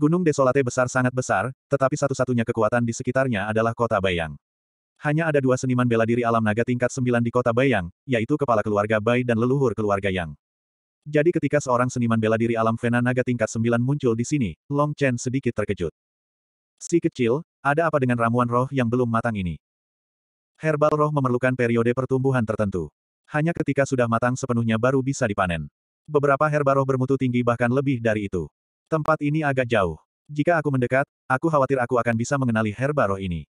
Gunung Desolate besar sangat besar, tetapi satu-satunya kekuatan di sekitarnya adalah kota Bayang. Hanya ada dua seniman bela diri alam naga tingkat sembilan di kota Bayang, yaitu kepala keluarga Bai dan leluhur keluarga Yang. Jadi ketika seorang seniman bela diri alam Vena naga tingkat sembilan muncul di sini, Long Chen sedikit terkejut. Si kecil, ada apa dengan ramuan roh yang belum matang ini? Herbal roh memerlukan periode pertumbuhan tertentu. Hanya ketika sudah matang sepenuhnya baru bisa dipanen. Beberapa herbal roh bermutu tinggi bahkan lebih dari itu. Tempat ini agak jauh. Jika aku mendekat, aku khawatir aku akan bisa mengenali herba roh ini.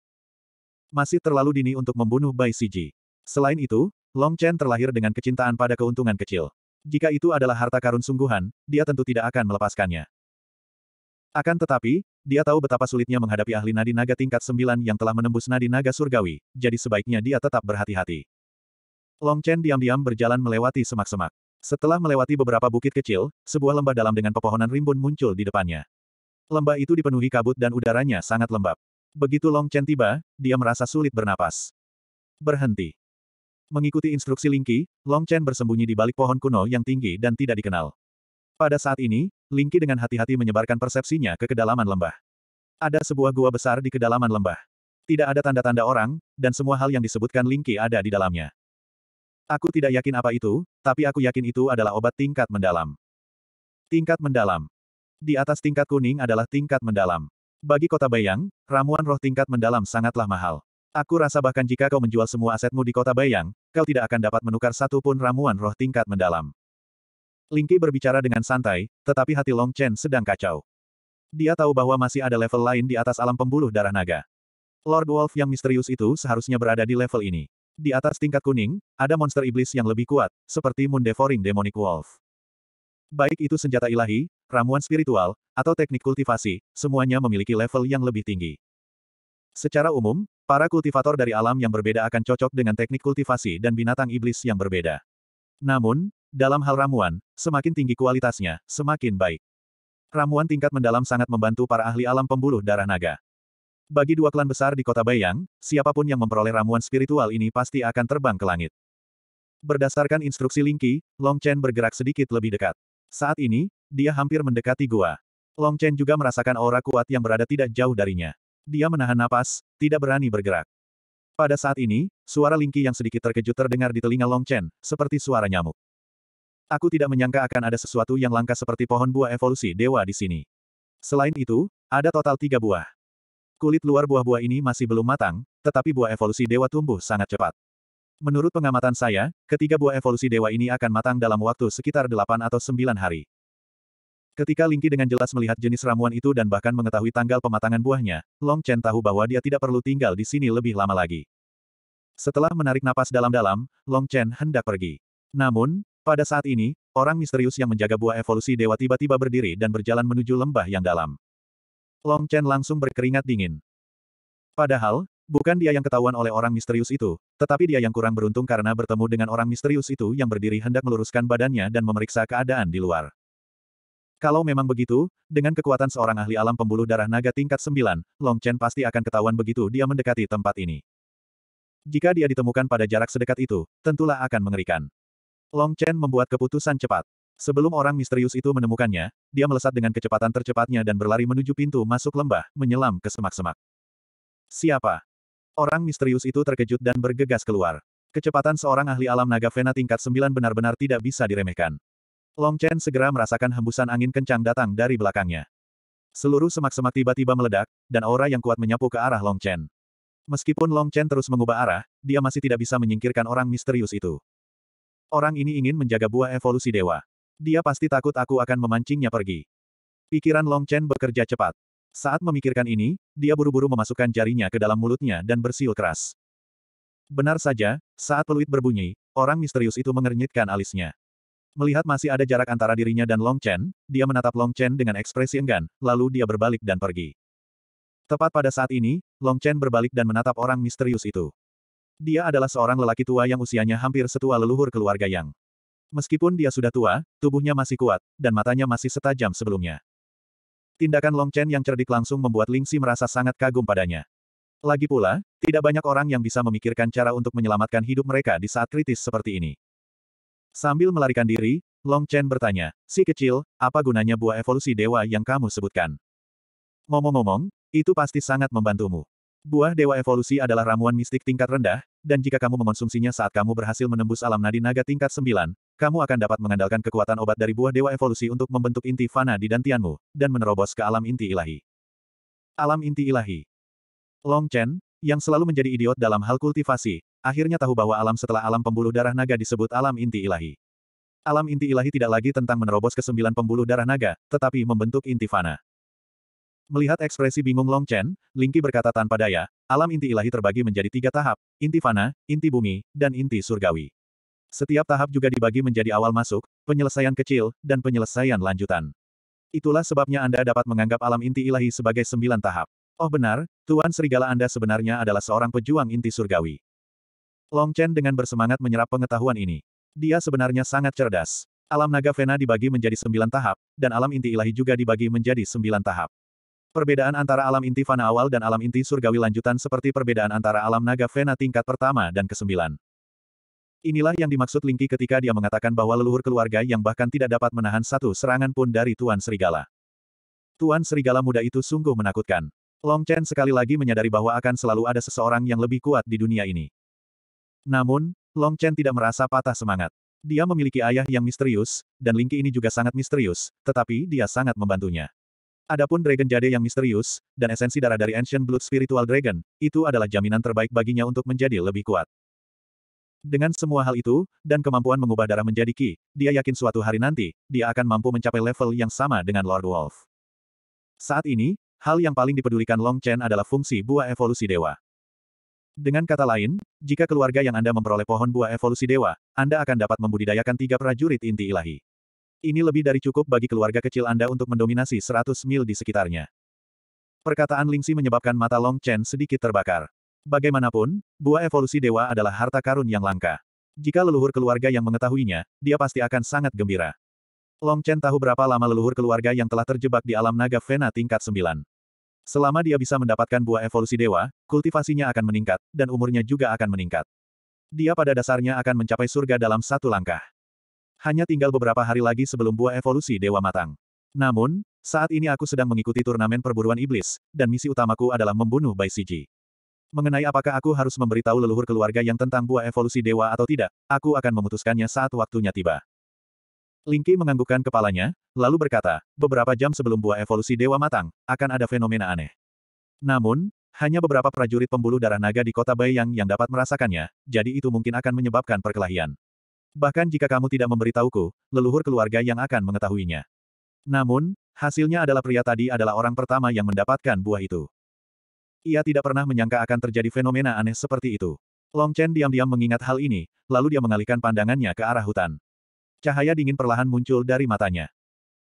Masih terlalu dini untuk membunuh Bai Siji. Selain itu, Long Chen terlahir dengan kecintaan pada keuntungan kecil. Jika itu adalah harta karun sungguhan, dia tentu tidak akan melepaskannya. Akan tetapi, dia tahu betapa sulitnya menghadapi ahli nadi naga tingkat 9 yang telah menembus nadi naga surgawi, jadi sebaiknya dia tetap berhati-hati. Long Chen diam-diam berjalan melewati semak-semak. Setelah melewati beberapa bukit kecil, sebuah lembah dalam dengan pepohonan rimbun muncul di depannya. Lembah itu dipenuhi kabut dan udaranya sangat lembab. Begitu Long Chen tiba, dia merasa sulit bernapas. Berhenti. Mengikuti instruksi Lingqi, Long Chen bersembunyi di balik pohon kuno yang tinggi dan tidak dikenal. Pada saat ini, Lingqi dengan hati-hati menyebarkan persepsinya ke kedalaman lembah. Ada sebuah gua besar di kedalaman lembah. Tidak ada tanda-tanda orang, dan semua hal yang disebutkan Lingqi ada di dalamnya. Aku tidak yakin apa itu, tapi aku yakin itu adalah obat tingkat mendalam. Tingkat mendalam. Di atas tingkat kuning adalah tingkat mendalam. Bagi kota Bayang, ramuan roh tingkat mendalam sangatlah mahal. Aku rasa bahkan jika kau menjual semua asetmu di kota Bayang, kau tidak akan dapat menukar satu pun ramuan roh tingkat mendalam. Lingki berbicara dengan santai, tetapi hati Long Chen sedang kacau. Dia tahu bahwa masih ada level lain di atas alam pembuluh darah naga. Lord Wolf yang misterius itu seharusnya berada di level ini. Di atas tingkat kuning, ada monster iblis yang lebih kuat, seperti Moon Devouring Demonic Wolf. Baik itu senjata ilahi, ramuan spiritual, atau teknik kultivasi, semuanya memiliki level yang lebih tinggi. Secara umum, para kultivator dari alam yang berbeda akan cocok dengan teknik kultivasi dan binatang iblis yang berbeda. Namun, dalam hal ramuan, semakin tinggi kualitasnya, semakin baik. Ramuan tingkat mendalam sangat membantu para ahli alam pembuluh darah naga. Bagi dua klan besar di kota Bayang, siapapun yang memperoleh ramuan spiritual ini pasti akan terbang ke langit. Berdasarkan instruksi Lingqi, Long Chen bergerak sedikit lebih dekat. Saat ini, dia hampir mendekati gua. Long Chen juga merasakan aura kuat yang berada tidak jauh darinya. Dia menahan napas, tidak berani bergerak. Pada saat ini, suara Lingqi yang sedikit terkejut terdengar di telinga Long Chen, seperti suara nyamuk. Aku tidak menyangka akan ada sesuatu yang langka seperti pohon buah evolusi dewa di sini. Selain itu, ada total tiga buah. Kulit luar buah-buah ini masih belum matang, tetapi buah evolusi dewa tumbuh sangat cepat. Menurut pengamatan saya, ketiga buah evolusi dewa ini akan matang dalam waktu sekitar delapan atau sembilan hari. Ketika Lingqi dengan jelas melihat jenis ramuan itu dan bahkan mengetahui tanggal pematangan buahnya, Long Chen tahu bahwa dia tidak perlu tinggal di sini lebih lama lagi. Setelah menarik napas dalam-dalam, Long Chen hendak pergi. Namun, pada saat ini, orang misterius yang menjaga buah evolusi dewa tiba-tiba berdiri dan berjalan menuju lembah yang dalam. Long Chen langsung berkeringat dingin. Padahal, bukan dia yang ketahuan oleh orang misterius itu, tetapi dia yang kurang beruntung karena bertemu dengan orang misterius itu yang berdiri hendak meluruskan badannya dan memeriksa keadaan di luar. Kalau memang begitu, dengan kekuatan seorang ahli alam pembuluh darah naga tingkat 9, Long Chen pasti akan ketahuan begitu dia mendekati tempat ini. Jika dia ditemukan pada jarak sedekat itu, tentulah akan mengerikan. Long Chen membuat keputusan cepat. Sebelum orang misterius itu menemukannya, dia melesat dengan kecepatan tercepatnya dan berlari menuju pintu masuk lembah, menyelam ke semak-semak. Siapa? Orang misterius itu terkejut dan bergegas keluar. Kecepatan seorang ahli alam naga Vena tingkat 9 benar-benar tidak bisa diremehkan. Long Chen segera merasakan hembusan angin kencang datang dari belakangnya. Seluruh semak-semak tiba-tiba meledak, dan aura yang kuat menyapu ke arah Long Chen. Meskipun Long Chen terus mengubah arah, dia masih tidak bisa menyingkirkan orang misterius itu. Orang ini ingin menjaga buah evolusi dewa. Dia pasti takut aku akan memancingnya pergi. Pikiran Long Chen bekerja cepat. Saat memikirkan ini, dia buru-buru memasukkan jarinya ke dalam mulutnya dan bersiul keras. Benar saja, saat peluit berbunyi, orang misterius itu mengernyitkan alisnya. Melihat masih ada jarak antara dirinya dan Long Chen, dia menatap Long Chen dengan ekspresi enggan, lalu dia berbalik dan pergi. Tepat pada saat ini, Long Chen berbalik dan menatap orang misterius itu. Dia adalah seorang lelaki tua yang usianya hampir setua leluhur keluarga Yang. Meskipun dia sudah tua, tubuhnya masih kuat, dan matanya masih setajam sebelumnya. Tindakan Long Chen yang cerdik langsung membuat Ling Si merasa sangat kagum padanya. Lagi pula, tidak banyak orang yang bisa memikirkan cara untuk menyelamatkan hidup mereka di saat kritis seperti ini. Sambil melarikan diri, Long Chen bertanya, si kecil, apa gunanya buah evolusi dewa yang kamu sebutkan? Ngomong-ngomong, itu pasti sangat membantumu. Buah Dewa Evolusi adalah ramuan mistik tingkat rendah, dan jika kamu mengonsumsinya saat kamu berhasil menembus alam nadi naga tingkat 9, kamu akan dapat mengandalkan kekuatan obat dari buah Dewa Evolusi untuk membentuk inti fana di dantianmu, dan menerobos ke alam inti ilahi. Alam inti ilahi Long Chen, yang selalu menjadi idiot dalam hal kultivasi, akhirnya tahu bahwa alam setelah alam pembuluh darah naga disebut alam inti ilahi. Alam inti ilahi tidak lagi tentang menerobos ke sembilan pembuluh darah naga, tetapi membentuk inti fana. Melihat ekspresi bingung Long Chen, Lingqi berkata tanpa daya, alam inti ilahi terbagi menjadi tiga tahap, inti fana, inti bumi, dan inti surgawi. Setiap tahap juga dibagi menjadi awal masuk, penyelesaian kecil, dan penyelesaian lanjutan. Itulah sebabnya Anda dapat menganggap alam inti ilahi sebagai sembilan tahap. Oh benar, Tuan Serigala Anda sebenarnya adalah seorang pejuang inti surgawi. Long Chen dengan bersemangat menyerap pengetahuan ini. Dia sebenarnya sangat cerdas. Alam naga Vena dibagi menjadi sembilan tahap, dan alam inti ilahi juga dibagi menjadi sembilan tahap. Perbedaan antara alam inti fana awal dan alam inti surgawi lanjutan seperti perbedaan antara alam naga Vena tingkat pertama dan kesembilan. Inilah yang dimaksud Lingki ketika dia mengatakan bahwa leluhur keluarga yang bahkan tidak dapat menahan satu serangan pun dari Tuan Serigala. Tuan Serigala muda itu sungguh menakutkan. Long Chen sekali lagi menyadari bahwa akan selalu ada seseorang yang lebih kuat di dunia ini. Namun, Long Chen tidak merasa patah semangat. Dia memiliki ayah yang misterius, dan Lingki ini juga sangat misterius, tetapi dia sangat membantunya. Adapun Dragon Jade yang misterius, dan esensi darah dari Ancient Blood Spiritual Dragon, itu adalah jaminan terbaik baginya untuk menjadi lebih kuat. Dengan semua hal itu, dan kemampuan mengubah darah menjadi Ki, dia yakin suatu hari nanti, dia akan mampu mencapai level yang sama dengan Lord Wolf. Saat ini, hal yang paling dipedulikan Long Chen adalah fungsi buah evolusi dewa. Dengan kata lain, jika keluarga yang Anda memperoleh pohon buah evolusi dewa, Anda akan dapat membudidayakan tiga prajurit inti ilahi. Ini lebih dari cukup bagi keluarga kecil Anda untuk mendominasi 100 mil di sekitarnya. Perkataan Lingxi menyebabkan mata Long Chen sedikit terbakar. Bagaimanapun, buah evolusi dewa adalah harta karun yang langka. Jika leluhur keluarga yang mengetahuinya, dia pasti akan sangat gembira. Long Chen tahu berapa lama leluhur keluarga yang telah terjebak di alam naga Vena tingkat 9. Selama dia bisa mendapatkan buah evolusi dewa, kultivasinya akan meningkat, dan umurnya juga akan meningkat. Dia pada dasarnya akan mencapai surga dalam satu langkah. Hanya tinggal beberapa hari lagi sebelum buah evolusi dewa matang. Namun, saat ini aku sedang mengikuti turnamen perburuan iblis, dan misi utamaku adalah membunuh Bai Siji. Mengenai apakah aku harus memberitahu leluhur keluarga yang tentang buah evolusi dewa atau tidak, aku akan memutuskannya saat waktunya tiba. Lingki menganggukkan kepalanya, lalu berkata, beberapa jam sebelum buah evolusi dewa matang, akan ada fenomena aneh. Namun, hanya beberapa prajurit pembuluh darah naga di kota Baiyang yang dapat merasakannya, jadi itu mungkin akan menyebabkan perkelahian. Bahkan jika kamu tidak memberitahuku, leluhur keluarga yang akan mengetahuinya. Namun, hasilnya adalah pria tadi adalah orang pertama yang mendapatkan buah itu. Ia tidak pernah menyangka akan terjadi fenomena aneh seperti itu. Long Chen diam-diam mengingat hal ini, lalu dia mengalihkan pandangannya ke arah hutan. Cahaya dingin perlahan muncul dari matanya.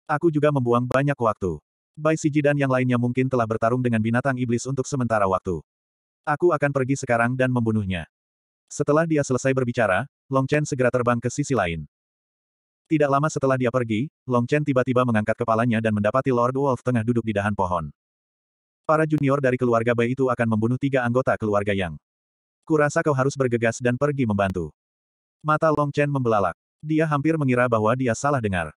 Aku juga membuang banyak waktu. Bai Siji dan yang lainnya mungkin telah bertarung dengan binatang iblis untuk sementara waktu. Aku akan pergi sekarang dan membunuhnya. Setelah dia selesai berbicara, Long Chen segera terbang ke sisi lain. Tidak lama setelah dia pergi, Long Chen tiba-tiba mengangkat kepalanya dan mendapati Lord Wolf tengah duduk di dahan pohon. Para junior dari keluarga Bai itu akan membunuh tiga anggota keluarga Yang. Kurasa kau harus bergegas dan pergi membantu. Mata Long Chen membelalak. Dia hampir mengira bahwa dia salah dengar.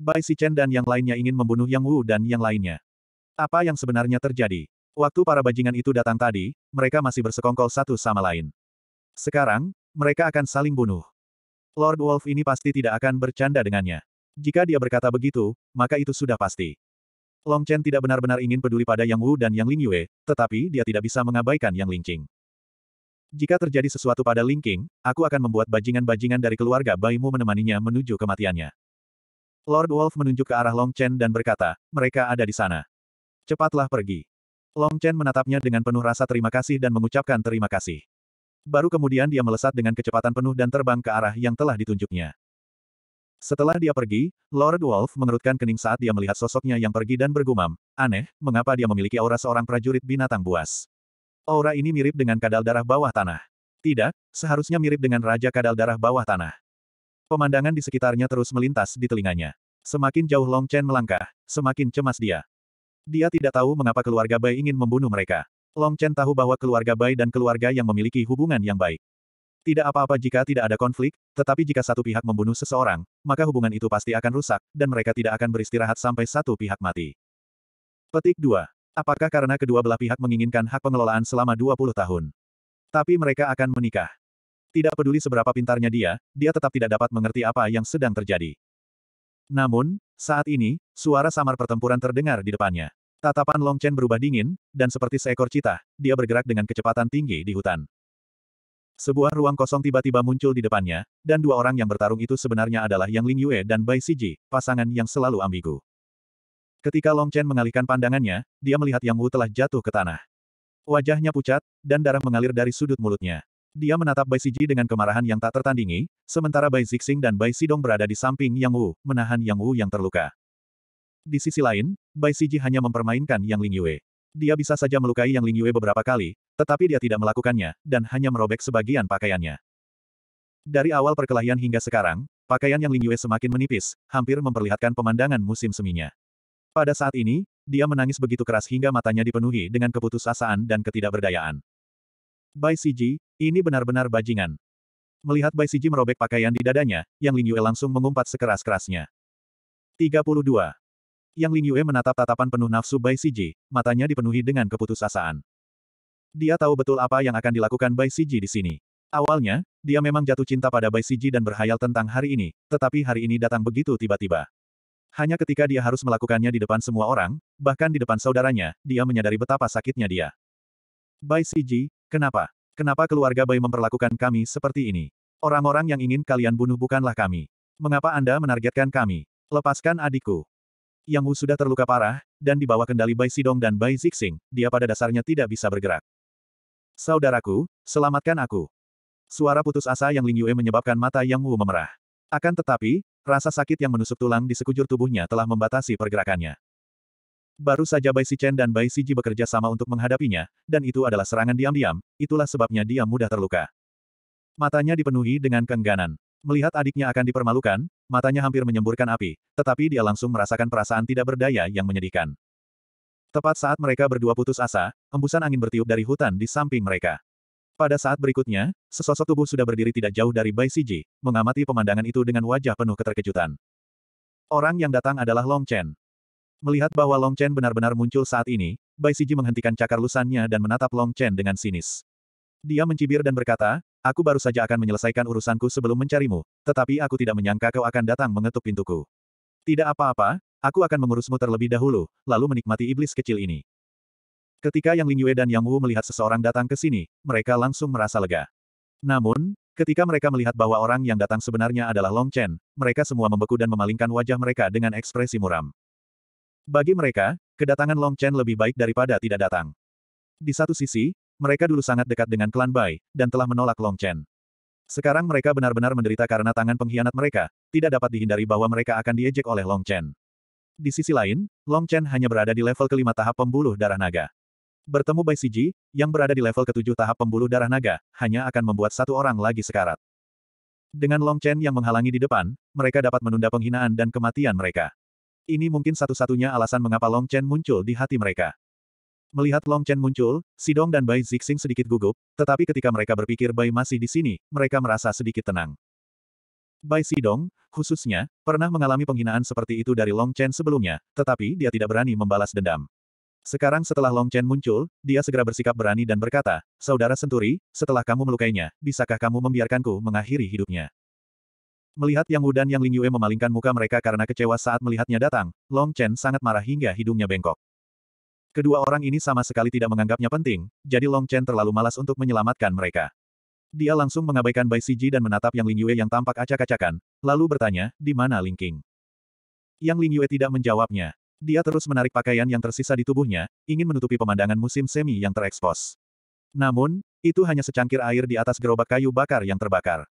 Bai Si Chen dan yang lainnya ingin membunuh Yang Wu dan yang lainnya. Apa yang sebenarnya terjadi? Waktu para bajingan itu datang tadi, mereka masih bersekongkol satu sama lain. Sekarang, mereka akan saling bunuh. Lord Wolf ini pasti tidak akan bercanda dengannya. Jika dia berkata begitu, maka itu sudah pasti. Long Chen tidak benar-benar ingin peduli pada Yang Wu dan Yang Ling Yue, tetapi dia tidak bisa mengabaikan Yang Ling Qing. Jika terjadi sesuatu pada Ling Qing, aku akan membuat bajingan-bajingan dari keluarga Baimu menemaninya menuju kematiannya. Lord Wolf menunjuk ke arah Long Chen dan berkata, mereka ada di sana. Cepatlah pergi. Long Chen menatapnya dengan penuh rasa terima kasih dan mengucapkan terima kasih baru kemudian dia melesat dengan kecepatan penuh dan terbang ke arah yang telah ditunjuknya. Setelah dia pergi, Lord Wolf mengerutkan kening saat dia melihat sosoknya yang pergi dan bergumam, aneh, mengapa dia memiliki aura seorang prajurit binatang buas. Aura ini mirip dengan kadal darah bawah tanah. Tidak, seharusnya mirip dengan Raja Kadal Darah Bawah Tanah. Pemandangan di sekitarnya terus melintas di telinganya. Semakin jauh Long Chen melangkah, semakin cemas dia. Dia tidak tahu mengapa keluarga Bai ingin membunuh mereka. Long Chen tahu bahwa keluarga Bai dan keluarga yang memiliki hubungan yang baik. Tidak apa-apa jika tidak ada konflik, tetapi jika satu pihak membunuh seseorang, maka hubungan itu pasti akan rusak, dan mereka tidak akan beristirahat sampai satu pihak mati. Petik 2. Apakah karena kedua belah pihak menginginkan hak pengelolaan selama 20 tahun? Tapi mereka akan menikah. Tidak peduli seberapa pintarnya dia, dia tetap tidak dapat mengerti apa yang sedang terjadi. Namun, saat ini, suara samar pertempuran terdengar di depannya. Tatapan Long Chen berubah dingin, dan seperti seekor cita, dia bergerak dengan kecepatan tinggi di hutan. Sebuah ruang kosong tiba-tiba muncul di depannya, dan dua orang yang bertarung itu sebenarnya adalah Yang Ling Yue dan Bai Siji, pasangan yang selalu ambigu. Ketika Long Chen mengalihkan pandangannya, dia melihat Yang Wu telah jatuh ke tanah. Wajahnya pucat, dan darah mengalir dari sudut mulutnya. Dia menatap Bai Siji dengan kemarahan yang tak tertandingi, sementara Bai Zixing dan Bai Sidong berada di samping Yang Wu, menahan Yang Wu yang terluka. Di sisi lain, Bai Siji hanya mempermainkan Yang Ling Yue. Dia bisa saja melukai Yang Ling Yue beberapa kali, tetapi dia tidak melakukannya, dan hanya merobek sebagian pakaiannya. Dari awal perkelahian hingga sekarang, pakaian Yang Ling Yue semakin menipis, hampir memperlihatkan pemandangan musim seminya. Pada saat ini, dia menangis begitu keras hingga matanya dipenuhi dengan keputusasaan dan ketidakberdayaan. Bai Siji, ini benar-benar bajingan. Melihat Bai Siji merobek pakaian di dadanya, Yang Ling Yue langsung mengumpat sekeras-kerasnya. 32. Yang Ling Yue menatap tatapan penuh nafsu Bai Siji, matanya dipenuhi dengan keputusasaan. Dia tahu betul apa yang akan dilakukan Bai Siji di sini. Awalnya, dia memang jatuh cinta pada Bai Siji dan berhayal tentang hari ini, tetapi hari ini datang begitu tiba-tiba. Hanya ketika dia harus melakukannya di depan semua orang, bahkan di depan saudaranya, dia menyadari betapa sakitnya dia. Bai Siji, kenapa? Kenapa keluarga Bai memperlakukan kami seperti ini? Orang-orang yang ingin kalian bunuh bukanlah kami. Mengapa Anda menargetkan kami? Lepaskan adikku. Yang Wu sudah terluka parah, dan dibawa kendali Bai Sidong dan Bai Zixing, dia pada dasarnya tidak bisa bergerak. Saudaraku, selamatkan aku. Suara putus asa yang Ling Yue menyebabkan mata Yang Wu memerah. Akan tetapi, rasa sakit yang menusuk tulang di sekujur tubuhnya telah membatasi pergerakannya. Baru saja Bai Sichen dan Bai Siji bekerja sama untuk menghadapinya, dan itu adalah serangan diam-diam, itulah sebabnya dia mudah terluka. Matanya dipenuhi dengan kengganan. Melihat adiknya akan dipermalukan, matanya hampir menyemburkan api, tetapi dia langsung merasakan perasaan tidak berdaya yang menyedihkan. Tepat saat mereka berdua putus asa, embusan angin bertiup dari hutan di samping mereka. Pada saat berikutnya, sesosok tubuh sudah berdiri tidak jauh dari Bai Siji, mengamati pemandangan itu dengan wajah penuh keterkejutan. Orang yang datang adalah Long Chen. Melihat bahwa Long Chen benar-benar muncul saat ini, Bai Siji menghentikan cakar lusannya dan menatap Long Chen dengan sinis. Dia mencibir dan berkata, Aku baru saja akan menyelesaikan urusanku sebelum mencarimu, tetapi aku tidak menyangka kau akan datang mengetuk pintuku. Tidak apa-apa, aku akan mengurusmu terlebih dahulu, lalu menikmati iblis kecil ini. Ketika Yang Lingyue dan Yang Wu melihat seseorang datang ke sini, mereka langsung merasa lega. Namun, ketika mereka melihat bahwa orang yang datang sebenarnya adalah Long Chen, mereka semua membeku dan memalingkan wajah mereka dengan ekspresi muram. Bagi mereka, kedatangan Long Chen lebih baik daripada tidak datang. Di satu sisi, mereka dulu sangat dekat dengan klan Bai, dan telah menolak Long Chen. Sekarang mereka benar-benar menderita karena tangan pengkhianat mereka, tidak dapat dihindari bahwa mereka akan diejek oleh Long Chen. Di sisi lain, Long Chen hanya berada di level kelima tahap pembuluh darah naga. Bertemu Bai Siji, yang berada di level ketujuh tahap pembuluh darah naga, hanya akan membuat satu orang lagi sekarat. Dengan Long Chen yang menghalangi di depan, mereka dapat menunda penghinaan dan kematian mereka. Ini mungkin satu-satunya alasan mengapa Long Chen muncul di hati mereka. Melihat Long Chen muncul, Sidong dan Bai Zixing sedikit gugup, tetapi ketika mereka berpikir Bai masih di sini, mereka merasa sedikit tenang. Bai Sidong, khususnya, pernah mengalami penghinaan seperti itu dari Long Chen sebelumnya, tetapi dia tidak berani membalas dendam. Sekarang setelah Long Chen muncul, dia segera bersikap berani dan berkata, Saudara Senturi, setelah kamu melukainya, bisakah kamu membiarkanku mengakhiri hidupnya? Melihat Yang Wu dan Yang Yue memalingkan muka mereka karena kecewa saat melihatnya datang, Long Chen sangat marah hingga hidungnya bengkok. Kedua orang ini sama sekali tidak menganggapnya penting, jadi Long Chen terlalu malas untuk menyelamatkan mereka. Dia langsung mengabaikan Bai Siji dan menatap Yang Ling Yue yang tampak acak-acakan, lalu bertanya, di mana Ling King? Yang Ling Yue tidak menjawabnya. Dia terus menarik pakaian yang tersisa di tubuhnya, ingin menutupi pemandangan musim semi yang terekspos. Namun, itu hanya secangkir air di atas gerobak kayu bakar yang terbakar.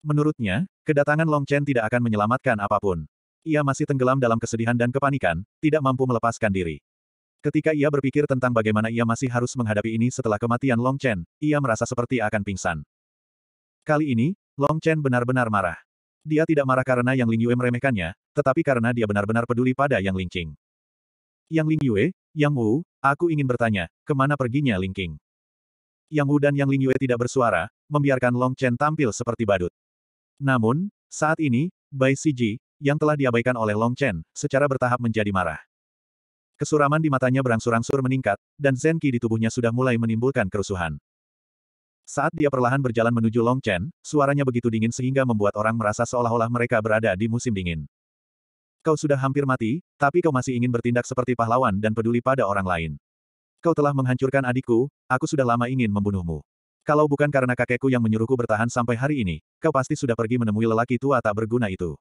Menurutnya, kedatangan Long Chen tidak akan menyelamatkan apapun. Ia masih tenggelam dalam kesedihan dan kepanikan, tidak mampu melepaskan diri. Ketika ia berpikir tentang bagaimana ia masih harus menghadapi ini setelah kematian Long Chen, ia merasa seperti akan pingsan. Kali ini, Long Chen benar-benar marah. Dia tidak marah karena Yang Ling Yue meremehkannya, tetapi karena dia benar-benar peduli pada Yang Ling Qing. Yang Ling Yue, Yang Wu, aku ingin bertanya, kemana perginya Ling Qing? Yang Wu dan Yang Ling Yue tidak bersuara, membiarkan Long Chen tampil seperti badut. Namun, saat ini, Bai Siji, yang telah diabaikan oleh Long Chen, secara bertahap menjadi marah. Kesuraman di matanya berangsur-angsur meningkat, dan zenki di tubuhnya sudah mulai menimbulkan kerusuhan. Saat dia perlahan berjalan menuju Long Chen, suaranya begitu dingin sehingga membuat orang merasa seolah-olah mereka berada di musim dingin. Kau sudah hampir mati, tapi kau masih ingin bertindak seperti pahlawan dan peduli pada orang lain. Kau telah menghancurkan adikku, aku sudah lama ingin membunuhmu. Kalau bukan karena kakekku yang menyuruhku bertahan sampai hari ini, kau pasti sudah pergi menemui lelaki tua tak berguna itu.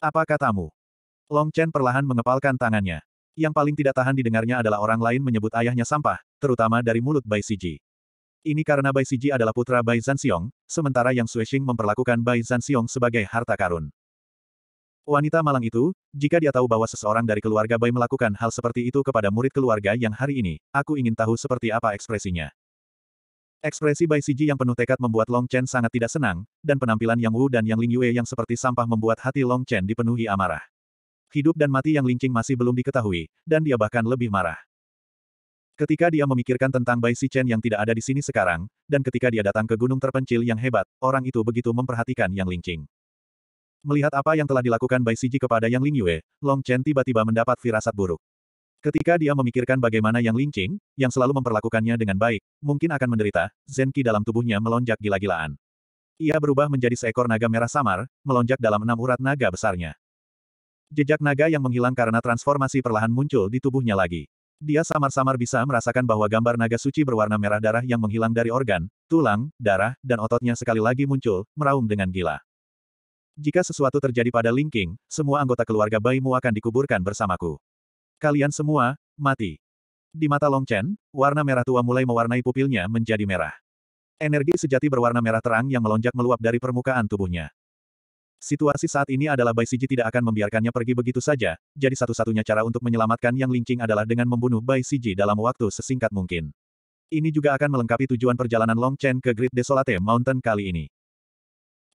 Apa katamu? Long Chen perlahan mengepalkan tangannya. Yang paling tidak tahan didengarnya adalah orang lain menyebut ayahnya sampah, terutama dari mulut Bai Siji. Ini karena Bai Siji adalah putra Bai Zanxiong, sementara yang Xuexing memperlakukan Bai Zanxiong sebagai harta karun. Wanita malang itu, jika dia tahu bahwa seseorang dari keluarga Bai melakukan hal seperti itu kepada murid keluarga yang hari ini, aku ingin tahu seperti apa ekspresinya. Ekspresi Bai Siji yang penuh tekad membuat Long Chen sangat tidak senang, dan penampilan Yang Wu dan Yang Ling Yue yang seperti sampah membuat hati Long Chen dipenuhi amarah hidup dan mati yang lincing masih belum diketahui, dan dia bahkan lebih marah. Ketika dia memikirkan tentang Bai Sichen yang tidak ada di sini sekarang, dan ketika dia datang ke gunung terpencil yang hebat, orang itu begitu memperhatikan yang Lingqing. Melihat apa yang telah dilakukan Bai Siji kepada Yang Lingyue, Long Chen tiba-tiba mendapat firasat buruk. Ketika dia memikirkan bagaimana Yang Lingqing, yang selalu memperlakukannya dengan baik, mungkin akan menderita, Zenki dalam tubuhnya melonjak gila-gilaan. Ia berubah menjadi seekor naga merah samar, melonjak dalam enam urat naga besarnya. Jejak naga yang menghilang karena transformasi perlahan muncul di tubuhnya lagi. Dia samar-samar bisa merasakan bahwa gambar naga suci berwarna merah darah yang menghilang dari organ, tulang, darah, dan ototnya sekali lagi muncul, meraung dengan gila. Jika sesuatu terjadi pada Linking, semua anggota keluarga bayimu akan dikuburkan bersamaku. Kalian semua, mati. Di mata Long Chen, warna merah tua mulai mewarnai pupilnya menjadi merah. Energi sejati berwarna merah terang yang melonjak meluap dari permukaan tubuhnya. Situasi saat ini adalah Bai Siji tidak akan membiarkannya pergi begitu saja, jadi satu-satunya cara untuk menyelamatkan Yang Lingqing adalah dengan membunuh Bai Siji dalam waktu sesingkat mungkin. Ini juga akan melengkapi tujuan perjalanan Long Chen ke Great Desolate Mountain kali ini.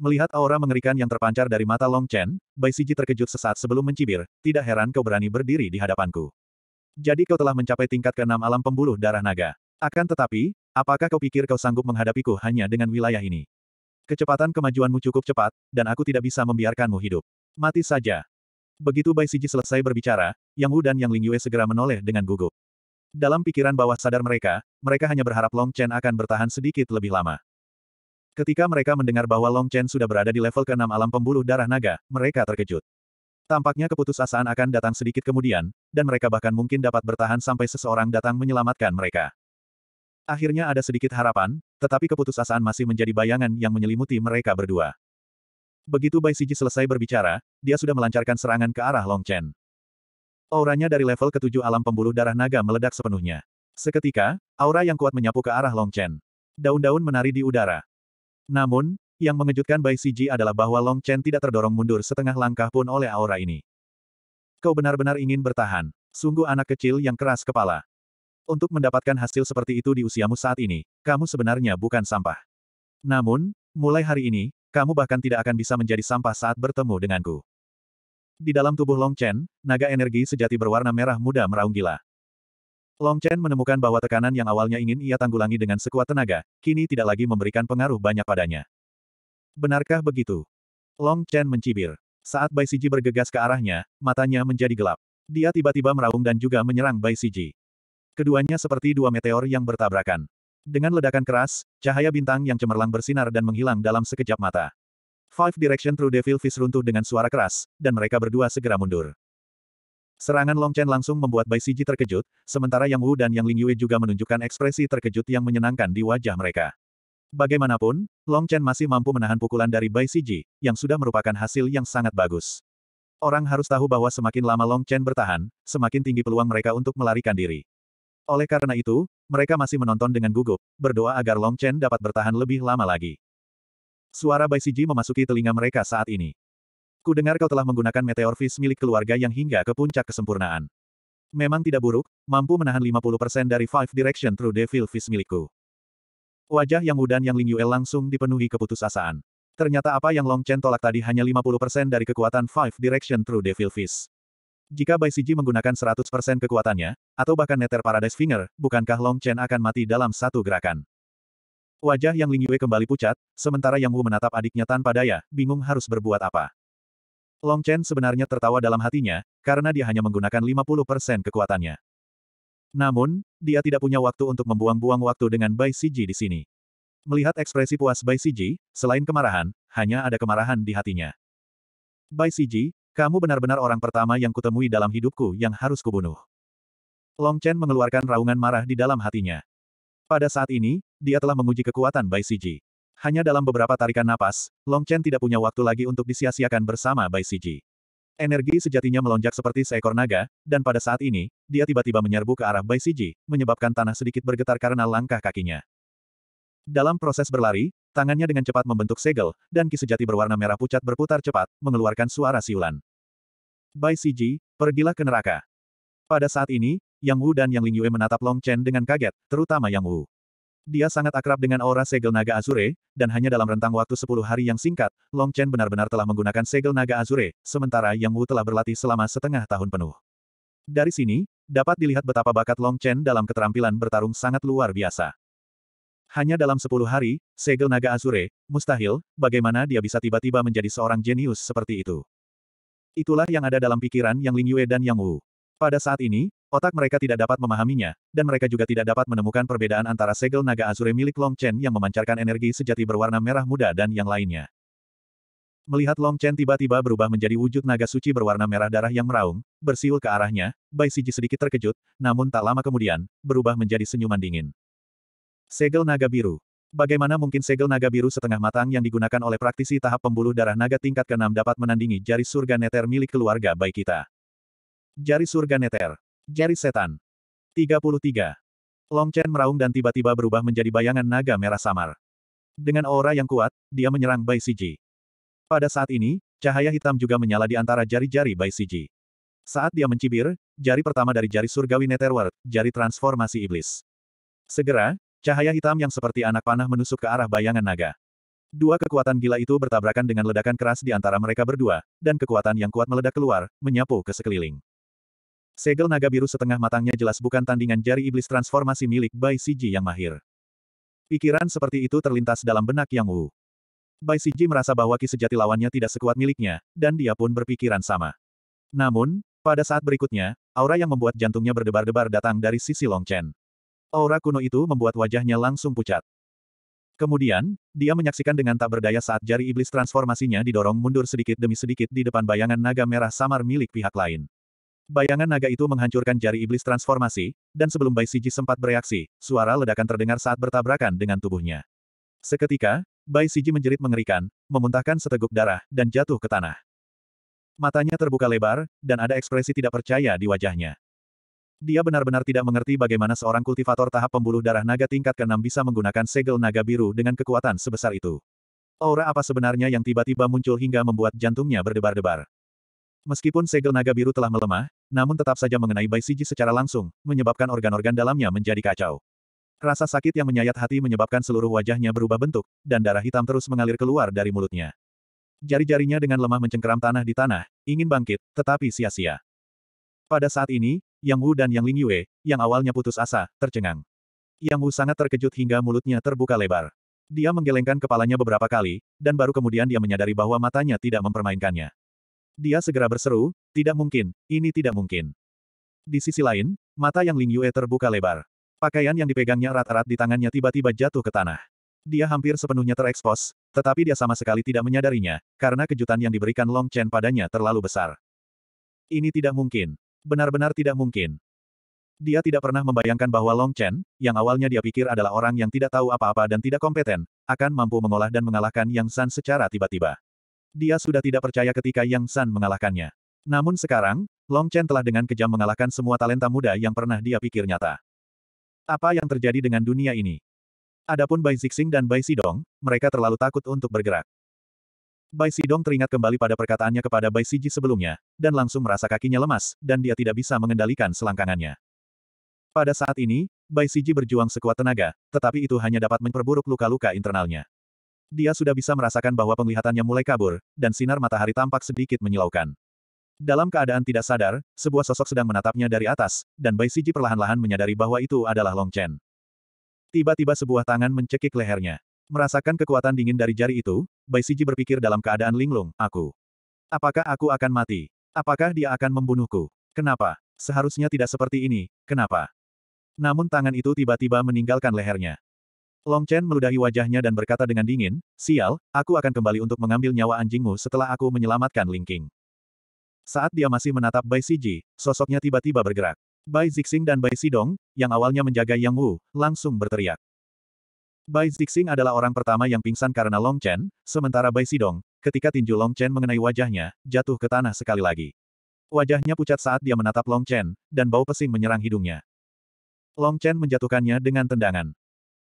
Melihat aura mengerikan yang terpancar dari mata Long Chen, Bai Siji terkejut sesaat sebelum mencibir, tidak heran kau berani berdiri di hadapanku. Jadi kau telah mencapai tingkat keenam alam pembuluh darah naga. Akan tetapi, apakah kau pikir kau sanggup menghadapiku hanya dengan wilayah ini? Kecepatan kemajuanmu cukup cepat, dan aku tidak bisa membiarkanmu hidup. Mati saja. Begitu Bai Siji selesai berbicara, Yang Wu dan Yang Ling Yue segera menoleh dengan gugup. Dalam pikiran bawah sadar mereka, mereka hanya berharap Long Chen akan bertahan sedikit lebih lama. Ketika mereka mendengar bahwa Long Chen sudah berada di level ke-6 alam pembuluh darah naga, mereka terkejut. Tampaknya keputusasaan akan datang sedikit kemudian, dan mereka bahkan mungkin dapat bertahan sampai seseorang datang menyelamatkan mereka. Akhirnya ada sedikit harapan, tetapi keputusasaan masih menjadi bayangan yang menyelimuti mereka berdua. Begitu Bai Siji selesai berbicara, dia sudah melancarkan serangan ke arah Long Chen. Auranya dari level ketujuh alam pembuluh darah naga meledak sepenuhnya. Seketika, aura yang kuat menyapu ke arah Long Chen. Daun-daun menari di udara. Namun, yang mengejutkan Bai Siji adalah bahwa Long Chen tidak terdorong mundur setengah langkah pun oleh aura ini. Kau benar-benar ingin bertahan. Sungguh anak kecil yang keras kepala. Untuk mendapatkan hasil seperti itu di usiamu saat ini, kamu sebenarnya bukan sampah. Namun, mulai hari ini, kamu bahkan tidak akan bisa menjadi sampah saat bertemu denganku. Di dalam tubuh Long Chen, naga energi sejati berwarna merah muda meraung gila. Long Chen menemukan bahwa tekanan yang awalnya ingin ia tanggulangi dengan sekuat tenaga, kini tidak lagi memberikan pengaruh banyak padanya. Benarkah begitu? Long Chen mencibir. Saat Bai Siji bergegas ke arahnya, matanya menjadi gelap. Dia tiba-tiba meraung dan juga menyerang Bai Siji. Keduanya seperti dua meteor yang bertabrakan. Dengan ledakan keras, cahaya bintang yang cemerlang bersinar dan menghilang dalam sekejap mata. Five Direction True Devil Vis runtuh dengan suara keras, dan mereka berdua segera mundur. Serangan Long Chen langsung membuat Bai Siji terkejut, sementara Yang Wu dan Yang Ling Yue juga menunjukkan ekspresi terkejut yang menyenangkan di wajah mereka. Bagaimanapun, Long Chen masih mampu menahan pukulan dari Bai Siji, yang sudah merupakan hasil yang sangat bagus. Orang harus tahu bahwa semakin lama Long Chen bertahan, semakin tinggi peluang mereka untuk melarikan diri. Oleh karena itu, mereka masih menonton dengan gugup, berdoa agar Long Chen dapat bertahan lebih lama lagi. Suara Bai Siji memasuki telinga mereka saat ini. Ku dengar kau telah menggunakan meteor fish milik keluarga yang hingga ke puncak kesempurnaan. Memang tidak buruk, mampu menahan 50% dari Five Direction True Devil Fish milikku. Wajah yang mudan yang Ling Yuel langsung dipenuhi keputusasaan. Ternyata apa yang Long Chen tolak tadi hanya 50% dari kekuatan Five Direction True Devil Fist. Jika Bai Siji menggunakan 100% kekuatannya, atau bahkan Nether Paradise Finger, bukankah Long Chen akan mati dalam satu gerakan? Wajah yang Ling Yue kembali pucat, sementara Yang Wu menatap adiknya tanpa daya, bingung harus berbuat apa. Long Chen sebenarnya tertawa dalam hatinya, karena dia hanya menggunakan 50% kekuatannya. Namun, dia tidak punya waktu untuk membuang-buang waktu dengan Bai Siji di sini. Melihat ekspresi puas Bai Siji, selain kemarahan, hanya ada kemarahan di hatinya. Bai Siji, kamu benar-benar orang pertama yang kutemui dalam hidupku yang harus kubunuh. Long Chen mengeluarkan raungan marah di dalam hatinya. Pada saat ini, dia telah menguji kekuatan Bai Siji. Hanya dalam beberapa tarikan napas, Long Chen tidak punya waktu lagi untuk disia-siakan bersama Bai Siji. Energi sejatinya melonjak seperti seekor naga, dan pada saat ini, dia tiba-tiba menyerbu ke arah Bai Siji, menyebabkan tanah sedikit bergetar karena langkah kakinya. Dalam proses berlari, Tangannya dengan cepat membentuk segel, dan ki sejati berwarna merah pucat berputar cepat, mengeluarkan suara siulan. Bai Siji, pergilah ke neraka. Pada saat ini, Yang Wu dan Yang Ling Yue menatap Long Chen dengan kaget, terutama Yang Wu. Dia sangat akrab dengan aura segel naga Azure, dan hanya dalam rentang waktu 10 hari yang singkat, Long Chen benar-benar telah menggunakan segel naga Azure, sementara Yang Wu telah berlatih selama setengah tahun penuh. Dari sini, dapat dilihat betapa bakat Long Chen dalam keterampilan bertarung sangat luar biasa. Hanya dalam sepuluh hari, segel naga Azure, mustahil, bagaimana dia bisa tiba-tiba menjadi seorang jenius seperti itu. Itulah yang ada dalam pikiran Yang Ling Yue dan Yang Wu. Pada saat ini, otak mereka tidak dapat memahaminya, dan mereka juga tidak dapat menemukan perbedaan antara segel naga Azure milik Long Chen yang memancarkan energi sejati berwarna merah muda dan yang lainnya. Melihat Long Chen tiba-tiba berubah menjadi wujud naga suci berwarna merah darah yang meraung, bersiul ke arahnya, Bai Siji sedikit terkejut, namun tak lama kemudian, berubah menjadi senyuman dingin. Segel naga biru. Bagaimana mungkin segel naga biru setengah matang yang digunakan oleh praktisi tahap pembuluh darah naga tingkat ke-6 dapat menandingi jari surga neter milik keluarga baik kita? Jari surga neter. Jari setan. 33. Long Chen meraung dan tiba-tiba berubah menjadi bayangan naga merah samar. Dengan aura yang kuat, dia menyerang Bai Siji. Pada saat ini, cahaya hitam juga menyala di antara jari-jari Bai Siji. Saat dia mencibir, jari pertama dari jari surgawi Netherworld, jari transformasi iblis. Segera, Cahaya hitam yang seperti anak panah menusuk ke arah bayangan naga. Dua kekuatan gila itu bertabrakan dengan ledakan keras di antara mereka berdua, dan kekuatan yang kuat meledak keluar, menyapu ke sekeliling. Segel naga biru setengah matangnya jelas bukan tandingan jari iblis transformasi milik Bai Siji yang mahir. Pikiran seperti itu terlintas dalam benak Yang Wu. Bai Siji merasa bahwa ki sejati lawannya tidak sekuat miliknya, dan dia pun berpikiran sama. Namun, pada saat berikutnya, aura yang membuat jantungnya berdebar-debar datang dari sisi Long Chen. Aura kuno itu membuat wajahnya langsung pucat. Kemudian, dia menyaksikan dengan tak berdaya saat jari iblis transformasinya didorong mundur sedikit demi sedikit di depan bayangan naga merah samar milik pihak lain. Bayangan naga itu menghancurkan jari iblis transformasi, dan sebelum Bai Siji sempat bereaksi, suara ledakan terdengar saat bertabrakan dengan tubuhnya. Seketika, Bai Siji menjerit mengerikan, memuntahkan seteguk darah, dan jatuh ke tanah. Matanya terbuka lebar, dan ada ekspresi tidak percaya di wajahnya. Dia benar-benar tidak mengerti bagaimana seorang kultivator tahap pembuluh darah naga tingkat ke-6 bisa menggunakan segel naga biru dengan kekuatan sebesar itu. Aura apa sebenarnya yang tiba-tiba muncul hingga membuat jantungnya berdebar-debar. Meskipun segel naga biru telah melemah, namun tetap saja mengenai Bai Siji secara langsung, menyebabkan organ-organ dalamnya menjadi kacau. Rasa sakit yang menyayat hati menyebabkan seluruh wajahnya berubah bentuk, dan darah hitam terus mengalir keluar dari mulutnya. Jari-jarinya dengan lemah mencengkeram tanah di tanah, ingin bangkit, tetapi sia-sia. Pada saat ini, yang Wu dan Yang Ling Yue, yang awalnya putus asa, tercengang. Yang Wu sangat terkejut hingga mulutnya terbuka lebar. Dia menggelengkan kepalanya beberapa kali, dan baru kemudian dia menyadari bahwa matanya tidak mempermainkannya. Dia segera berseru, tidak mungkin, ini tidak mungkin. Di sisi lain, mata yang Ling Yue terbuka lebar. Pakaian yang dipegangnya erat-erat di tangannya tiba-tiba jatuh ke tanah. Dia hampir sepenuhnya terekspos, tetapi dia sama sekali tidak menyadarinya, karena kejutan yang diberikan Long Chen padanya terlalu besar. Ini tidak mungkin. Benar-benar tidak mungkin. Dia tidak pernah membayangkan bahwa Long Chen, yang awalnya dia pikir adalah orang yang tidak tahu apa-apa dan tidak kompeten, akan mampu mengolah dan mengalahkan Yang San secara tiba-tiba. Dia sudah tidak percaya ketika Yang San mengalahkannya. Namun sekarang, Long Chen telah dengan kejam mengalahkan semua talenta muda yang pernah dia pikir nyata. Apa yang terjadi dengan dunia ini? Adapun Bai Zixing dan Bai Sidong, mereka terlalu takut untuk bergerak. Bai Sidong teringat kembali pada perkataannya kepada Bai Siji sebelumnya, dan langsung merasa kakinya lemas, dan dia tidak bisa mengendalikan selangkangannya. Pada saat ini, Bai Siji berjuang sekuat tenaga, tetapi itu hanya dapat memperburuk luka-luka internalnya. Dia sudah bisa merasakan bahwa penglihatannya mulai kabur, dan sinar matahari tampak sedikit menyilaukan. Dalam keadaan tidak sadar, sebuah sosok sedang menatapnya dari atas, dan Bai Siji perlahan-lahan menyadari bahwa itu adalah Long Chen. Tiba-tiba sebuah tangan mencekik lehernya. Merasakan kekuatan dingin dari jari itu, Bai Siji berpikir dalam keadaan linglung, aku. Apakah aku akan mati? Apakah dia akan membunuhku? Kenapa? Seharusnya tidak seperti ini, kenapa? Namun tangan itu tiba-tiba meninggalkan lehernya. Long Chen meludahi wajahnya dan berkata dengan dingin, Sial, aku akan kembali untuk mengambil nyawa anjingmu setelah aku menyelamatkan Ling King. Saat dia masih menatap Bai Siji, sosoknya tiba-tiba bergerak. Bai Zixing dan Bai Sidong, yang awalnya menjaga Yang Wu, langsung berteriak. Bai Zixing adalah orang pertama yang pingsan karena Long Chen, sementara Bai Sidong, ketika tinju Long Chen mengenai wajahnya, jatuh ke tanah sekali lagi. Wajahnya pucat saat dia menatap Long Chen, dan bau pesing menyerang hidungnya. Long Chen menjatuhkannya dengan tendangan.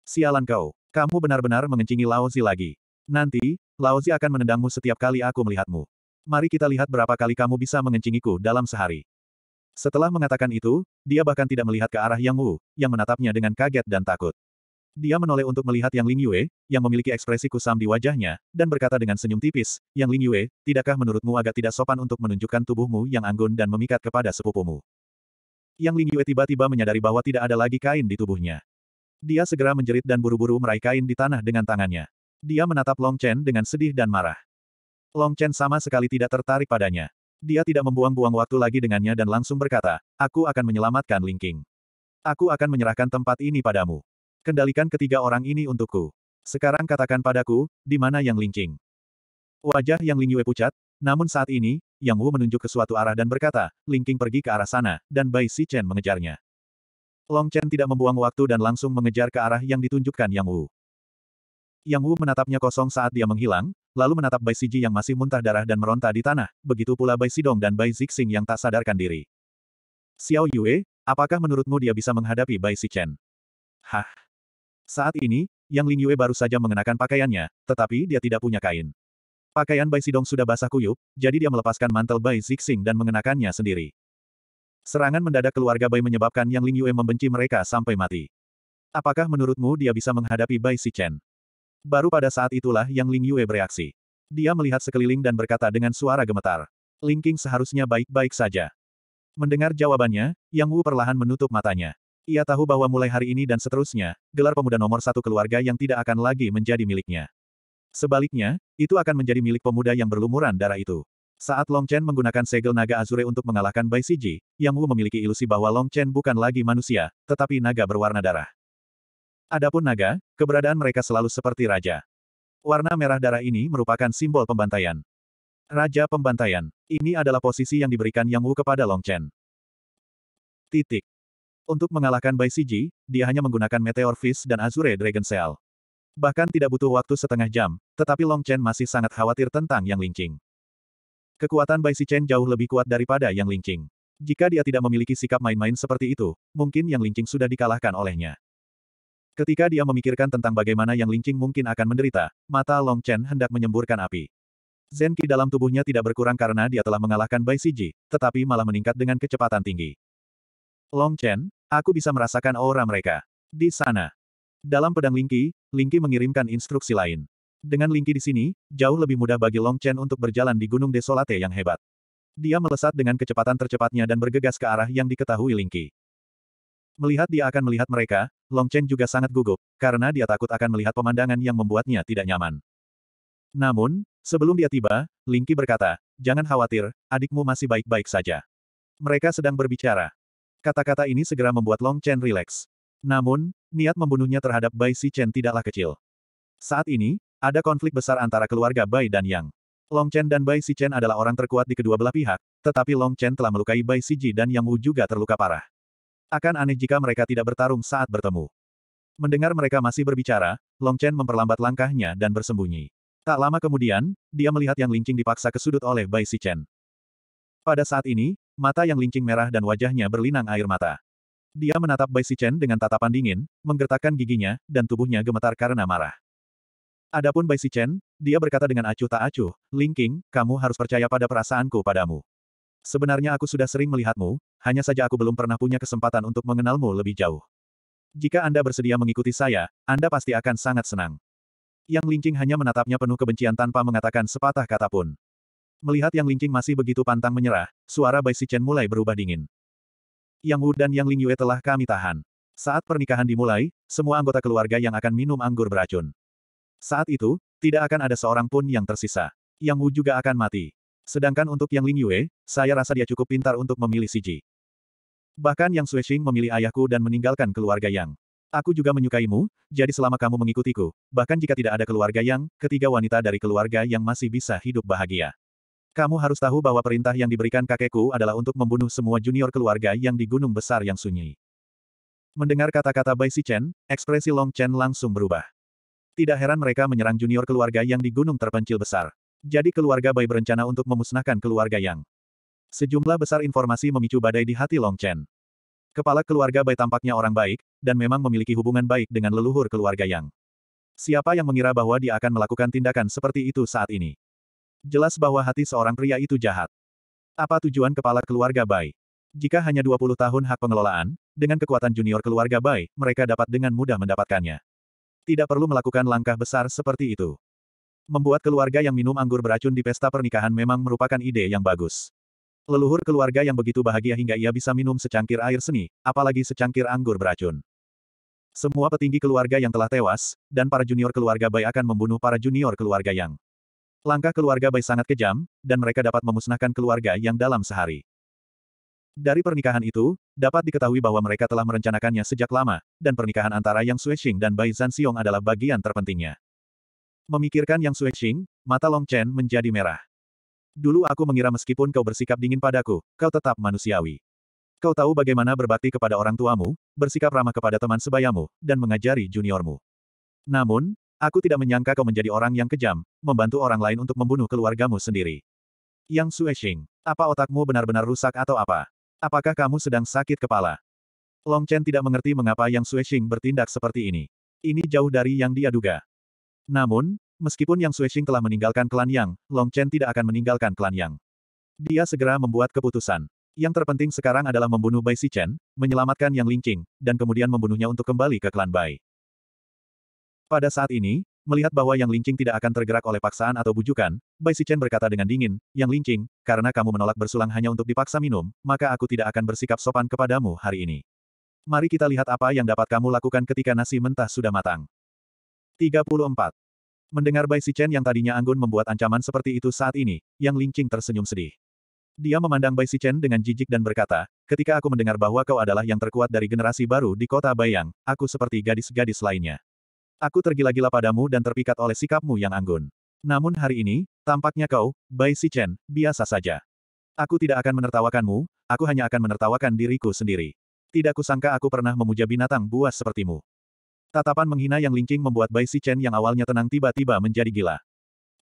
Sialan kau, kamu benar-benar mengencingi Laozi lagi. Nanti, Laozi akan menendangmu setiap kali aku melihatmu. Mari kita lihat berapa kali kamu bisa mengencingiku dalam sehari. Setelah mengatakan itu, dia bahkan tidak melihat ke arah Yang Wu, yang menatapnya dengan kaget dan takut. Dia menoleh untuk melihat Yang Ling Yue, yang memiliki ekspresi kusam di wajahnya, dan berkata dengan senyum tipis, Yang Ling Yue, tidakkah menurutmu agak tidak sopan untuk menunjukkan tubuhmu yang anggun dan memikat kepada sepupumu? Yang Ling Yue tiba-tiba menyadari bahwa tidak ada lagi kain di tubuhnya. Dia segera menjerit dan buru-buru meraih kain di tanah dengan tangannya. Dia menatap Long Chen dengan sedih dan marah. Long Chen sama sekali tidak tertarik padanya. Dia tidak membuang-buang waktu lagi dengannya dan langsung berkata, aku akan menyelamatkan Ling King. Aku akan menyerahkan tempat ini padamu. Kendalikan ketiga orang ini untukku. Sekarang katakan padaku, di mana yang Lingqing. Wajah yang Lingyue pucat, namun saat ini, Yang Wu menunjuk ke suatu arah dan berkata, Lingqing pergi ke arah sana, dan Bai Si Chen mengejarnya. Long Chen tidak membuang waktu dan langsung mengejar ke arah yang ditunjukkan Yang Wu. Yang Wu menatapnya kosong saat dia menghilang, lalu menatap Bai Siji yang masih muntah darah dan meronta di tanah, begitu pula Bai Sidong dan Bai Zixing yang tak sadarkan diri. Xiao Yue, apakah menurutmu dia bisa menghadapi Bai Si Chen? Hah? Saat ini, Yang Ling Yue baru saja mengenakan pakaiannya, tetapi dia tidak punya kain. Pakaian Bai Sidong sudah basah kuyup, jadi dia melepaskan mantel Bai Zixing dan mengenakannya sendiri. Serangan mendadak keluarga Bai menyebabkan Yang Ling Yue membenci mereka sampai mati. Apakah menurutmu dia bisa menghadapi Bai Sichen? Baru pada saat itulah Yang Ling Yue bereaksi. Dia melihat sekeliling dan berkata dengan suara gemetar. Ling King seharusnya baik-baik saja. Mendengar jawabannya, Yang Wu perlahan menutup matanya. Ia tahu bahwa mulai hari ini dan seterusnya, gelar pemuda nomor satu keluarga yang tidak akan lagi menjadi miliknya. Sebaliknya, itu akan menjadi milik pemuda yang berlumuran darah itu. Saat Long Chen menggunakan segel naga Azure untuk mengalahkan Bai Siji, Yang Wu memiliki ilusi bahwa Long Chen bukan lagi manusia, tetapi naga berwarna darah. Adapun naga, keberadaan mereka selalu seperti raja. Warna merah darah ini merupakan simbol pembantaian. Raja Pembantaian. Ini adalah posisi yang diberikan Yang Wu kepada Long Chen. Titik. Untuk mengalahkan Bai Siji, dia hanya menggunakan Meteor Fish dan Azure Dragon Cell. Bahkan tidak butuh waktu setengah jam, tetapi Long Chen masih sangat khawatir tentang Yang Lingqing. Kekuatan Bai Si Chen jauh lebih kuat daripada Yang Lingqing. Jika dia tidak memiliki sikap main-main seperti itu, mungkin Yang Lingqing sudah dikalahkan olehnya. Ketika dia memikirkan tentang bagaimana Yang Lingqing mungkin akan menderita, mata Long Chen hendak menyemburkan api. Zen Qi dalam tubuhnya tidak berkurang karena dia telah mengalahkan Bai Siji, tetapi malah meningkat dengan kecepatan tinggi. Long Chen, Aku bisa merasakan aura mereka. Di sana. Dalam pedang Lingqi, Lingqi mengirimkan instruksi lain. Dengan Lingqi di sini, jauh lebih mudah bagi Long Chen untuk berjalan di Gunung Desolate yang hebat. Dia melesat dengan kecepatan tercepatnya dan bergegas ke arah yang diketahui Lingqi. Melihat dia akan melihat mereka, Long Chen juga sangat gugup, karena dia takut akan melihat pemandangan yang membuatnya tidak nyaman. Namun, sebelum dia tiba, Lingqi berkata, Jangan khawatir, adikmu masih baik-baik saja. Mereka sedang berbicara. Kata-kata ini segera membuat Long Chen rileks. Namun, niat membunuhnya terhadap Bai Si Chen tidaklah kecil. Saat ini, ada konflik besar antara keluarga Bai dan Yang. Long Chen dan Bai Si Chen adalah orang terkuat di kedua belah pihak, tetapi Long Chen telah melukai Bai Si Ji dan Yang Wu juga terluka parah. Akan aneh jika mereka tidak bertarung saat bertemu. Mendengar mereka masih berbicara, Long Chen memperlambat langkahnya dan bersembunyi. Tak lama kemudian, dia melihat Yang Lingqing dipaksa ke sudut oleh Bai Si Chen. Pada saat ini, mata yang lincing merah dan wajahnya berlinang air mata. Dia menatap Bai Sichen dengan tatapan dingin, menggertakkan giginya, dan tubuhnya gemetar karena marah. Adapun Bai Sichen, dia berkata dengan acuh tak acuh, Ling kamu harus percaya pada perasaanku padamu. Sebenarnya aku sudah sering melihatmu, hanya saja aku belum pernah punya kesempatan untuk mengenalmu lebih jauh. Jika Anda bersedia mengikuti saya, Anda pasti akan sangat senang. Yang Lincing hanya menatapnya penuh kebencian tanpa mengatakan sepatah kata pun. Melihat Yang Lingqing masih begitu pantang menyerah, suara Bai Sichen mulai berubah dingin. Yang Wu dan Yang Ling Yue telah kami tahan. Saat pernikahan dimulai, semua anggota keluarga yang akan minum anggur beracun. Saat itu, tidak akan ada seorang pun yang tersisa. Yang Wu juga akan mati. Sedangkan untuk Yang Ling Yue, saya rasa dia cukup pintar untuk memilih Siji. Bahkan Yang Xuexing memilih ayahku dan meninggalkan keluarga Yang. Aku juga menyukaimu, jadi selama kamu mengikutiku, bahkan jika tidak ada keluarga yang, ketiga wanita dari keluarga yang masih bisa hidup bahagia. Kamu harus tahu bahwa perintah yang diberikan kakekku adalah untuk membunuh semua junior keluarga yang di gunung besar yang sunyi. Mendengar kata-kata Bai Si Chen, ekspresi Long Chen langsung berubah. Tidak heran mereka menyerang junior keluarga yang di gunung terpencil besar. Jadi keluarga Bai berencana untuk memusnahkan keluarga Yang. Sejumlah besar informasi memicu badai di hati Long Chen. Kepala keluarga Bai tampaknya orang baik, dan memang memiliki hubungan baik dengan leluhur keluarga Yang. Siapa yang mengira bahwa dia akan melakukan tindakan seperti itu saat ini? Jelas bahwa hati seorang pria itu jahat. Apa tujuan kepala keluarga Bai? Jika hanya 20 tahun hak pengelolaan, dengan kekuatan junior keluarga Bai, mereka dapat dengan mudah mendapatkannya. Tidak perlu melakukan langkah besar seperti itu. Membuat keluarga yang minum anggur beracun di pesta pernikahan memang merupakan ide yang bagus. Leluhur keluarga yang begitu bahagia hingga ia bisa minum secangkir air seni, apalagi secangkir anggur beracun. Semua petinggi keluarga yang telah tewas, dan para junior keluarga Bai akan membunuh para junior keluarga yang Langkah keluarga Bai sangat kejam, dan mereka dapat memusnahkan keluarga yang dalam sehari. Dari pernikahan itu, dapat diketahui bahwa mereka telah merencanakannya sejak lama, dan pernikahan antara Yang Suexing dan Bai Zanxiong adalah bagian terpentingnya. Memikirkan Yang Suexing, mata Long Chen menjadi merah. Dulu aku mengira meskipun kau bersikap dingin padaku, kau tetap manusiawi. Kau tahu bagaimana berbakti kepada orang tuamu, bersikap ramah kepada teman sebayamu, dan mengajari juniormu. Namun, Aku tidak menyangka kau menjadi orang yang kejam, membantu orang lain untuk membunuh keluargamu sendiri. Yang Suexing, apa otakmu benar-benar rusak atau apa? Apakah kamu sedang sakit kepala? Long Chen tidak mengerti mengapa Yang Suexing bertindak seperti ini. Ini jauh dari yang dia duga. Namun, meskipun Yang Suexing telah meninggalkan klan Yang, Long Chen tidak akan meninggalkan klan Yang. Dia segera membuat keputusan. Yang terpenting sekarang adalah membunuh Bai Si Chen, menyelamatkan Yang Lingqing, dan kemudian membunuhnya untuk kembali ke klan Bai. Pada saat ini, melihat bahwa Yang Lingqing tidak akan tergerak oleh paksaan atau bujukan, Bai Sichen berkata dengan dingin, Yang Lingqing, karena kamu menolak bersulang hanya untuk dipaksa minum, maka aku tidak akan bersikap sopan kepadamu hari ini. Mari kita lihat apa yang dapat kamu lakukan ketika nasi mentah sudah matang. 34. Mendengar Bai Sichen yang tadinya anggun membuat ancaman seperti itu saat ini, Yang Lingqing tersenyum sedih. Dia memandang Bai Sichen dengan jijik dan berkata, ketika aku mendengar bahwa kau adalah yang terkuat dari generasi baru di kota Bayang, aku seperti gadis-gadis lainnya. Aku tergila-gila padamu dan terpikat oleh sikapmu yang anggun. Namun hari ini, tampaknya kau, Bai Si Chen, biasa saja. Aku tidak akan menertawakanmu, aku hanya akan menertawakan diriku sendiri. Tidak kusangka aku pernah memuja binatang buas sepertimu. Tatapan menghina yang lincing membuat Bai Si Chen yang awalnya tenang tiba-tiba menjadi gila.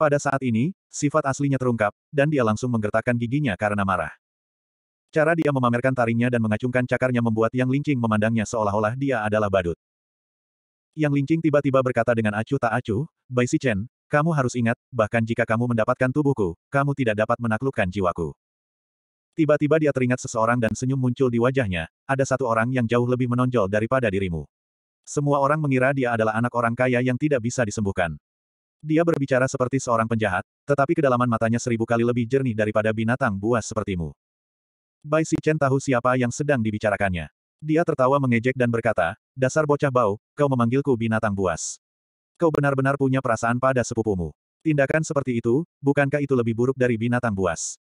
Pada saat ini, sifat aslinya terungkap, dan dia langsung menggertakkan giginya karena marah. Cara dia memamerkan taringnya dan mengacungkan cakarnya membuat yang lincing memandangnya seolah-olah dia adalah badut. Yang Lingqing tiba-tiba berkata dengan acuh tak acuh, Bai Chen, kamu harus ingat, bahkan jika kamu mendapatkan tubuhku, kamu tidak dapat menaklukkan jiwaku. Tiba-tiba dia teringat seseorang dan senyum muncul di wajahnya, ada satu orang yang jauh lebih menonjol daripada dirimu. Semua orang mengira dia adalah anak orang kaya yang tidak bisa disembuhkan. Dia berbicara seperti seorang penjahat, tetapi kedalaman matanya seribu kali lebih jernih daripada binatang buas sepertimu. Bai Chen tahu siapa yang sedang dibicarakannya. Dia tertawa mengejek dan berkata, dasar bocah bau, kau memanggilku binatang buas. Kau benar-benar punya perasaan pada sepupumu. Tindakan seperti itu, bukankah itu lebih buruk dari binatang buas?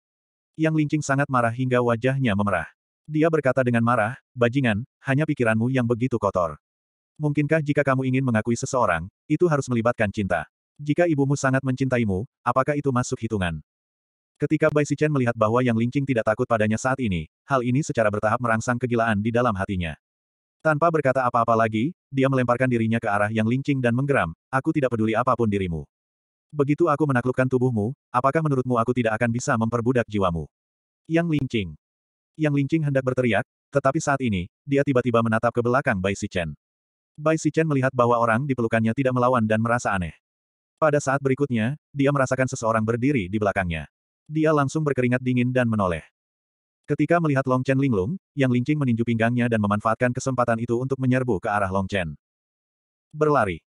Yang Lincing sangat marah hingga wajahnya memerah. Dia berkata dengan marah, bajingan, hanya pikiranmu yang begitu kotor. Mungkinkah jika kamu ingin mengakui seseorang, itu harus melibatkan cinta? Jika ibumu sangat mencintaimu, apakah itu masuk hitungan? Ketika Bai Sichen melihat bahwa Yang Lincing tidak takut padanya saat ini, hal ini secara bertahap merangsang kegilaan di dalam hatinya. Tanpa berkata apa-apa lagi, dia melemparkan dirinya ke arah yang lincing dan menggeram, aku tidak peduli apapun dirimu. Begitu aku menaklukkan tubuhmu, apakah menurutmu aku tidak akan bisa memperbudak jiwamu? Yang lincing. Yang lincing hendak berteriak, tetapi saat ini, dia tiba-tiba menatap ke belakang Bai Sichen. Bai Sichen melihat bahwa orang di pelukannya tidak melawan dan merasa aneh. Pada saat berikutnya, dia merasakan seseorang berdiri di belakangnya. Dia langsung berkeringat dingin dan menoleh. Ketika melihat Long Chen linglung, Yang Lingqing meninju pinggangnya dan memanfaatkan kesempatan itu untuk menyerbu ke arah Long Chen. Berlari.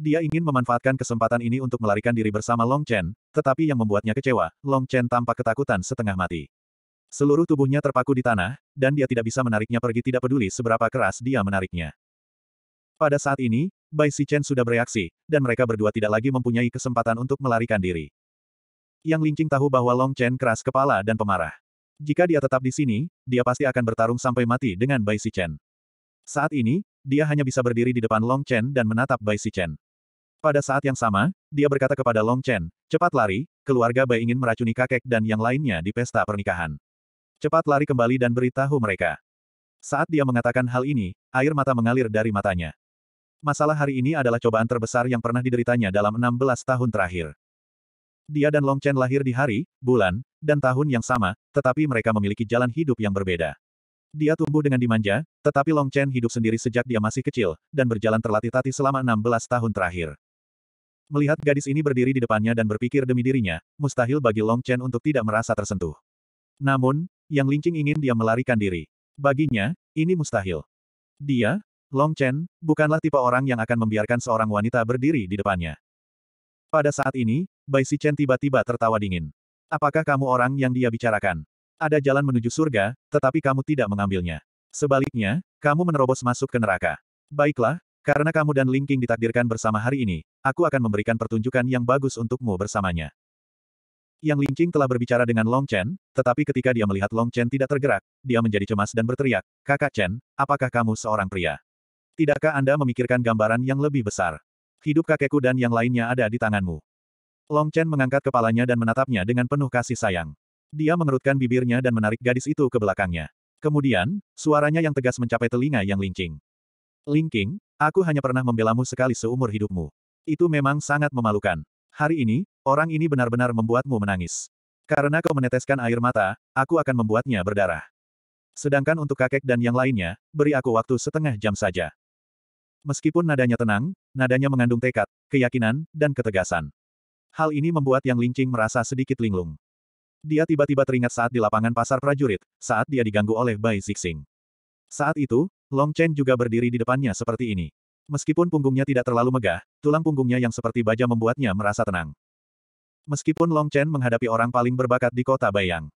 Dia ingin memanfaatkan kesempatan ini untuk melarikan diri bersama Long Chen, tetapi yang membuatnya kecewa, Long Chen tampak ketakutan setengah mati. Seluruh tubuhnya terpaku di tanah, dan dia tidak bisa menariknya pergi tidak peduli seberapa keras dia menariknya. Pada saat ini, Bai Si Chen sudah bereaksi, dan mereka berdua tidak lagi mempunyai kesempatan untuk melarikan diri. Yang Lingqing tahu bahwa Long Chen keras kepala dan pemarah. Jika dia tetap di sini, dia pasti akan bertarung sampai mati dengan Bai Si Chen. Saat ini, dia hanya bisa berdiri di depan Long Chen dan menatap Bai Si Chen. Pada saat yang sama, dia berkata kepada Long Chen, cepat lari, keluarga Bai ingin meracuni kakek dan yang lainnya di pesta pernikahan. Cepat lari kembali dan beritahu mereka. Saat dia mengatakan hal ini, air mata mengalir dari matanya. Masalah hari ini adalah cobaan terbesar yang pernah dideritanya dalam 16 tahun terakhir. Dia dan Long Chen lahir di hari, bulan, dan tahun yang sama, tetapi mereka memiliki jalan hidup yang berbeda. Dia tumbuh dengan dimanja, tetapi Long Chen hidup sendiri sejak dia masih kecil, dan berjalan terlatih tati selama 16 tahun terakhir. Melihat gadis ini berdiri di depannya dan berpikir demi dirinya, mustahil bagi Long Chen untuk tidak merasa tersentuh. Namun, yang lincing ingin dia melarikan diri. Baginya, ini mustahil. Dia, Long Chen, bukanlah tipe orang yang akan membiarkan seorang wanita berdiri di depannya. Pada saat ini, Bai Sichen tiba-tiba tertawa dingin. Apakah kamu orang yang dia bicarakan? Ada jalan menuju surga, tetapi kamu tidak mengambilnya. Sebaliknya, kamu menerobos masuk ke neraka. Baiklah, karena kamu dan Linking ditakdirkan bersama hari ini, aku akan memberikan pertunjukan yang bagus untukmu bersamanya. Yang Linking telah berbicara dengan Long Chen, tetapi ketika dia melihat Long Chen tidak tergerak, dia menjadi cemas dan berteriak, Kakak Chen, apakah kamu seorang pria? Tidakkah Anda memikirkan gambaran yang lebih besar? Hidup kakekku dan yang lainnya ada di tanganmu. Long Chen mengangkat kepalanya dan menatapnya dengan penuh kasih sayang. Dia mengerutkan bibirnya dan menarik gadis itu ke belakangnya. Kemudian, suaranya yang tegas mencapai telinga yang lincing. Lingking, aku hanya pernah membelamu sekali seumur hidupmu. Itu memang sangat memalukan. Hari ini, orang ini benar-benar membuatmu menangis. Karena kau meneteskan air mata, aku akan membuatnya berdarah. Sedangkan untuk kakek dan yang lainnya, beri aku waktu setengah jam saja. Meskipun nadanya tenang, nadanya mengandung tekad, keyakinan, dan ketegasan. Hal ini membuat Yang Lingqing merasa sedikit linglung. Dia tiba-tiba teringat saat di lapangan pasar prajurit, saat dia diganggu oleh Bai Zixing. Saat itu, Long Chen juga berdiri di depannya seperti ini. Meskipun punggungnya tidak terlalu megah, tulang punggungnya yang seperti baja membuatnya merasa tenang. Meskipun Long Chen menghadapi orang paling berbakat di kota Bayang.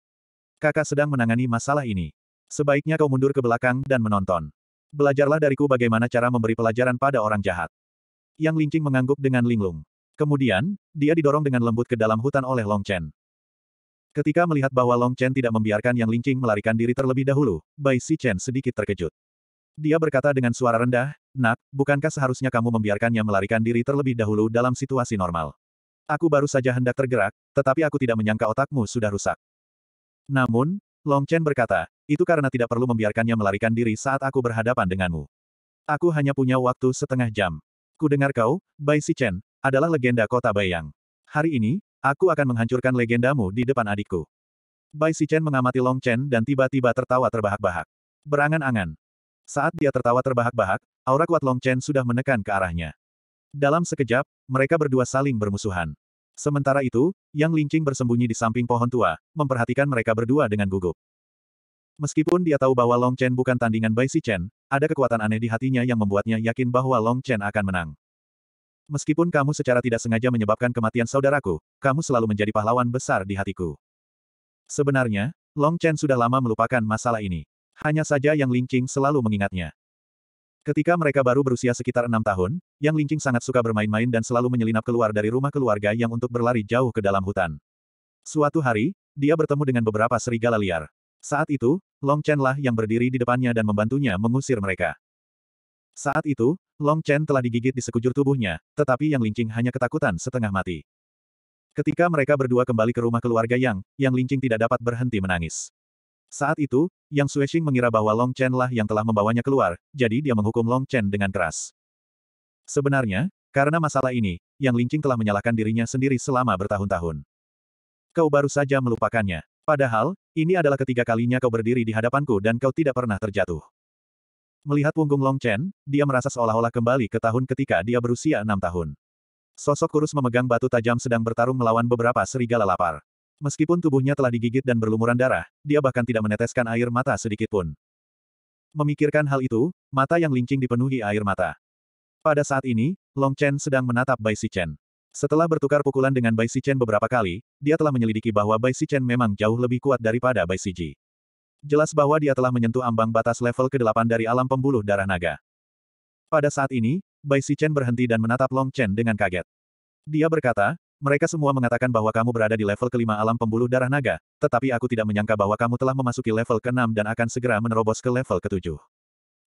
Kakak sedang menangani masalah ini. Sebaiknya kau mundur ke belakang dan menonton. Belajarlah dariku bagaimana cara memberi pelajaran pada orang jahat. Yang Lingqing mengangguk dengan linglung. Kemudian, dia didorong dengan lembut ke dalam hutan oleh Long Chen. Ketika melihat bahwa Long Chen tidak membiarkan Yang Lingqing melarikan diri terlebih dahulu, Bai Si Chen sedikit terkejut. Dia berkata dengan suara rendah, Nak, bukankah seharusnya kamu membiarkannya melarikan diri terlebih dahulu dalam situasi normal? Aku baru saja hendak tergerak, tetapi aku tidak menyangka otakmu sudah rusak. Namun, Long Chen berkata, itu karena tidak perlu membiarkannya melarikan diri saat aku berhadapan denganmu. Aku hanya punya waktu setengah jam. Ku dengar kau, Bai Si Chen, adalah legenda kota Bayang. Hari ini, aku akan menghancurkan legendamu di depan adikku. Bai Si Chen mengamati Long Chen dan tiba-tiba tertawa terbahak-bahak. Berangan-angan. Saat dia tertawa terbahak-bahak, aura kuat Long Chen sudah menekan ke arahnya. Dalam sekejap, mereka berdua saling bermusuhan. Sementara itu, Yang Lingqing bersembunyi di samping pohon tua, memperhatikan mereka berdua dengan gugup. Meskipun dia tahu bahwa Long Chen bukan tandingan Bai Si Chen, ada kekuatan aneh di hatinya yang membuatnya yakin bahwa Long Chen akan menang. Meskipun kamu secara tidak sengaja menyebabkan kematian saudaraku, kamu selalu menjadi pahlawan besar di hatiku. Sebenarnya, Long Chen sudah lama melupakan masalah ini. Hanya saja yang Lingqing selalu mengingatnya. Ketika mereka baru berusia sekitar enam tahun, Yang Lingqing sangat suka bermain-main dan selalu menyelinap keluar dari rumah keluarga yang untuk berlari jauh ke dalam hutan. Suatu hari, dia bertemu dengan beberapa serigala liar. Saat itu, Long Chen lah yang berdiri di depannya dan membantunya mengusir mereka. Saat itu, Long Chen telah digigit di sekujur tubuhnya, tetapi Yang Lingqing hanya ketakutan setengah mati. Ketika mereka berdua kembali ke rumah keluarga Yang, Yang Lingqing tidak dapat berhenti menangis. Saat itu, Yang Suexing mengira bahwa Long Chen lah yang telah membawanya keluar, jadi dia menghukum Long Chen dengan keras. Sebenarnya, karena masalah ini, Yang Lingqing telah menyalahkan dirinya sendiri selama bertahun-tahun. Kau baru saja melupakannya. Padahal, ini adalah ketiga kalinya kau berdiri di hadapanku dan kau tidak pernah terjatuh. Melihat punggung Long Chen, dia merasa seolah-olah kembali ke tahun ketika dia berusia enam tahun. Sosok kurus memegang batu tajam sedang bertarung melawan beberapa serigala lapar. Meskipun tubuhnya telah digigit dan berlumuran darah, dia bahkan tidak meneteskan air mata sedikit pun. Memikirkan hal itu, mata yang lincing dipenuhi air mata. Pada saat ini, Long Chen sedang menatap Bai Si Chen. Setelah bertukar pukulan dengan Bai Sichen beberapa kali, dia telah menyelidiki bahwa Bai Sichen memang jauh lebih kuat daripada Bai Siji. Jelas bahwa dia telah menyentuh ambang batas level ke-8 dari alam pembuluh darah naga. Pada saat ini, Bai Sichen berhenti dan menatap Long Chen dengan kaget. Dia berkata, mereka semua mengatakan bahwa kamu berada di level kelima alam pembuluh darah naga, tetapi aku tidak menyangka bahwa kamu telah memasuki level keenam dan akan segera menerobos ke level ketujuh."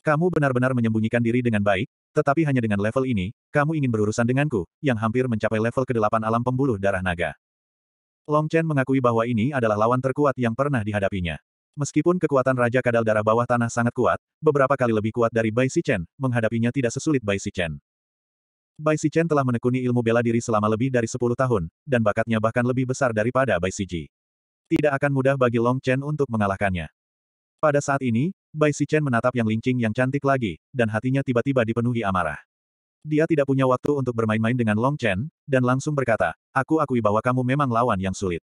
Kamu benar-benar menyembunyikan diri dengan baik, tetapi hanya dengan level ini, kamu ingin berurusan denganku, yang hampir mencapai level ke-8 alam pembuluh darah naga. Long Chen mengakui bahwa ini adalah lawan terkuat yang pernah dihadapinya. Meskipun kekuatan Raja Kadal Darah Bawah Tanah sangat kuat, beberapa kali lebih kuat dari Bai Si Chen, menghadapinya tidak sesulit Bai Si Chen. Bai Si Chen telah menekuni ilmu bela diri selama lebih dari 10 tahun, dan bakatnya bahkan lebih besar daripada Bai Si Ji. Tidak akan mudah bagi Long Chen untuk mengalahkannya. Pada saat ini, Bai Sichen menatap yang lincing yang cantik lagi, dan hatinya tiba-tiba dipenuhi amarah. Dia tidak punya waktu untuk bermain-main dengan Long Chen, dan langsung berkata, aku akui bahwa kamu memang lawan yang sulit.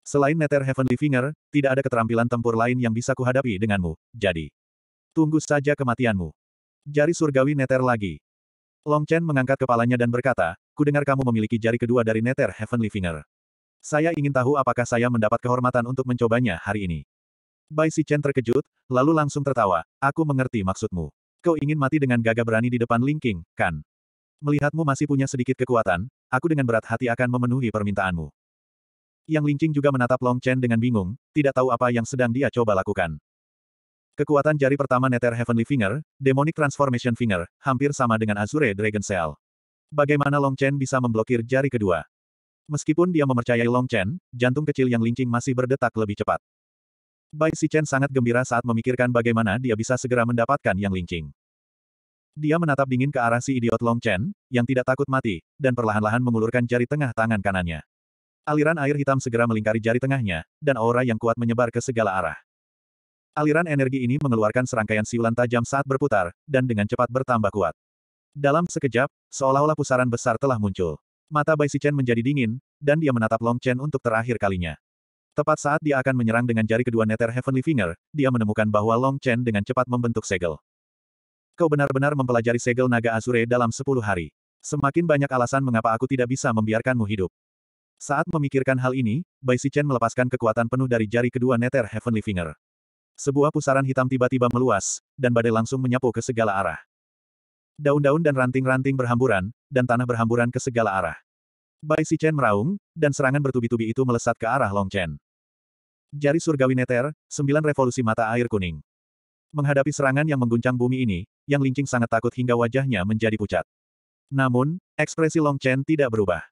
Selain Nether Heavenly Finger, tidak ada keterampilan tempur lain yang bisa kuhadapi denganmu, jadi. Tunggu saja kematianmu. Jari surgawi Nether lagi. Long Chen mengangkat kepalanya dan berkata, "Ku dengar kamu memiliki jari kedua dari Nether Heavenly Finger. Saya ingin tahu apakah saya mendapat kehormatan untuk mencobanya hari ini. Bai Chen terkejut, lalu langsung tertawa. Aku mengerti maksudmu. Kau ingin mati dengan gagah berani di depan Qing, kan? Melihatmu masih punya sedikit kekuatan, aku dengan berat hati akan memenuhi permintaanmu. Yang Ling Lingqing juga menatap Long Chen dengan bingung, tidak tahu apa yang sedang dia coba lakukan. Kekuatan jari pertama Nether Heavenly Finger, Demonic Transformation Finger, hampir sama dengan Azure Dragon Cell. Bagaimana Long Chen bisa memblokir jari kedua? Meskipun dia memercayai Long Chen, jantung kecil yang Ling Lingqing masih berdetak lebih cepat. Bai Sichen sangat gembira saat memikirkan bagaimana dia bisa segera mendapatkan yang Lingqing. Dia menatap dingin ke arah si idiot Long Chen, yang tidak takut mati, dan perlahan-lahan mengulurkan jari tengah tangan kanannya. Aliran air hitam segera melingkari jari tengahnya, dan aura yang kuat menyebar ke segala arah. Aliran energi ini mengeluarkan serangkaian siulan tajam saat berputar, dan dengan cepat bertambah kuat. Dalam sekejap, seolah-olah pusaran besar telah muncul. Mata Bai Sichen menjadi dingin, dan dia menatap Long Chen untuk terakhir kalinya. Tepat saat dia akan menyerang dengan jari kedua Nether Heavenly Finger, dia menemukan bahwa Long Chen dengan cepat membentuk segel. Kau benar-benar mempelajari segel naga Azure dalam 10 hari. Semakin banyak alasan mengapa aku tidak bisa membiarkanmu hidup. Saat memikirkan hal ini, Bai Chen melepaskan kekuatan penuh dari jari kedua Nether Heavenly Finger. Sebuah pusaran hitam tiba-tiba meluas, dan badai langsung menyapu ke segala arah. Daun-daun dan ranting-ranting berhamburan, dan tanah berhamburan ke segala arah. Bai Chen meraung, dan serangan bertubi-tubi itu melesat ke arah Long Chen. Jari surgawi neter, sembilan revolusi mata air kuning. Menghadapi serangan yang mengguncang bumi ini, yang Linqing sangat takut hingga wajahnya menjadi pucat. Namun, ekspresi Long Chen tidak berubah.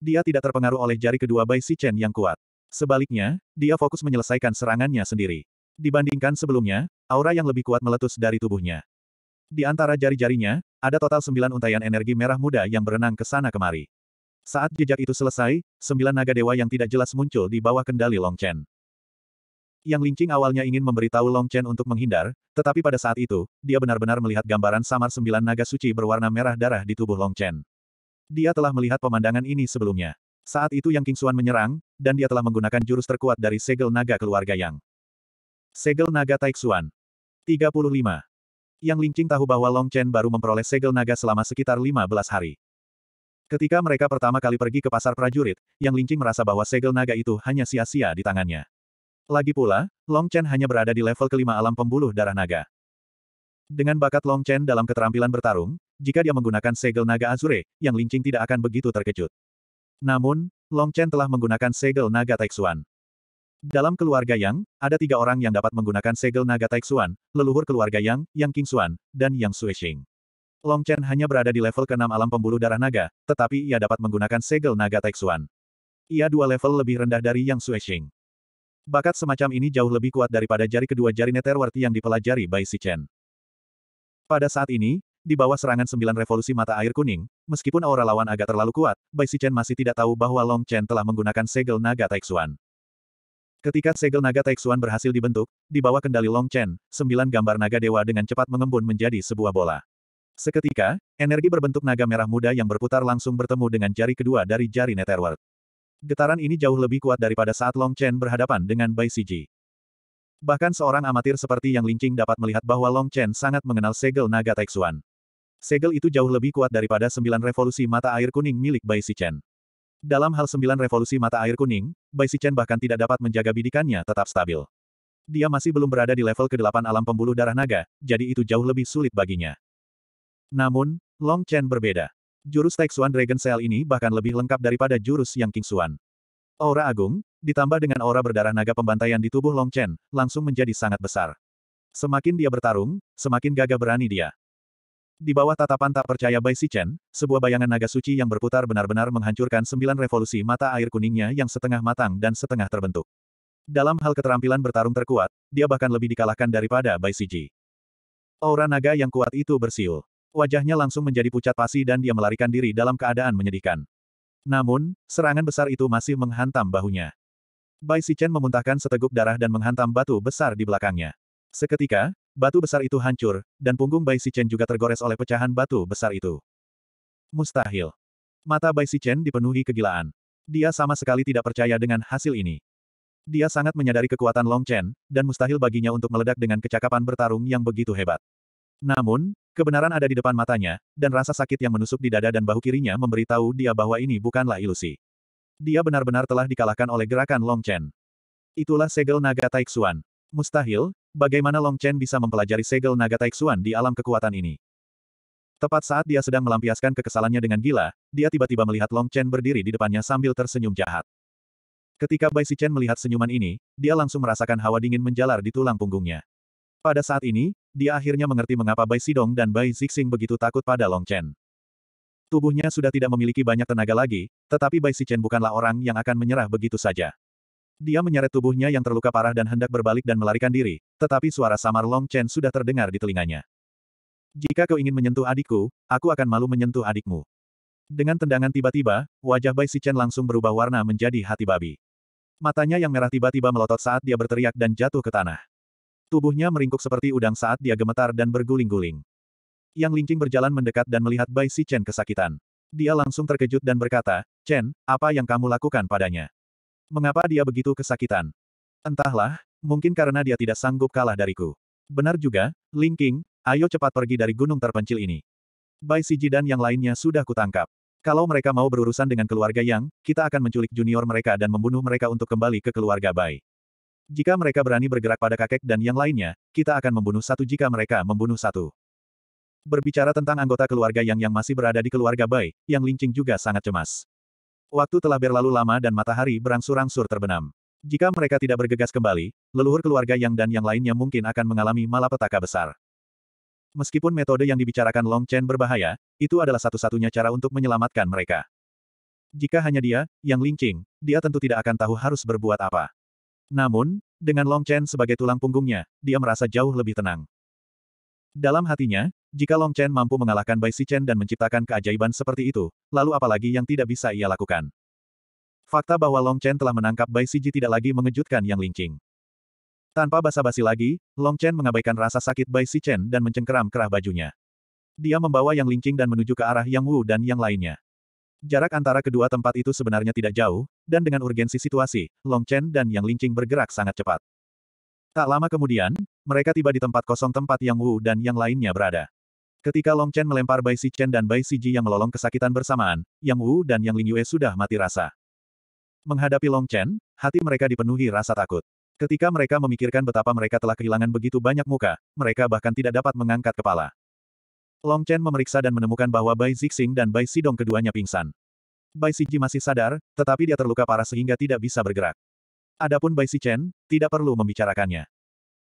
Dia tidak terpengaruh oleh jari kedua Bai Si Chen yang kuat. Sebaliknya, dia fokus menyelesaikan serangannya sendiri. Dibandingkan sebelumnya, aura yang lebih kuat meletus dari tubuhnya. Di antara jari-jarinya, ada total sembilan untaian energi merah muda yang berenang ke sana kemari. Saat jejak itu selesai, sembilan naga dewa yang tidak jelas muncul di bawah kendali Long Chen yang Lingqing awalnya ingin memberitahu Long Chen untuk menghindar, tetapi pada saat itu, dia benar-benar melihat gambaran samar sembilan naga suci berwarna merah darah di tubuh Long Chen. Dia telah melihat pemandangan ini sebelumnya. Saat itu Yang King Xuan menyerang, dan dia telah menggunakan jurus terkuat dari segel naga keluarga Yang. Segel naga Taixuan. 35. Yang Lingqing tahu bahwa Long Chen baru memperoleh segel naga selama sekitar 15 hari. Ketika mereka pertama kali pergi ke pasar prajurit, Yang Lingqing merasa bahwa segel naga itu hanya sia-sia di tangannya. Lagi pula, Long Chen hanya berada di level kelima alam pembuluh darah naga. Dengan bakat Long Chen dalam keterampilan bertarung, jika dia menggunakan segel naga Azure, yang Lincing tidak akan begitu terkejut. Namun, Long Chen telah menggunakan segel naga Taixuan. Dalam keluarga Yang, ada tiga orang yang dapat menggunakan segel naga Taixuan, leluhur keluarga Yang, Yang Suan, dan Yang Xuexing. Long Chen hanya berada di level ke-6 alam pembuluh darah naga, tetapi ia dapat menggunakan segel naga Taixuan. Ia dua level lebih rendah dari Yang Xuexing. Bakat semacam ini jauh lebih kuat daripada jari kedua jari Neterwarti yang dipelajari Bai Sichen. Pada saat ini, di bawah serangan sembilan revolusi mata air kuning, meskipun aura lawan agak terlalu kuat, Bai Sichen masih tidak tahu bahwa Long Chen telah menggunakan segel naga Taixuan. Ketika segel naga Taixuan berhasil dibentuk, di bawah kendali Long Chen, sembilan gambar naga dewa dengan cepat mengembun menjadi sebuah bola. Seketika, energi berbentuk naga merah muda yang berputar langsung bertemu dengan jari kedua dari jari Neterward. Getaran ini jauh lebih kuat daripada saat Long Chen berhadapan dengan Bai Siji. Bahkan seorang amatir seperti yang Lingqing dapat melihat bahwa Long Chen sangat mengenal segel naga Taixuan. Segel itu jauh lebih kuat daripada sembilan revolusi mata air kuning milik Bai Sichen. Dalam hal sembilan revolusi mata air kuning, Bai Sichen bahkan tidak dapat menjaga bidikannya tetap stabil. Dia masih belum berada di level ke-8 alam pembuluh darah naga, jadi itu jauh lebih sulit baginya. Namun, Long Chen berbeda jurus Taixuan Dragon Cell ini bahkan lebih lengkap daripada jurus yang King Xuan. Aura agung, ditambah dengan aura berdarah naga pembantaian di tubuh Long Chen, langsung menjadi sangat besar. Semakin dia bertarung, semakin gagah berani dia. Di bawah tatapan tak percaya Bai Si Chen, sebuah bayangan naga suci yang berputar benar-benar menghancurkan sembilan revolusi mata air kuningnya yang setengah matang dan setengah terbentuk. Dalam hal keterampilan bertarung terkuat, dia bahkan lebih dikalahkan daripada Bai Si Ji. Aura naga yang kuat itu bersiul wajahnya langsung menjadi pucat pasi dan dia melarikan diri dalam keadaan menyedihkan. Namun, serangan besar itu masih menghantam bahunya. Bai Sichen memuntahkan seteguk darah dan menghantam batu besar di belakangnya. Seketika, batu besar itu hancur, dan punggung Bai Sichen juga tergores oleh pecahan batu besar itu. Mustahil. Mata Bai Sichen dipenuhi kegilaan. Dia sama sekali tidak percaya dengan hasil ini. Dia sangat menyadari kekuatan Long Chen, dan mustahil baginya untuk meledak dengan kecakapan bertarung yang begitu hebat. Namun, Kebenaran ada di depan matanya, dan rasa sakit yang menusuk di dada dan bahu kirinya memberitahu dia bahwa ini bukanlah ilusi. Dia benar-benar telah dikalahkan oleh gerakan Long Chen. Itulah segel naga Taixuan. Mustahil, bagaimana Long Chen bisa mempelajari segel naga Taixuan di alam kekuatan ini. Tepat saat dia sedang melampiaskan kekesalannya dengan gila, dia tiba-tiba melihat Long Chen berdiri di depannya sambil tersenyum jahat. Ketika Bai Sichen melihat senyuman ini, dia langsung merasakan hawa dingin menjalar di tulang punggungnya. Pada saat ini, dia akhirnya mengerti mengapa Bai Sidong dan Bai Zixing begitu takut pada Long Chen. Tubuhnya sudah tidak memiliki banyak tenaga lagi, tetapi Bai Sichen bukanlah orang yang akan menyerah begitu saja. Dia menyeret tubuhnya yang terluka parah dan hendak berbalik dan melarikan diri, tetapi suara samar Long Chen sudah terdengar di telinganya. Jika kau ingin menyentuh adikku, aku akan malu menyentuh adikmu. Dengan tendangan tiba-tiba, wajah Bai Sichen langsung berubah warna menjadi hati babi. Matanya yang merah tiba-tiba melotot saat dia berteriak dan jatuh ke tanah. Tubuhnya meringkuk seperti udang saat dia gemetar dan berguling-guling. Yang Lingqing berjalan mendekat dan melihat Bai Si Chen kesakitan. Dia langsung terkejut dan berkata, Chen, apa yang kamu lakukan padanya? Mengapa dia begitu kesakitan? Entahlah, mungkin karena dia tidak sanggup kalah dariku. Benar juga, Lingqing, ayo cepat pergi dari gunung terpencil ini. Bai Siji dan yang lainnya sudah kutangkap. Kalau mereka mau berurusan dengan keluarga Yang, kita akan menculik junior mereka dan membunuh mereka untuk kembali ke keluarga Bai. Jika mereka berani bergerak pada kakek dan yang lainnya, kita akan membunuh satu jika mereka membunuh satu. Berbicara tentang anggota keluarga yang yang masih berada di keluarga Bai, yang lincing juga sangat cemas. Waktu telah berlalu lama dan matahari berangsur-angsur terbenam. Jika mereka tidak bergegas kembali, leluhur keluarga yang dan yang lainnya mungkin akan mengalami malapetaka besar. Meskipun metode yang dibicarakan Long Chen berbahaya, itu adalah satu-satunya cara untuk menyelamatkan mereka. Jika hanya dia, yang lincing, dia tentu tidak akan tahu harus berbuat apa. Namun, dengan Long Chen sebagai tulang punggungnya, dia merasa jauh lebih tenang. Dalam hatinya, jika Long Chen mampu mengalahkan Bai Sichen dan menciptakan keajaiban seperti itu, lalu apalagi yang tidak bisa ia lakukan? Fakta bahwa Long Chen telah menangkap Bai Siji tidak lagi mengejutkan yang Lingqing. Tanpa basa-basi lagi, Long Chen mengabaikan rasa sakit Bai Sichen dan mencengkeram kerah bajunya. Dia membawa yang Lingqing dan menuju ke arah Yang Wu dan yang lainnya. Jarak antara kedua tempat itu sebenarnya tidak jauh, dan dengan urgensi situasi, Long Chen dan Yang Lingqing bergerak sangat cepat. Tak lama kemudian, mereka tiba di tempat kosong tempat Yang Wu dan yang lainnya berada. Ketika Long Chen melempar Bai Si Chen dan Bai Si Ji yang melolong kesakitan bersamaan, Yang Wu dan Yang Ling Yue sudah mati rasa. Menghadapi Long Chen, hati mereka dipenuhi rasa takut. Ketika mereka memikirkan betapa mereka telah kehilangan begitu banyak muka, mereka bahkan tidak dapat mengangkat kepala. Long Chen memeriksa dan menemukan bahwa Bai Zixing dan Bai Sidong keduanya pingsan. Bai Siji masih sadar, tetapi dia terluka parah sehingga tidak bisa bergerak. Adapun Bai Chen, tidak perlu membicarakannya.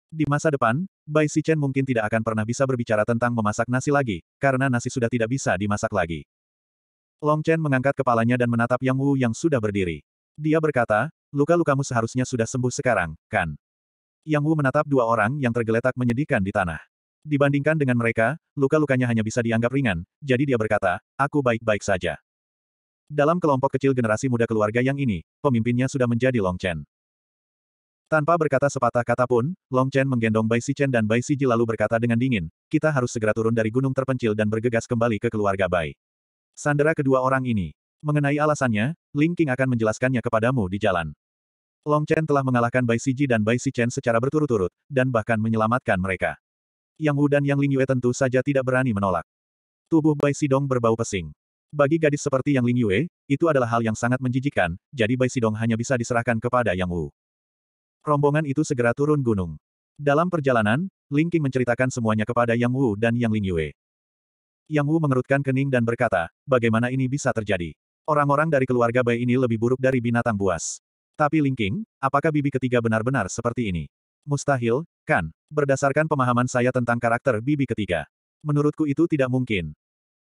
Di masa depan, Bai Chen mungkin tidak akan pernah bisa berbicara tentang memasak nasi lagi, karena nasi sudah tidak bisa dimasak lagi. Long Chen mengangkat kepalanya dan menatap Yang Wu yang sudah berdiri. Dia berkata, luka-lukamu seharusnya sudah sembuh sekarang, kan? Yang Wu menatap dua orang yang tergeletak menyedihkan di tanah. Dibandingkan dengan mereka, luka-lukanya hanya bisa dianggap ringan, jadi dia berkata, aku baik-baik saja. Dalam kelompok kecil generasi muda keluarga yang ini, pemimpinnya sudah menjadi Long Chen. Tanpa berkata sepatah kata pun, Long Chen menggendong Bai Si Chen dan Bai Si Ji lalu berkata dengan dingin, kita harus segera turun dari gunung terpencil dan bergegas kembali ke keluarga Bai. Sandera kedua orang ini. Mengenai alasannya, Ling Qing akan menjelaskannya kepadamu di jalan. Long Chen telah mengalahkan Bai Si Ji dan Bai Si Chen secara berturut-turut, dan bahkan menyelamatkan mereka. Yang Wu dan Yang Ling Yue tentu saja tidak berani menolak. Tubuh Bai Si Dong berbau pesing. Bagi gadis seperti yang Ling Yue, itu adalah hal yang sangat menjijikan, jadi Bai Sidong hanya bisa diserahkan kepada Yang Wu. Rombongan itu segera turun gunung. Dalam perjalanan, Ling King menceritakan semuanya kepada Yang Wu dan Yang Ling Yue. Yang Wu mengerutkan kening dan berkata, bagaimana ini bisa terjadi? Orang-orang dari keluarga Bai ini lebih buruk dari binatang buas. Tapi Ling King, apakah bibi ketiga benar-benar seperti ini? Mustahil, kan? Berdasarkan pemahaman saya tentang karakter bibi ketiga. Menurutku itu tidak mungkin.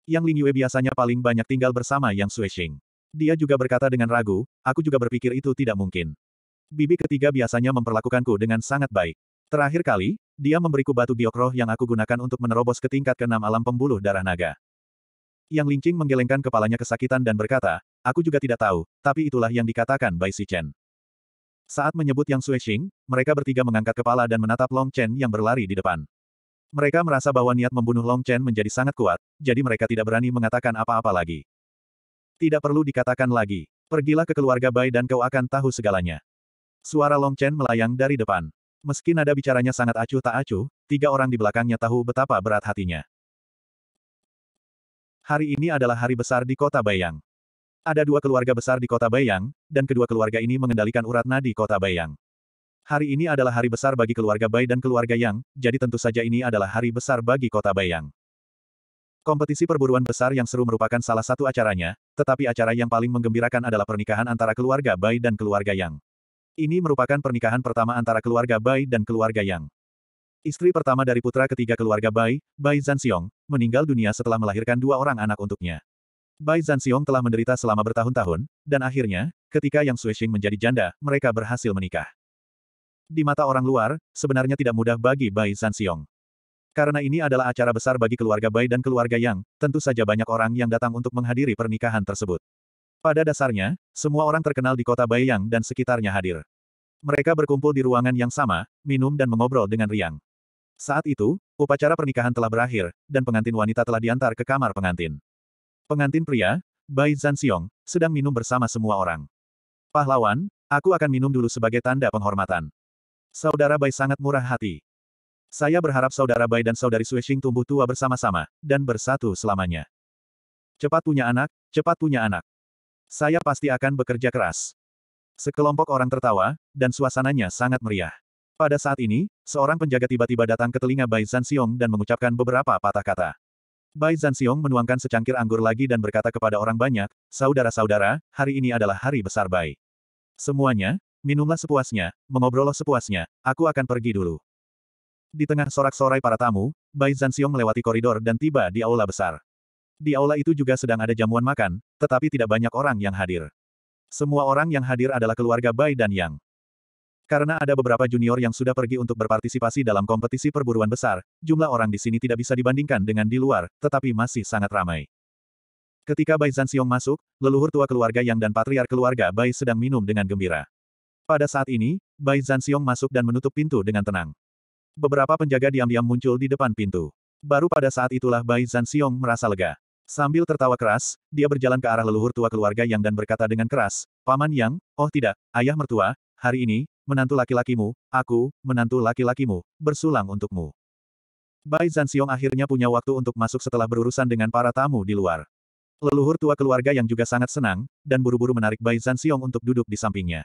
Yang Lingyue biasanya paling banyak tinggal bersama Yang Xuexing. Dia juga berkata dengan ragu, aku juga berpikir itu tidak mungkin. Bibi ketiga biasanya memperlakukanku dengan sangat baik. Terakhir kali, dia memberiku batu biokroh yang aku gunakan untuk menerobos ke tingkat keenam alam pembuluh darah naga. Yang Lingqing menggelengkan kepalanya kesakitan dan berkata, aku juga tidak tahu, tapi itulah yang dikatakan Bai Sichen. Saat menyebut Yang Xuexing, mereka bertiga mengangkat kepala dan menatap Long Chen yang berlari di depan. Mereka merasa bahwa niat membunuh Long Chen menjadi sangat kuat, jadi mereka tidak berani mengatakan apa-apa lagi. Tidak perlu dikatakan lagi. Pergilah ke keluarga Bai dan kau akan tahu segalanya. Suara Long Chen melayang dari depan. Meski nada bicaranya sangat acuh tak acuh, tiga orang di belakangnya tahu betapa berat hatinya. Hari ini adalah hari besar di kota Bayang. Ada dua keluarga besar di kota Bayang, dan kedua keluarga ini mengendalikan urat nadi kota Bayang. Hari ini adalah hari besar bagi keluarga Bai dan keluarga Yang, jadi tentu saja ini adalah hari besar bagi kota Baiyang. Kompetisi perburuan besar yang seru merupakan salah satu acaranya, tetapi acara yang paling menggembirakan adalah pernikahan antara keluarga Bai dan keluarga Yang. Ini merupakan pernikahan pertama antara keluarga Bai dan keluarga Yang. Istri pertama dari putra ketiga keluarga Bai, Bai Zanxiong, meninggal dunia setelah melahirkan dua orang anak untuknya. Bai Zanxiong telah menderita selama bertahun-tahun, dan akhirnya, ketika Yang Xuexing menjadi janda, mereka berhasil menikah. Di mata orang luar, sebenarnya tidak mudah bagi Bai Sanxiong. Karena ini adalah acara besar bagi keluarga Bai dan keluarga Yang, tentu saja banyak orang yang datang untuk menghadiri pernikahan tersebut. Pada dasarnya, semua orang terkenal di kota Bai Yang dan sekitarnya hadir. Mereka berkumpul di ruangan yang sama, minum dan mengobrol dengan riang. Saat itu, upacara pernikahan telah berakhir, dan pengantin wanita telah diantar ke kamar pengantin. Pengantin pria, Bai Zanxiong, sedang minum bersama semua orang. Pahlawan, aku akan minum dulu sebagai tanda penghormatan. Saudara Bai sangat murah hati. Saya berharap saudara Bai dan saudari Sueshing tumbuh tua bersama-sama, dan bersatu selamanya. Cepat punya anak, cepat punya anak. Saya pasti akan bekerja keras. Sekelompok orang tertawa, dan suasananya sangat meriah. Pada saat ini, seorang penjaga tiba-tiba datang ke telinga Bai Zanxiong dan mengucapkan beberapa patah kata. Bai Zanxiong menuangkan secangkir anggur lagi dan berkata kepada orang banyak, Saudara-saudara, hari ini adalah hari besar Bai. Semuanya, Minumlah sepuasnya, mengobrol sepuasnya, aku akan pergi dulu. Di tengah sorak-sorai para tamu, Bai Zanxiong melewati koridor dan tiba di aula besar. Di aula itu juga sedang ada jamuan makan, tetapi tidak banyak orang yang hadir. Semua orang yang hadir adalah keluarga Bai dan Yang. Karena ada beberapa junior yang sudah pergi untuk berpartisipasi dalam kompetisi perburuan besar, jumlah orang di sini tidak bisa dibandingkan dengan di luar, tetapi masih sangat ramai. Ketika Bai Zanxiong masuk, leluhur tua keluarga Yang dan patriar keluarga Bai sedang minum dengan gembira. Pada saat ini, Bai Zanxiong masuk dan menutup pintu dengan tenang. Beberapa penjaga diam-diam muncul di depan pintu. Baru pada saat itulah Bai Zanxiong merasa lega. Sambil tertawa keras, dia berjalan ke arah leluhur tua keluarga Yang dan berkata dengan keras, Paman Yang, oh tidak, ayah mertua, hari ini, menantu laki-lakimu, aku, menantu laki-lakimu, bersulang untukmu. Bai Zanxiong akhirnya punya waktu untuk masuk setelah berurusan dengan para tamu di luar. Leluhur tua keluarga yang juga sangat senang, dan buru-buru menarik Bai Zanxiong untuk duduk di sampingnya.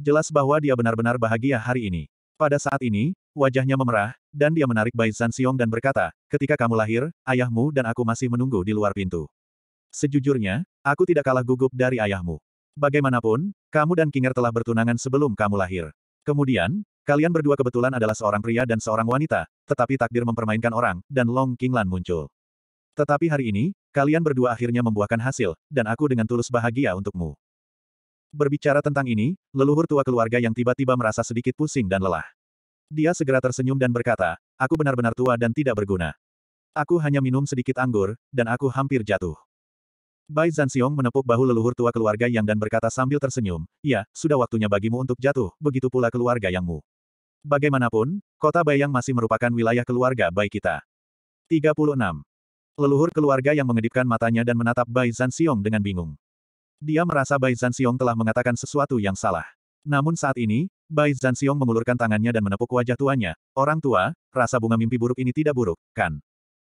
Jelas bahwa dia benar-benar bahagia hari ini. Pada saat ini, wajahnya memerah, dan dia menarik Bai Zanxiong dan berkata, ketika kamu lahir, ayahmu dan aku masih menunggu di luar pintu. Sejujurnya, aku tidak kalah gugup dari ayahmu. Bagaimanapun, kamu dan Kinger telah bertunangan sebelum kamu lahir. Kemudian, kalian berdua kebetulan adalah seorang pria dan seorang wanita, tetapi takdir mempermainkan orang, dan Long Qinglan muncul. Tetapi hari ini, kalian berdua akhirnya membuahkan hasil, dan aku dengan tulus bahagia untukmu. Berbicara tentang ini, leluhur tua keluarga yang tiba-tiba merasa sedikit pusing dan lelah. Dia segera tersenyum dan berkata, aku benar-benar tua dan tidak berguna. Aku hanya minum sedikit anggur, dan aku hampir jatuh. Bai Zanxiong menepuk bahu leluhur tua keluarga Yang dan berkata sambil tersenyum, ya, sudah waktunya bagimu untuk jatuh, begitu pula keluarga Yangmu. Bagaimanapun, kota Bayang masih merupakan wilayah keluarga Bai kita. 36. Leluhur keluarga yang mengedipkan matanya dan menatap Bai Zanxiong dengan bingung. Dia merasa Bai Zanxiong telah mengatakan sesuatu yang salah. Namun saat ini, Bai Zanxiong mengulurkan tangannya dan menepuk wajah tuanya. Orang tua, rasa bunga mimpi buruk ini tidak buruk, kan?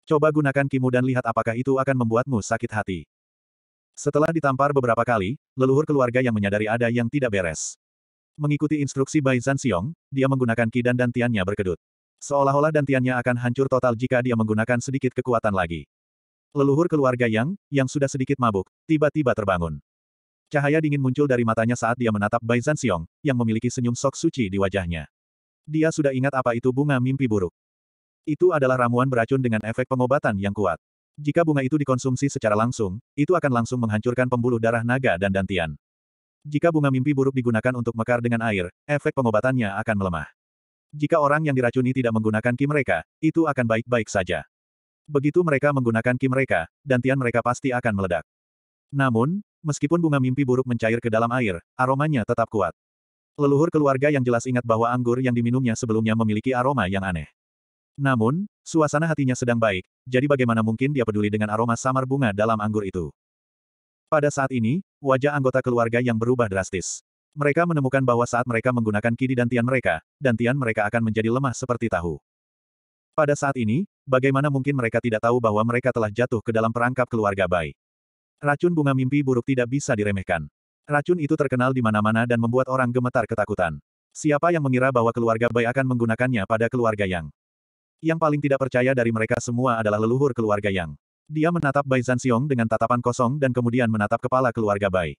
Coba gunakan kimu dan lihat apakah itu akan membuatmu sakit hati. Setelah ditampar beberapa kali, leluhur keluarga yang menyadari ada yang tidak beres. Mengikuti instruksi Bai Zanxiong, dia menggunakan kidan dan tiannya berkedut. Seolah-olah dantiannya akan hancur total jika dia menggunakan sedikit kekuatan lagi. Leluhur keluarga Yang, yang sudah sedikit mabuk, tiba-tiba terbangun. Cahaya dingin muncul dari matanya saat dia menatap Bai Zanxiong, yang memiliki senyum sok suci di wajahnya. Dia sudah ingat apa itu bunga mimpi buruk. Itu adalah ramuan beracun dengan efek pengobatan yang kuat. Jika bunga itu dikonsumsi secara langsung, itu akan langsung menghancurkan pembuluh darah naga dan dantian. Jika bunga mimpi buruk digunakan untuk mekar dengan air, efek pengobatannya akan melemah. Jika orang yang diracuni tidak menggunakan ki mereka, itu akan baik-baik saja. Begitu mereka menggunakan ki mereka, dantian mereka pasti akan meledak. Namun, meskipun bunga mimpi buruk mencair ke dalam air, aromanya tetap kuat. Leluhur keluarga yang jelas ingat bahwa anggur yang diminumnya sebelumnya memiliki aroma yang aneh. Namun, suasana hatinya sedang baik, jadi bagaimana mungkin dia peduli dengan aroma samar bunga dalam anggur itu. Pada saat ini, wajah anggota keluarga yang berubah drastis. Mereka menemukan bahwa saat mereka menggunakan kidi dan tian mereka, dantian mereka akan menjadi lemah seperti tahu. Pada saat ini, bagaimana mungkin mereka tidak tahu bahwa mereka telah jatuh ke dalam perangkap keluarga Bai. Racun bunga mimpi buruk tidak bisa diremehkan. Racun itu terkenal di mana-mana dan membuat orang gemetar ketakutan. Siapa yang mengira bahwa keluarga Bai akan menggunakannya pada keluarga Yang? Yang paling tidak percaya dari mereka semua adalah leluhur keluarga Yang. Dia menatap Bai Zanxiong dengan tatapan kosong dan kemudian menatap kepala keluarga Bai.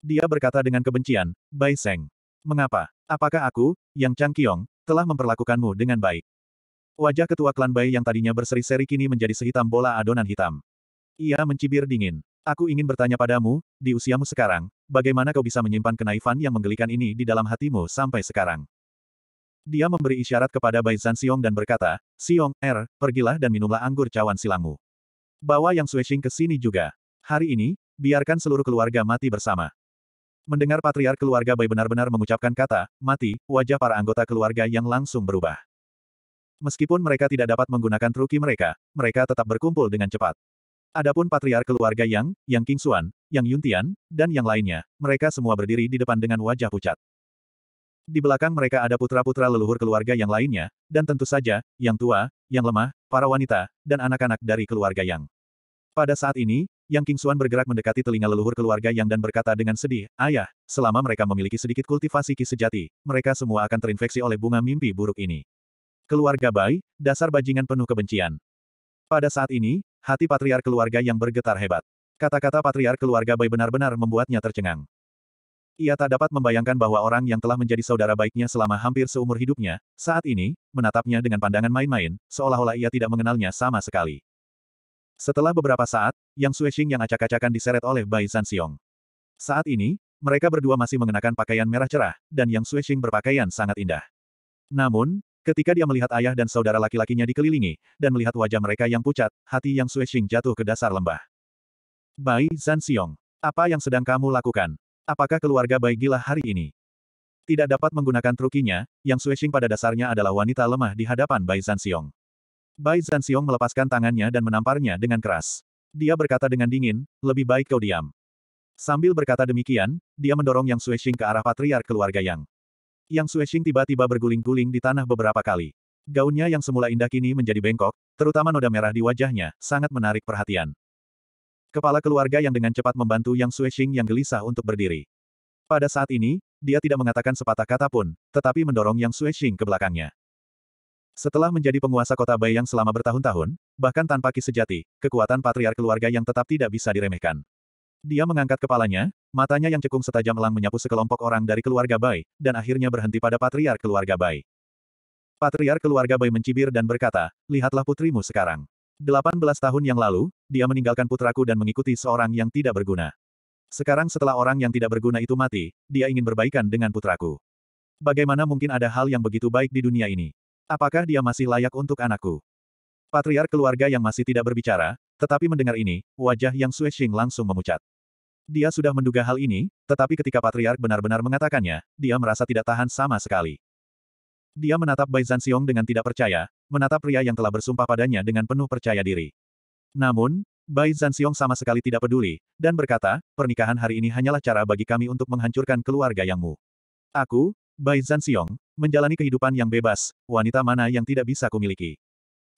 Dia berkata dengan kebencian, Bai Seng. Mengapa? Apakah aku, Yang Changqiong, telah memperlakukanmu dengan baik? Wajah ketua klan Bai yang tadinya berseri-seri kini menjadi sehitam bola adonan hitam. Ia mencibir dingin. Aku ingin bertanya padamu, di usiamu sekarang, bagaimana kau bisa menyimpan kenaifan yang menggelikan ini di dalam hatimu sampai sekarang? Dia memberi isyarat kepada Zan Xiong dan berkata, Xiong, Er, pergilah dan minumlah anggur cawan silangmu. Bawa Yang Sueshing ke sini juga. Hari ini, biarkan seluruh keluarga mati bersama. Mendengar patriark keluarga Bai benar-benar mengucapkan kata, mati, wajah para anggota keluarga yang langsung berubah. Meskipun mereka tidak dapat menggunakan truki mereka, mereka tetap berkumpul dengan cepat. Adapun patriar keluarga Yang, Yang Kingsuan, Yang Yuntian, dan yang lainnya, mereka semua berdiri di depan dengan wajah pucat. Di belakang mereka ada putra-putra leluhur keluarga yang lainnya, dan tentu saja, yang tua, yang lemah, para wanita, dan anak-anak dari keluarga Yang. Pada saat ini, Yang Kingsuan bergerak mendekati telinga leluhur keluarga Yang dan berkata dengan sedih, Ayah, selama mereka memiliki sedikit kultivasi ki sejati, mereka semua akan terinfeksi oleh bunga mimpi buruk ini. Keluarga Bai, dasar bajingan penuh kebencian. Pada saat ini, Hati patriar keluarga yang bergetar hebat. Kata-kata patriar keluarga Bai benar-benar membuatnya tercengang. Ia tak dapat membayangkan bahwa orang yang telah menjadi saudara baiknya selama hampir seumur hidupnya, saat ini, menatapnya dengan pandangan main-main, seolah-olah ia tidak mengenalnya sama sekali. Setelah beberapa saat, Yang Xuexing yang acak-acakan diseret oleh Bai Sanxiong. Saat ini, mereka berdua masih mengenakan pakaian merah cerah, dan Yang Xuexing berpakaian sangat indah. Namun, Ketika dia melihat ayah dan saudara laki-lakinya dikelilingi, dan melihat wajah mereka yang pucat, hati yang Xuexing jatuh ke dasar lembah. Bai Zanxiong, apa yang sedang kamu lakukan? Apakah keluarga Bai gila hari ini? Tidak dapat menggunakan trukinya, yang Xuexing pada dasarnya adalah wanita lemah di hadapan Bai Zanxiong. Bai Zanxiong melepaskan tangannya dan menamparnya dengan keras. Dia berkata dengan dingin, lebih baik kau diam. Sambil berkata demikian, dia mendorong Yang Xuexing ke arah patriark keluarga Yang. Yang Suexing tiba-tiba berguling-guling di tanah beberapa kali. Gaunnya yang semula indah kini menjadi bengkok, terutama noda merah di wajahnya, sangat menarik perhatian. Kepala keluarga yang dengan cepat membantu Yang Suexing yang gelisah untuk berdiri. Pada saat ini, dia tidak mengatakan sepatah kata pun, tetapi mendorong Yang Suexing ke belakangnya. Setelah menjadi penguasa kota bayang selama bertahun-tahun, bahkan tanpa kisejati, kekuatan patriark keluarga yang tetap tidak bisa diremehkan. Dia mengangkat kepalanya, matanya yang cekung setajam elang menyapu sekelompok orang dari keluarga Bai, dan akhirnya berhenti pada patriar keluarga Bai. Patriar keluarga Bai mencibir dan berkata, lihatlah putrimu sekarang. 18 tahun yang lalu, dia meninggalkan putraku dan mengikuti seorang yang tidak berguna. Sekarang setelah orang yang tidak berguna itu mati, dia ingin berbaikan dengan putraku. Bagaimana mungkin ada hal yang begitu baik di dunia ini? Apakah dia masih layak untuk anakku? Patriar keluarga yang masih tidak berbicara, tetapi mendengar ini, wajah yang Sue langsung memucat. Dia sudah menduga hal ini, tetapi ketika Patriark benar-benar mengatakannya, dia merasa tidak tahan sama sekali. Dia menatap Bai Zanxiong dengan tidak percaya, menatap pria yang telah bersumpah padanya dengan penuh percaya diri. Namun, Bai Zanxiong sama sekali tidak peduli, dan berkata, pernikahan hari ini hanyalah cara bagi kami untuk menghancurkan keluarga Yangmu. Aku, Bai Zanxiong, menjalani kehidupan yang bebas, wanita mana yang tidak bisa kumiliki.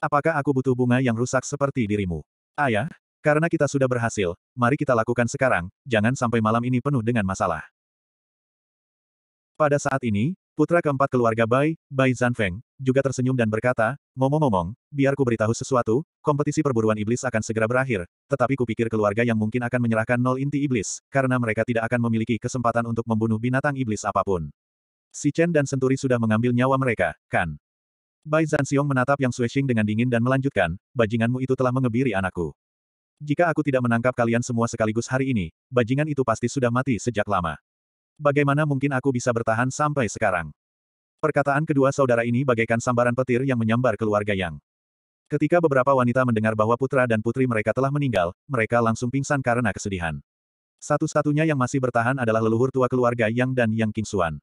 Apakah aku butuh bunga yang rusak seperti dirimu? Ayah, karena kita sudah berhasil, mari kita lakukan sekarang, jangan sampai malam ini penuh dengan masalah. Pada saat ini, putra keempat keluarga Bai, Bai Zanfeng, juga tersenyum dan berkata, ngomong-ngomong, biar ku beritahu sesuatu, kompetisi perburuan iblis akan segera berakhir, tetapi kupikir keluarga yang mungkin akan menyerahkan nol inti iblis, karena mereka tidak akan memiliki kesempatan untuk membunuh binatang iblis apapun. Si Chen dan Senturi sudah mengambil nyawa mereka, kan? Bai Zanxiong menatap Yang Xuexing dengan dingin dan melanjutkan, bajinganmu itu telah mengebiri anakku. Jika aku tidak menangkap kalian semua sekaligus hari ini, bajingan itu pasti sudah mati sejak lama. Bagaimana mungkin aku bisa bertahan sampai sekarang? Perkataan kedua saudara ini bagaikan sambaran petir yang menyambar keluarga Yang. Ketika beberapa wanita mendengar bahwa putra dan putri mereka telah meninggal, mereka langsung pingsan karena kesedihan. Satu-satunya yang masih bertahan adalah leluhur tua keluarga Yang dan Yang Kingsuan.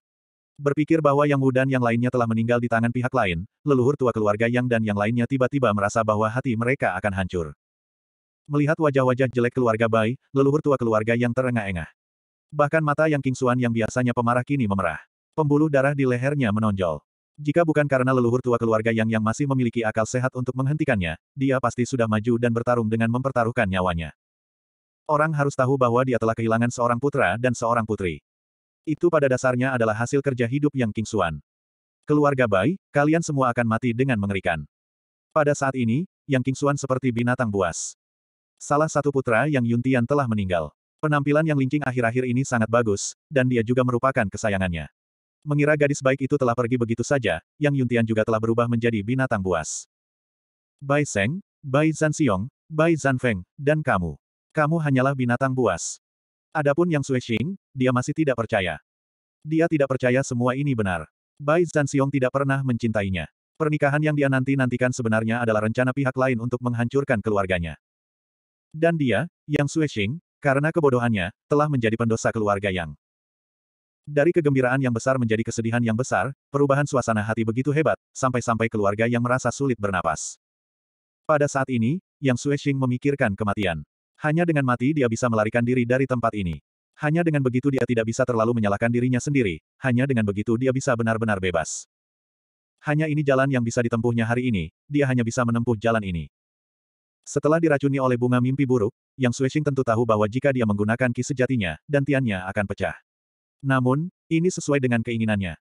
Berpikir bahwa Yang Wu dan yang lainnya telah meninggal di tangan pihak lain, leluhur tua keluarga Yang dan yang lainnya tiba-tiba merasa bahwa hati mereka akan hancur. Melihat wajah-wajah jelek keluarga Bai, leluhur tua keluarga yang terengah-engah. Bahkan mata yang King Xuan yang biasanya pemarah kini memerah. Pembuluh darah di lehernya menonjol. Jika bukan karena leluhur tua keluarga yang yang masih memiliki akal sehat untuk menghentikannya, dia pasti sudah maju dan bertarung dengan mempertaruhkan nyawanya. Orang harus tahu bahwa dia telah kehilangan seorang putra dan seorang putri. Itu pada dasarnya adalah hasil kerja hidup yang King Xuan. Keluarga Bai, kalian semua akan mati dengan mengerikan. Pada saat ini, Yang King Xuan seperti binatang buas. Salah satu putra yang Yuntian telah meninggal. Penampilan yang lingking akhir-akhir ini sangat bagus, dan dia juga merupakan kesayangannya. Mengira gadis baik itu telah pergi begitu saja, Yang Yuntian juga telah berubah menjadi binatang buas. Bai Seng, Bai Zanxiong, Bai Zanfeng, dan kamu. Kamu hanyalah binatang buas. Adapun Yang Xing, dia masih tidak percaya. Dia tidak percaya semua ini benar. Bai Zanxiong tidak pernah mencintainya. Pernikahan yang dia nanti-nantikan sebenarnya adalah rencana pihak lain untuk menghancurkan keluarganya. Dan dia, Yang Xuexing, karena kebodohannya, telah menjadi pendosa keluarga Yang. Dari kegembiraan yang besar menjadi kesedihan yang besar, perubahan suasana hati begitu hebat, sampai-sampai keluarga yang merasa sulit bernapas. Pada saat ini, Yang Xuexing memikirkan kematian. Hanya dengan mati dia bisa melarikan diri dari tempat ini. Hanya dengan begitu dia tidak bisa terlalu menyalahkan dirinya sendiri, hanya dengan begitu dia bisa benar-benar bebas. Hanya ini jalan yang bisa ditempuhnya hari ini, dia hanya bisa menempuh jalan ini. Setelah diracuni oleh bunga mimpi buruk, Yang Xuexing tentu tahu bahwa jika dia menggunakan ki sejatinya, dantiannya akan pecah. Namun, ini sesuai dengan keinginannya.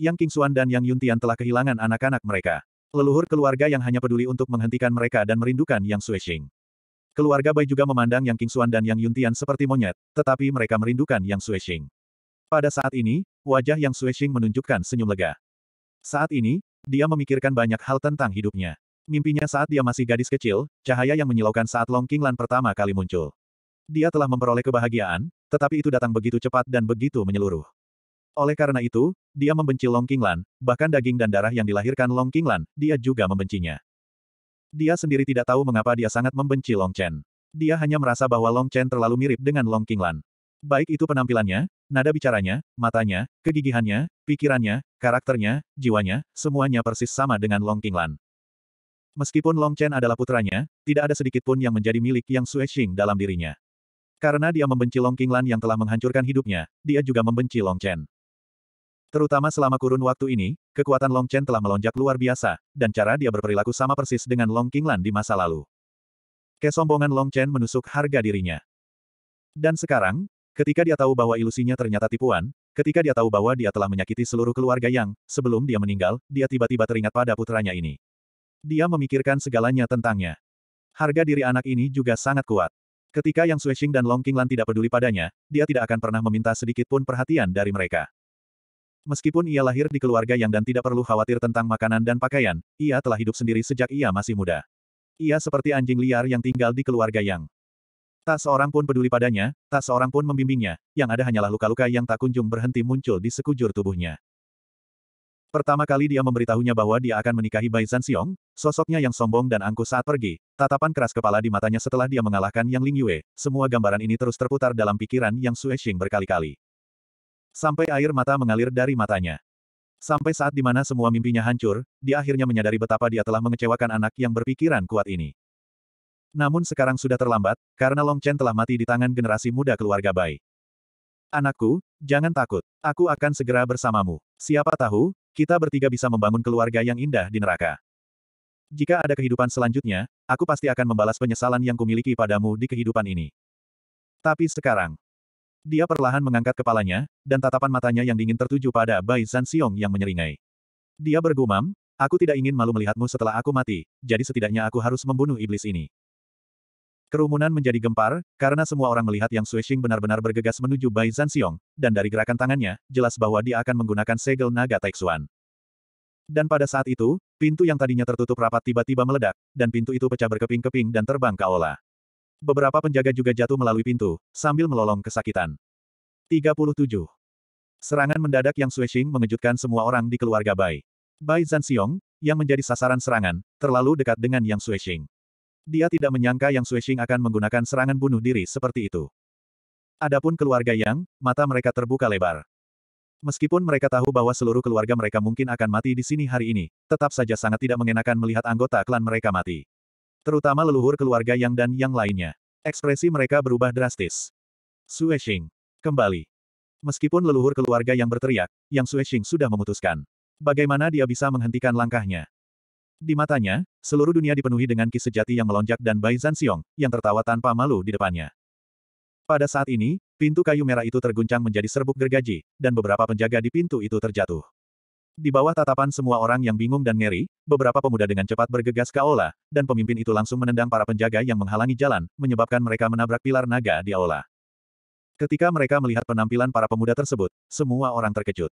Yang King dan Yang Yuntian telah kehilangan anak-anak mereka. Leluhur keluarga yang hanya peduli untuk menghentikan mereka dan merindukan Yang Xuexing. Keluarga Bai juga memandang Yang King dan Yang Yuntian seperti monyet, tetapi mereka merindukan Yang Xuexing. Pada saat ini, wajah Yang Xuexing menunjukkan senyum lega. Saat ini, dia memikirkan banyak hal tentang hidupnya. Mimpinya saat dia masih gadis kecil, cahaya yang menyilaukan saat Long Kinglan pertama kali muncul. Dia telah memperoleh kebahagiaan, tetapi itu datang begitu cepat dan begitu menyeluruh. Oleh karena itu, dia membenci Long Kinglan, bahkan daging dan darah yang dilahirkan Long Kinglan, dia juga membencinya. Dia sendiri tidak tahu mengapa dia sangat membenci Long Chen. Dia hanya merasa bahwa Long Chen terlalu mirip dengan Long Kinglan. Baik itu penampilannya, nada bicaranya, matanya, kegigihannya, pikirannya, karakternya, jiwanya, semuanya persis sama dengan Long Kinglan. Meskipun Long Chen adalah putranya, tidak ada sedikit pun yang menjadi milik Yang Xing dalam dirinya. Karena dia membenci Long Qinglan yang telah menghancurkan hidupnya, dia juga membenci Long Chen. Terutama selama kurun waktu ini, kekuatan Long Chen telah melonjak luar biasa, dan cara dia berperilaku sama persis dengan Long Qinglan di masa lalu. Kesombongan Long Chen menusuk harga dirinya. Dan sekarang, ketika dia tahu bahwa ilusinya ternyata tipuan, ketika dia tahu bahwa dia telah menyakiti seluruh keluarga Yang, sebelum dia meninggal, dia tiba-tiba teringat pada putranya ini. Dia memikirkan segalanya tentangnya. Harga diri anak ini juga sangat kuat. Ketika Yang Xuexing dan Long Qinglan tidak peduli padanya, dia tidak akan pernah meminta sedikit pun perhatian dari mereka. Meskipun ia lahir di keluarga yang dan tidak perlu khawatir tentang makanan dan pakaian, ia telah hidup sendiri sejak ia masih muda. Ia seperti anjing liar yang tinggal di keluarga Yang. Tak seorang pun peduli padanya, tak seorang pun membimbingnya, yang ada hanyalah luka-luka yang tak kunjung berhenti muncul di sekujur tubuhnya. Pertama kali dia memberitahunya bahwa dia akan menikahi Bai Zanxiong, sosoknya yang sombong dan angkuh saat pergi, tatapan keras kepala di matanya setelah dia mengalahkan Yang Ling Yue, semua gambaran ini terus terputar dalam pikiran Yang Sue Xing berkali-kali. Sampai air mata mengalir dari matanya. Sampai saat di mana semua mimpinya hancur, dia akhirnya menyadari betapa dia telah mengecewakan anak yang berpikiran kuat ini. Namun sekarang sudah terlambat, karena Long Chen telah mati di tangan generasi muda keluarga Bai. Anakku, jangan takut. Aku akan segera bersamamu. Siapa tahu, kita bertiga bisa membangun keluarga yang indah di neraka. Jika ada kehidupan selanjutnya, aku pasti akan membalas penyesalan yang kumiliki padamu di kehidupan ini. Tapi sekarang, dia perlahan mengangkat kepalanya, dan tatapan matanya yang dingin tertuju pada Bai Zanxiong yang menyeringai. Dia bergumam, aku tidak ingin malu melihatmu setelah aku mati, jadi setidaknya aku harus membunuh iblis ini. Kerumunan menjadi gempar, karena semua orang melihat Yang Suixing benar-benar bergegas menuju Bai Zanxiong, dan dari gerakan tangannya, jelas bahwa dia akan menggunakan segel naga Taixuan. Dan pada saat itu, pintu yang tadinya tertutup rapat tiba-tiba meledak, dan pintu itu pecah berkeping-keping dan terbang ke aula. Beberapa penjaga juga jatuh melalui pintu, sambil melolong kesakitan. 37. Serangan mendadak Yang Suixing mengejutkan semua orang di keluarga Bai. Bai Zanxiong, yang menjadi sasaran serangan, terlalu dekat dengan Yang Suixing. Dia tidak menyangka Yang Xuexing akan menggunakan serangan bunuh diri seperti itu. Adapun keluarga Yang, mata mereka terbuka lebar. Meskipun mereka tahu bahwa seluruh keluarga mereka mungkin akan mati di sini hari ini, tetap saja sangat tidak mengenakan melihat anggota klan mereka mati. Terutama leluhur keluarga Yang dan yang lainnya. Ekspresi mereka berubah drastis. Xuexing. Kembali. Meskipun leluhur keluarga yang berteriak, Yang Xuexing sudah memutuskan. Bagaimana dia bisa menghentikan langkahnya? Di matanya, seluruh dunia dipenuhi dengan ki sejati yang melonjak dan Bai Zanxiong, yang tertawa tanpa malu di depannya. Pada saat ini, pintu kayu merah itu terguncang menjadi serbuk gergaji, dan beberapa penjaga di pintu itu terjatuh. Di bawah tatapan semua orang yang bingung dan ngeri, beberapa pemuda dengan cepat bergegas ke aula, dan pemimpin itu langsung menendang para penjaga yang menghalangi jalan, menyebabkan mereka menabrak pilar naga di aula. Ketika mereka melihat penampilan para pemuda tersebut, semua orang terkejut.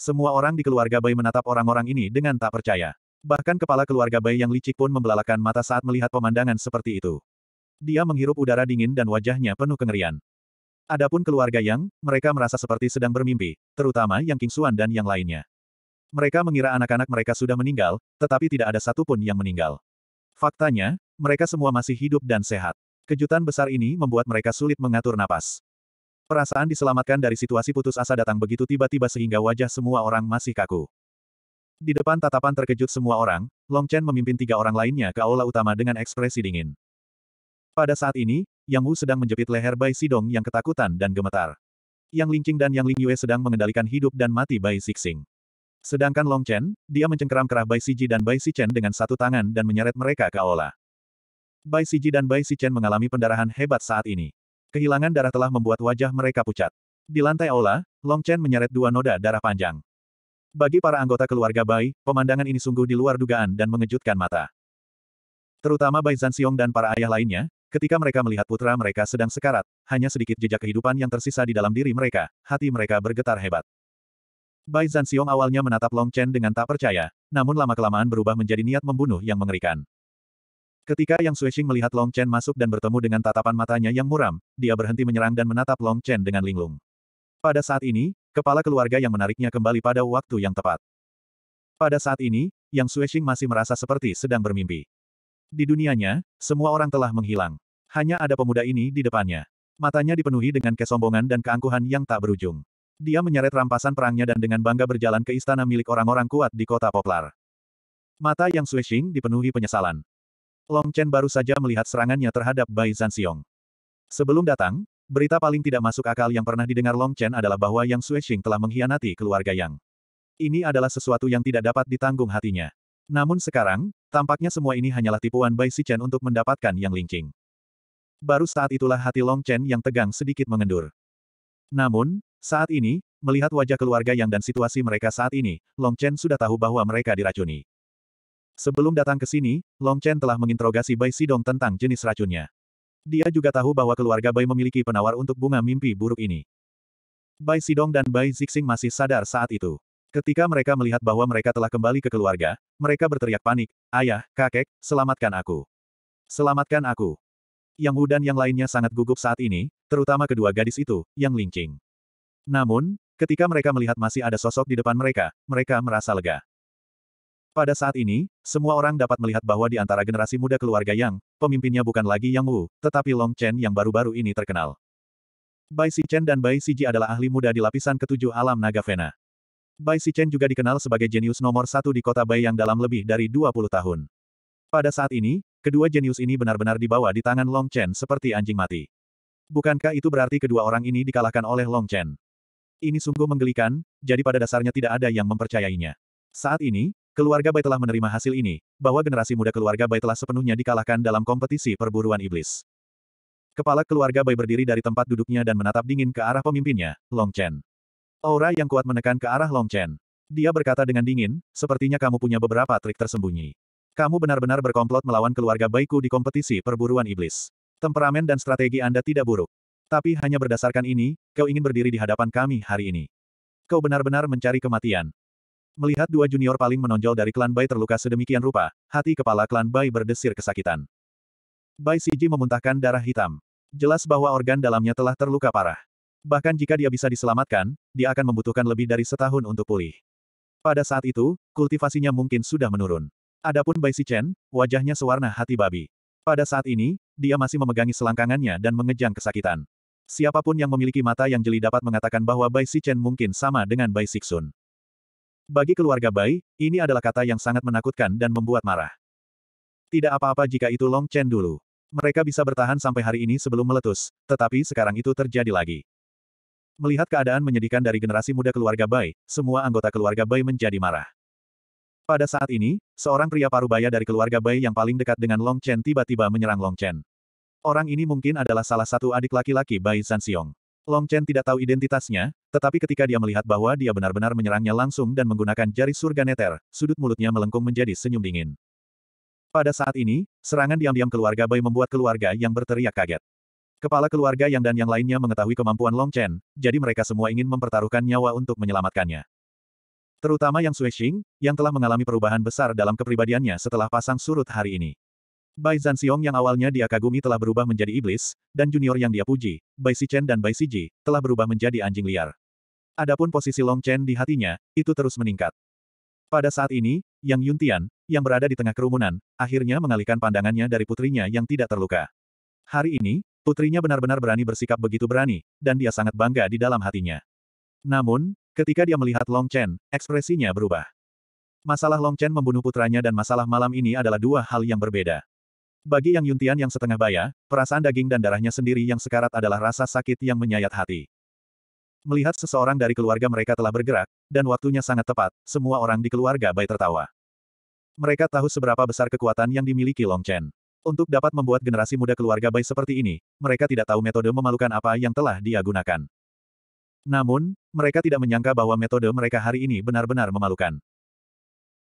Semua orang di keluarga Bai menatap orang-orang ini dengan tak percaya. Bahkan kepala keluarga Bai yang licik pun membelalakan mata saat melihat pemandangan seperti itu. Dia menghirup udara dingin dan wajahnya penuh kengerian. Adapun keluarga Yang, mereka merasa seperti sedang bermimpi, terutama Yang King Xuan dan yang lainnya. Mereka mengira anak-anak mereka sudah meninggal, tetapi tidak ada satupun yang meninggal. Faktanya, mereka semua masih hidup dan sehat. Kejutan besar ini membuat mereka sulit mengatur napas. Perasaan diselamatkan dari situasi putus asa datang begitu tiba-tiba sehingga wajah semua orang masih kaku. Di depan tatapan terkejut semua orang, Long Chen memimpin tiga orang lainnya ke aula utama dengan ekspresi dingin. Pada saat ini, Yang Wu sedang menjepit leher Bai Sidong yang ketakutan dan gemetar. Yang Lingqing dan Yang Ling Yue sedang mengendalikan hidup dan mati Bai Sixing. Sedangkan Long Chen, dia mencengkeram kerah Bai Siji dan Bai Sichen dengan satu tangan dan menyeret mereka ke aula. Bai Siji dan Bai Sichen mengalami pendarahan hebat saat ini. Kehilangan darah telah membuat wajah mereka pucat. Di lantai aula, Long Chen menyeret dua noda darah panjang. Bagi para anggota keluarga Bai, pemandangan ini sungguh di luar dugaan dan mengejutkan mata. Terutama Bai Zanxiong dan para ayah lainnya, ketika mereka melihat putra mereka sedang sekarat, hanya sedikit jejak kehidupan yang tersisa di dalam diri mereka, hati mereka bergetar hebat. Bai Zanxiong awalnya menatap Long Chen dengan tak percaya, namun lama-kelamaan berubah menjadi niat membunuh yang mengerikan. Ketika Yang Xuexing melihat Long Chen masuk dan bertemu dengan tatapan matanya yang muram, dia berhenti menyerang dan menatap Long Chen dengan linglung. Pada saat ini, Kepala keluarga yang menariknya kembali pada waktu yang tepat. Pada saat ini, Yang Xuexing masih merasa seperti sedang bermimpi. Di dunianya, semua orang telah menghilang. Hanya ada pemuda ini di depannya. Matanya dipenuhi dengan kesombongan dan keangkuhan yang tak berujung. Dia menyeret rampasan perangnya dan dengan bangga berjalan ke istana milik orang-orang kuat di kota Poplar. Mata Yang Xuexing dipenuhi penyesalan. Long Chen baru saja melihat serangannya terhadap Bai Zanxiong. Sebelum datang, Berita paling tidak masuk akal yang pernah didengar Long Chen adalah bahwa Yang Xuexing telah mengkhianati keluarga Yang. Ini adalah sesuatu yang tidak dapat ditanggung hatinya. Namun sekarang, tampaknya semua ini hanyalah tipuan Bai Xichen untuk mendapatkan Yang Lingqing. Baru saat itulah hati Long Chen yang tegang sedikit mengendur. Namun, saat ini, melihat wajah keluarga Yang dan situasi mereka saat ini, Long Chen sudah tahu bahwa mereka diracuni. Sebelum datang ke sini, Long Chen telah menginterogasi Bai Sidong tentang jenis racunnya. Dia juga tahu bahwa keluarga Bai memiliki penawar untuk bunga mimpi buruk ini. Bai Sidong dan Bai Zixing masih sadar saat itu. Ketika mereka melihat bahwa mereka telah kembali ke keluarga, mereka berteriak panik, Ayah, kakek, selamatkan aku. Selamatkan aku. Yang Wu dan yang lainnya sangat gugup saat ini, terutama kedua gadis itu, yang lincing. Namun, ketika mereka melihat masih ada sosok di depan mereka, mereka merasa lega. Pada saat ini, semua orang dapat melihat bahwa di antara generasi muda keluarga Yang, pemimpinnya bukan lagi Yang Wu, tetapi Long Chen yang baru-baru ini terkenal. Bai Si Chen dan Bai Siji adalah ahli muda di lapisan ketujuh alam naga Vena. Bai Si Chen juga dikenal sebagai jenius nomor satu di kota Bai yang dalam lebih dari 20 tahun. Pada saat ini, kedua jenius ini benar-benar dibawa di tangan Long Chen seperti anjing mati. Bukankah itu berarti kedua orang ini dikalahkan oleh Long Chen? Ini sungguh menggelikan, jadi pada dasarnya tidak ada yang mempercayainya. Saat ini, Keluarga Bai telah menerima hasil ini, bahwa generasi muda keluarga Bai telah sepenuhnya dikalahkan dalam kompetisi perburuan iblis. Kepala keluarga Bai berdiri dari tempat duduknya dan menatap dingin ke arah pemimpinnya, Long Chen. Aura yang kuat menekan ke arah Long Chen. Dia berkata dengan dingin, sepertinya kamu punya beberapa trik tersembunyi. Kamu benar-benar berkomplot melawan keluarga Baiku di kompetisi perburuan iblis. Temperamen dan strategi Anda tidak buruk. Tapi hanya berdasarkan ini, kau ingin berdiri di hadapan kami hari ini. Kau benar-benar mencari kematian. Melihat dua junior paling menonjol dari klan Bai terluka sedemikian rupa, hati kepala klan Bai berdesir kesakitan. Bai Siji memuntahkan darah hitam. Jelas bahwa organ dalamnya telah terluka parah. Bahkan jika dia bisa diselamatkan, dia akan membutuhkan lebih dari setahun untuk pulih. Pada saat itu, kultivasinya mungkin sudah menurun. Adapun Bai Sichen, wajahnya sewarna hati babi. Pada saat ini, dia masih memegangi selangkangannya dan mengejang kesakitan. Siapapun yang memiliki mata yang jeli dapat mengatakan bahwa Bai Sichen mungkin sama dengan Bai Sixun. Bagi keluarga Bai, ini adalah kata yang sangat menakutkan dan membuat marah. Tidak apa-apa jika itu Long Chen dulu. Mereka bisa bertahan sampai hari ini sebelum meletus, tetapi sekarang itu terjadi lagi. Melihat keadaan menyedihkan dari generasi muda keluarga Bai, semua anggota keluarga Bai menjadi marah. Pada saat ini, seorang pria parubaya dari keluarga Bai yang paling dekat dengan Long Chen tiba-tiba menyerang Long Chen. Orang ini mungkin adalah salah satu adik laki-laki Bai Sanxiong. Long Chen tidak tahu identitasnya, tetapi ketika dia melihat bahwa dia benar-benar menyerangnya langsung dan menggunakan jari surga neter, sudut mulutnya melengkung menjadi senyum dingin. Pada saat ini, serangan diam-diam keluarga Bai membuat keluarga yang berteriak kaget. Kepala keluarga yang dan yang lainnya mengetahui kemampuan Long Chen, jadi mereka semua ingin mempertaruhkan nyawa untuk menyelamatkannya. Terutama yang Sui Xing, yang telah mengalami perubahan besar dalam kepribadiannya setelah pasang surut hari ini. Bai Zanxiong yang awalnya dia kagumi telah berubah menjadi iblis, dan junior yang dia puji, Bai Sichen dan Bai Siji, telah berubah menjadi anjing liar. Adapun posisi Long Chen di hatinya, itu terus meningkat. Pada saat ini, Yang Yuntian, yang berada di tengah kerumunan, akhirnya mengalihkan pandangannya dari putrinya yang tidak terluka. Hari ini, putrinya benar-benar berani bersikap begitu berani, dan dia sangat bangga di dalam hatinya. Namun, ketika dia melihat Long Chen, ekspresinya berubah. Masalah Long Chen membunuh putranya dan masalah malam ini adalah dua hal yang berbeda. Bagi Yang Yuntian yang setengah baya, perasaan daging dan darahnya sendiri yang sekarat adalah rasa sakit yang menyayat hati. Melihat seseorang dari keluarga mereka telah bergerak, dan waktunya sangat tepat, semua orang di keluarga Bai tertawa. Mereka tahu seberapa besar kekuatan yang dimiliki Long Chen. Untuk dapat membuat generasi muda keluarga Bai seperti ini, mereka tidak tahu metode memalukan apa yang telah dia gunakan. Namun, mereka tidak menyangka bahwa metode mereka hari ini benar-benar memalukan.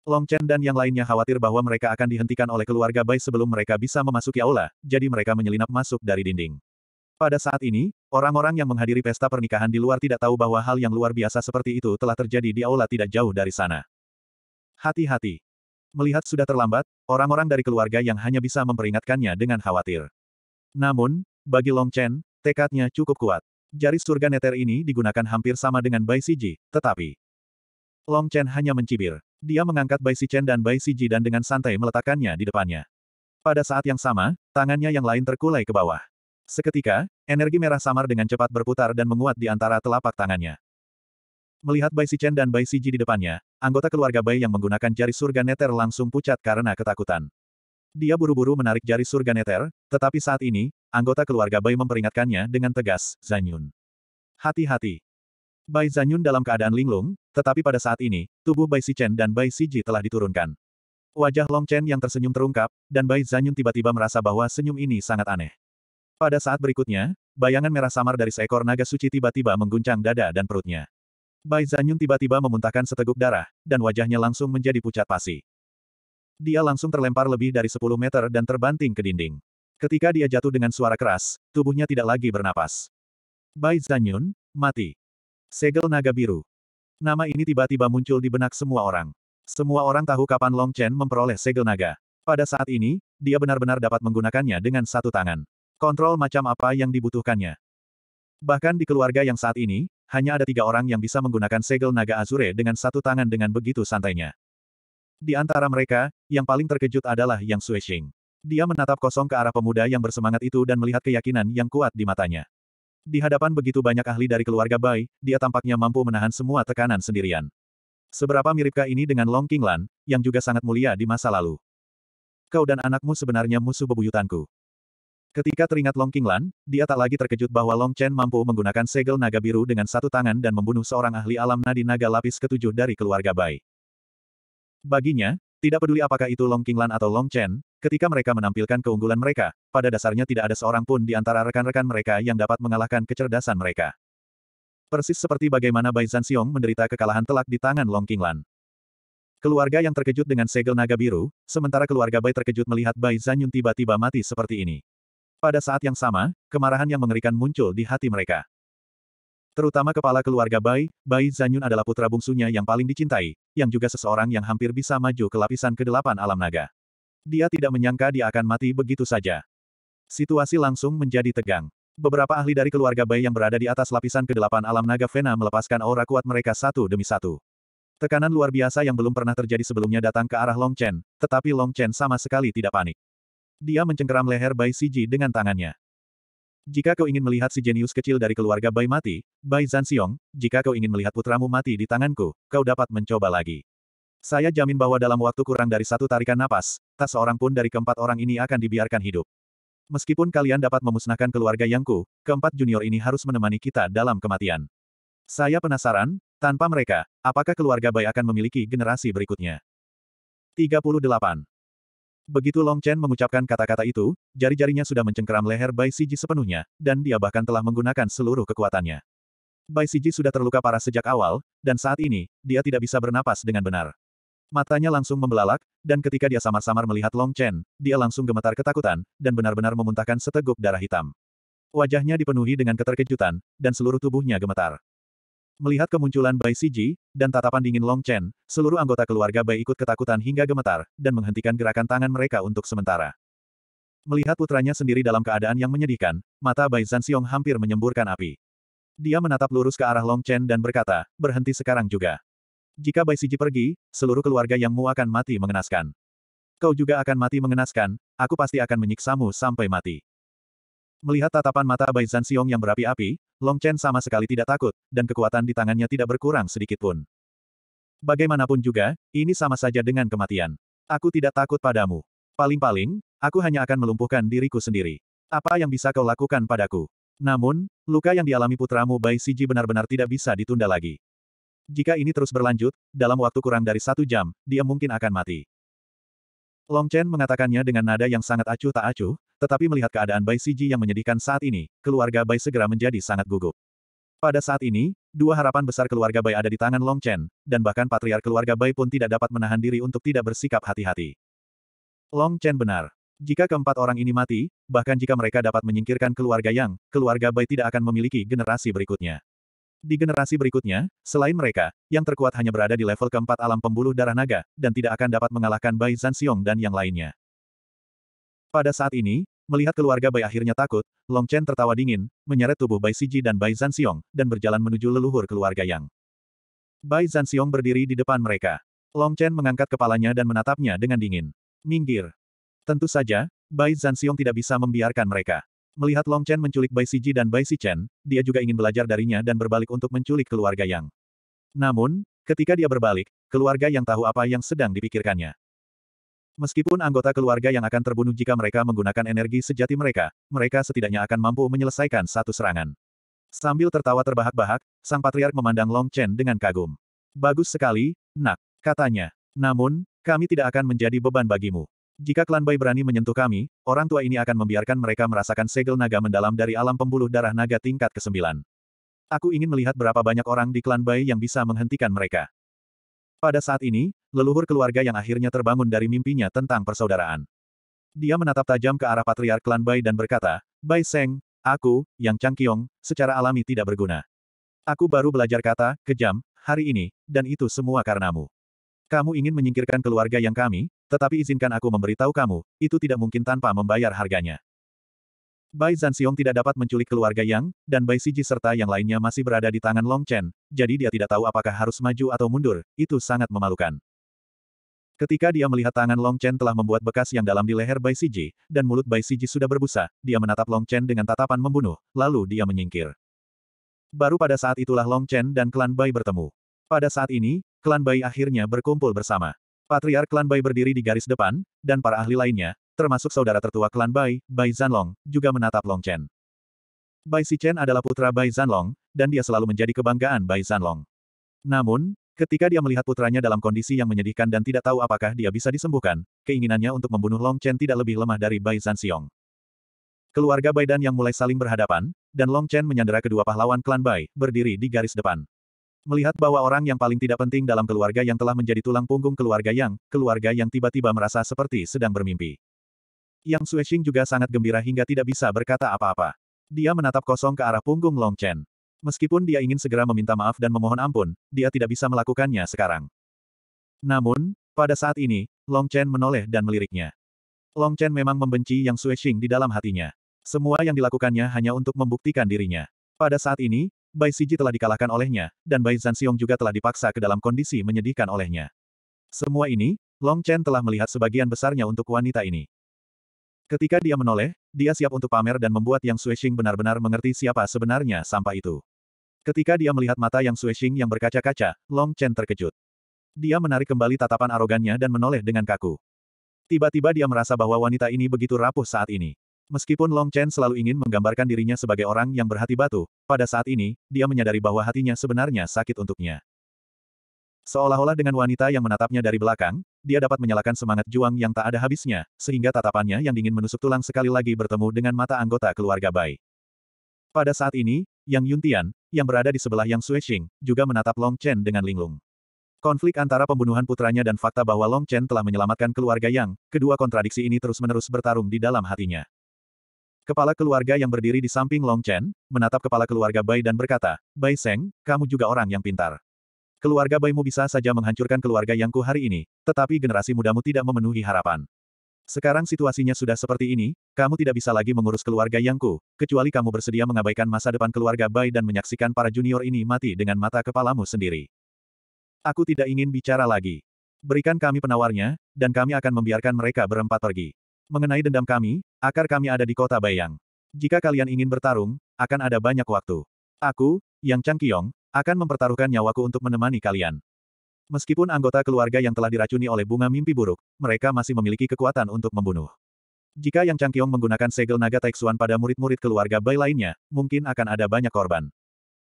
Long Chen dan yang lainnya khawatir bahwa mereka akan dihentikan oleh keluarga Bai sebelum mereka bisa memasuki aula, jadi mereka menyelinap masuk dari dinding. Pada saat ini, orang-orang yang menghadiri pesta pernikahan di luar tidak tahu bahwa hal yang luar biasa seperti itu telah terjadi di aula tidak jauh dari sana. Hati-hati. Melihat sudah terlambat, orang-orang dari keluarga yang hanya bisa memperingatkannya dengan khawatir. Namun, bagi Long Chen, tekadnya cukup kuat. Jari surga neter ini digunakan hampir sama dengan Bai Siji, tetapi Long Chen hanya mencibir. Dia mengangkat Bai Si Chen dan Bai Si Ji dan dengan santai meletakkannya di depannya. Pada saat yang sama, tangannya yang lain terkulai ke bawah. Seketika, energi merah samar dengan cepat berputar dan menguat di antara telapak tangannya. Melihat Bai Si Chen dan Bai Si Ji di depannya, anggota keluarga Bai yang menggunakan jari surga neter langsung pucat karena ketakutan. Dia buru-buru menarik jari surga neter, tetapi saat ini, anggota keluarga Bai memperingatkannya dengan tegas, Zanyun. Hati-hati. Bai Zanyun dalam keadaan linglung, tetapi pada saat ini, tubuh Bai Sichen dan Bai Siji telah diturunkan. Wajah Long Chen yang tersenyum terungkap, dan Bai Zanyun tiba-tiba merasa bahwa senyum ini sangat aneh. Pada saat berikutnya, bayangan merah samar dari seekor naga suci tiba-tiba mengguncang dada dan perutnya. Bai Zanyun tiba-tiba memuntahkan seteguk darah, dan wajahnya langsung menjadi pucat pasi. Dia langsung terlempar lebih dari 10 meter dan terbanting ke dinding. Ketika dia jatuh dengan suara keras, tubuhnya tidak lagi bernapas. Bai Zanyun, mati. Segel Naga Biru. Nama ini tiba-tiba muncul di benak semua orang. Semua orang tahu kapan Long Chen memperoleh segel naga. Pada saat ini, dia benar-benar dapat menggunakannya dengan satu tangan. Kontrol macam apa yang dibutuhkannya. Bahkan di keluarga yang saat ini, hanya ada tiga orang yang bisa menggunakan segel naga Azure dengan satu tangan dengan begitu santainya. Di antara mereka, yang paling terkejut adalah Yang Xuexing. Dia menatap kosong ke arah pemuda yang bersemangat itu dan melihat keyakinan yang kuat di matanya. Di hadapan begitu banyak ahli dari keluarga Bai, dia tampaknya mampu menahan semua tekanan sendirian. Seberapa miripkah ini dengan Long Qinglan, yang juga sangat mulia di masa lalu? Kau dan anakmu sebenarnya musuh bebuyutanku. Ketika teringat Long Qinglan, dia tak lagi terkejut bahwa Long Chen mampu menggunakan segel naga biru dengan satu tangan dan membunuh seorang ahli alam nadi naga lapis ketujuh dari keluarga Bai. Baginya, tidak peduli apakah itu Long Qinglan atau Long Chen, ketika mereka menampilkan keunggulan mereka, pada dasarnya tidak ada seorang pun di antara rekan-rekan mereka yang dapat mengalahkan kecerdasan mereka. Persis seperti bagaimana Bai Zanxiong menderita kekalahan telak di tangan Long Qinglan. Keluarga yang terkejut dengan segel naga biru, sementara keluarga Bai terkejut melihat Bai Zanyun tiba-tiba mati seperti ini. Pada saat yang sama, kemarahan yang mengerikan muncul di hati mereka. Terutama kepala keluarga Bai, Bai Zanyun adalah putra bungsunya yang paling dicintai, yang juga seseorang yang hampir bisa maju ke lapisan kedelapan alam naga. Dia tidak menyangka dia akan mati begitu saja. Situasi langsung menjadi tegang. Beberapa ahli dari keluarga Bai yang berada di atas lapisan kedelapan alam naga Vena melepaskan aura kuat mereka satu demi satu. Tekanan luar biasa yang belum pernah terjadi sebelumnya datang ke arah Long Chen, tetapi Long Chen sama sekali tidak panik. Dia mencengkeram leher Bai Siji dengan tangannya. Jika kau ingin melihat si jenius kecil dari keluarga Bai mati, Bai Zanxiong, jika kau ingin melihat putramu mati di tanganku, kau dapat mencoba lagi. Saya jamin bahwa dalam waktu kurang dari satu tarikan napas, tak seorang pun dari keempat orang ini akan dibiarkan hidup. Meskipun kalian dapat memusnahkan keluarga Yangku, keempat junior ini harus menemani kita dalam kematian. Saya penasaran, tanpa mereka, apakah keluarga Bai akan memiliki generasi berikutnya? 38. Begitu Long Chen mengucapkan kata-kata itu, jari-jarinya sudah mencengkeram leher Bai Siji sepenuhnya, dan dia bahkan telah menggunakan seluruh kekuatannya. Bai Siji sudah terluka parah sejak awal, dan saat ini, dia tidak bisa bernapas dengan benar. Matanya langsung membelalak, dan ketika dia samar-samar melihat Long Chen, dia langsung gemetar ketakutan, dan benar-benar memuntahkan seteguk darah hitam. Wajahnya dipenuhi dengan keterkejutan, dan seluruh tubuhnya gemetar. Melihat kemunculan Bai Siji, dan tatapan dingin Long Chen, seluruh anggota keluarga Bai ikut ketakutan hingga gemetar, dan menghentikan gerakan tangan mereka untuk sementara. Melihat putranya sendiri dalam keadaan yang menyedihkan, mata Bai Zanxiong hampir menyemburkan api. Dia menatap lurus ke arah Long Chen dan berkata, berhenti sekarang juga. Jika Bai Siji pergi, seluruh keluarga yang mu akan mati mengenaskan. Kau juga akan mati mengenaskan, aku pasti akan menyiksamu sampai mati. Melihat tatapan mata Bai Zanxiong yang berapi-api, Long Chen sama sekali tidak takut, dan kekuatan di tangannya tidak berkurang sedikit pun. Bagaimanapun juga, ini sama saja dengan kematian. Aku tidak takut padamu. Paling-paling, aku hanya akan melumpuhkan diriku sendiri. Apa yang bisa kau lakukan padaku? Namun, luka yang dialami putramu Bai Siji benar-benar tidak bisa ditunda lagi. Jika ini terus berlanjut, dalam waktu kurang dari satu jam, dia mungkin akan mati. Long Chen mengatakannya dengan nada yang sangat acuh tak acuh, tetapi melihat keadaan Bai Siji yang menyedihkan saat ini, keluarga Bai segera menjadi sangat gugup. Pada saat ini, dua harapan besar keluarga Bai ada di tangan Long Chen, dan bahkan patriar keluarga Bai pun tidak dapat menahan diri untuk tidak bersikap hati-hati. Long Chen benar. Jika keempat orang ini mati, bahkan jika mereka dapat menyingkirkan keluarga Yang, keluarga Bai tidak akan memiliki generasi berikutnya. Di generasi berikutnya, selain mereka, yang terkuat hanya berada di level keempat alam pembuluh darah naga, dan tidak akan dapat mengalahkan Bai Zanxiong dan yang lainnya. Pada saat ini, melihat keluarga Bai akhirnya takut, Long Chen tertawa dingin, menyeret tubuh Bai Siji dan Bai Zanxiong, dan berjalan menuju leluhur keluarga Yang. Bai Zanxiong berdiri di depan mereka. Long Chen mengangkat kepalanya dan menatapnya dengan dingin. Minggir. Tentu saja, Bai Zanxiong tidak bisa membiarkan mereka. Melihat Long Chen menculik Bai Siji dan Bai Si Chen, dia juga ingin belajar darinya dan berbalik untuk menculik keluarga Yang. Namun, ketika dia berbalik, keluarga Yang tahu apa yang sedang dipikirkannya. Meskipun anggota keluarga yang akan terbunuh jika mereka menggunakan energi sejati mereka, mereka setidaknya akan mampu menyelesaikan satu serangan. Sambil tertawa terbahak-bahak, sang patriark memandang Long Chen dengan kagum. Bagus sekali, nak, katanya. Namun, kami tidak akan menjadi beban bagimu. Jika klan Bai berani menyentuh kami, orang tua ini akan membiarkan mereka merasakan segel naga mendalam dari alam pembuluh darah naga tingkat ke-9. Aku ingin melihat berapa banyak orang di klan Bai yang bisa menghentikan mereka. Pada saat ini, leluhur keluarga yang akhirnya terbangun dari mimpinya tentang persaudaraan. Dia menatap tajam ke arah patriark klan Bai dan berkata, Bai Seng, aku, yang Changkyong, secara alami tidak berguna. Aku baru belajar kata, kejam, hari ini, dan itu semua karenamu. Kamu ingin menyingkirkan keluarga yang kami, tetapi izinkan aku memberitahu kamu, itu tidak mungkin tanpa membayar harganya. Bai Zanxiong tidak dapat menculik keluarga Yang, dan Bai Siji serta yang lainnya masih berada di tangan Long Chen, jadi dia tidak tahu apakah harus maju atau mundur, itu sangat memalukan. Ketika dia melihat tangan Long Chen telah membuat bekas yang dalam di leher Bai Siji, dan mulut Bai Siji sudah berbusa, dia menatap Long Chen dengan tatapan membunuh, lalu dia menyingkir. Baru pada saat itulah Long Chen dan klan Bai bertemu. Pada saat ini, klan Bai akhirnya berkumpul bersama. Patriark Klan Bai berdiri di garis depan, dan para ahli lainnya, termasuk saudara tertua Klan Bai, Bai Zanlong, juga menatap Long Chen. Bai Sichen adalah putra Bai Zanlong, dan dia selalu menjadi kebanggaan Bai Zanlong. Namun, ketika dia melihat putranya dalam kondisi yang menyedihkan dan tidak tahu apakah dia bisa disembuhkan, keinginannya untuk membunuh Long Chen tidak lebih lemah dari Bai Zanxiong. Keluarga Bai dan yang mulai saling berhadapan, dan Long Chen menyandera kedua pahlawan klan Bai, berdiri di garis depan. Melihat bahwa orang yang paling tidak penting dalam keluarga yang telah menjadi tulang punggung keluarga yang, keluarga yang tiba-tiba merasa seperti sedang bermimpi. Yang Suexing juga sangat gembira hingga tidak bisa berkata apa-apa. Dia menatap kosong ke arah punggung Long Chen. Meskipun dia ingin segera meminta maaf dan memohon ampun, dia tidak bisa melakukannya sekarang. Namun, pada saat ini, Long Chen menoleh dan meliriknya. Long Chen memang membenci Yang Suexing di dalam hatinya. Semua yang dilakukannya hanya untuk membuktikan dirinya. Pada saat ini, Bai Siji telah dikalahkan olehnya, dan Bai Zansiong juga telah dipaksa ke dalam kondisi menyedihkan olehnya. Semua ini, Long Chen telah melihat sebagian besarnya untuk wanita ini. Ketika dia menoleh, dia siap untuk pamer dan membuat Yang Xuexing benar-benar mengerti siapa sebenarnya sampah itu. Ketika dia melihat mata Yang Xuexing yang berkaca-kaca, Long Chen terkejut. Dia menarik kembali tatapan arogannya dan menoleh dengan kaku. Tiba-tiba dia merasa bahwa wanita ini begitu rapuh saat ini. Meskipun Long Chen selalu ingin menggambarkan dirinya sebagai orang yang berhati batu, pada saat ini, dia menyadari bahwa hatinya sebenarnya sakit untuknya. Seolah-olah dengan wanita yang menatapnya dari belakang, dia dapat menyalakan semangat juang yang tak ada habisnya, sehingga tatapannya yang dingin menusuk tulang sekali lagi bertemu dengan mata anggota keluarga Bai. Pada saat ini, Yang Yuntian, yang berada di sebelah Yang Xuexing, juga menatap Long Chen dengan linglung. Konflik antara pembunuhan putranya dan fakta bahwa Long Chen telah menyelamatkan keluarga Yang, kedua kontradiksi ini terus-menerus bertarung di dalam hatinya. Kepala keluarga yang berdiri di samping Long Chen, menatap kepala keluarga Bai dan berkata, Bai Seng, kamu juga orang yang pintar. Keluarga Baimu bisa saja menghancurkan keluarga Yangku hari ini, tetapi generasi mudamu tidak memenuhi harapan. Sekarang situasinya sudah seperti ini, kamu tidak bisa lagi mengurus keluarga Yangku, kecuali kamu bersedia mengabaikan masa depan keluarga Bai dan menyaksikan para junior ini mati dengan mata kepalamu sendiri. Aku tidak ingin bicara lagi. Berikan kami penawarnya, dan kami akan membiarkan mereka berempat pergi. Mengenai dendam kami, akar kami ada di kota Bayang. Jika kalian ingin bertarung, akan ada banyak waktu. Aku, Yang Kiong, akan mempertaruhkan nyawaku untuk menemani kalian. Meskipun anggota keluarga yang telah diracuni oleh bunga mimpi buruk, mereka masih memiliki kekuatan untuk membunuh. Jika Yang Kiong menggunakan segel naga Taeksuan pada murid-murid keluarga Bai lainnya, mungkin akan ada banyak korban.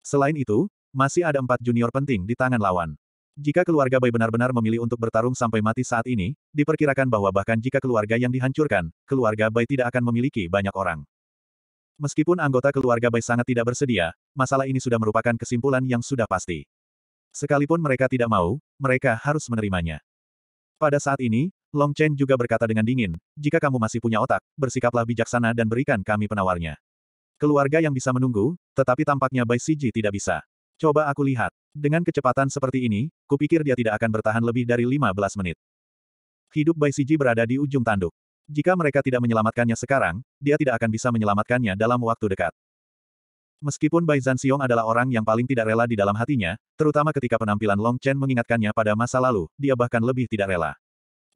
Selain itu, masih ada empat junior penting di tangan lawan. Jika keluarga Bai benar-benar memilih untuk bertarung sampai mati saat ini, diperkirakan bahwa bahkan jika keluarga yang dihancurkan, keluarga Bai tidak akan memiliki banyak orang. Meskipun anggota keluarga Bai sangat tidak bersedia, masalah ini sudah merupakan kesimpulan yang sudah pasti. Sekalipun mereka tidak mau, mereka harus menerimanya. Pada saat ini, Long Chen juga berkata dengan dingin, jika kamu masih punya otak, bersikaplah bijaksana dan berikan kami penawarnya. Keluarga yang bisa menunggu, tetapi tampaknya Bai Siji tidak bisa. Coba aku lihat. Dengan kecepatan seperti ini, kupikir dia tidak akan bertahan lebih dari 15 menit. Hidup Bai Siji berada di ujung tanduk. Jika mereka tidak menyelamatkannya sekarang, dia tidak akan bisa menyelamatkannya dalam waktu dekat. Meskipun Bai Zanxiong adalah orang yang paling tidak rela di dalam hatinya, terutama ketika penampilan Long Chen mengingatkannya pada masa lalu, dia bahkan lebih tidak rela.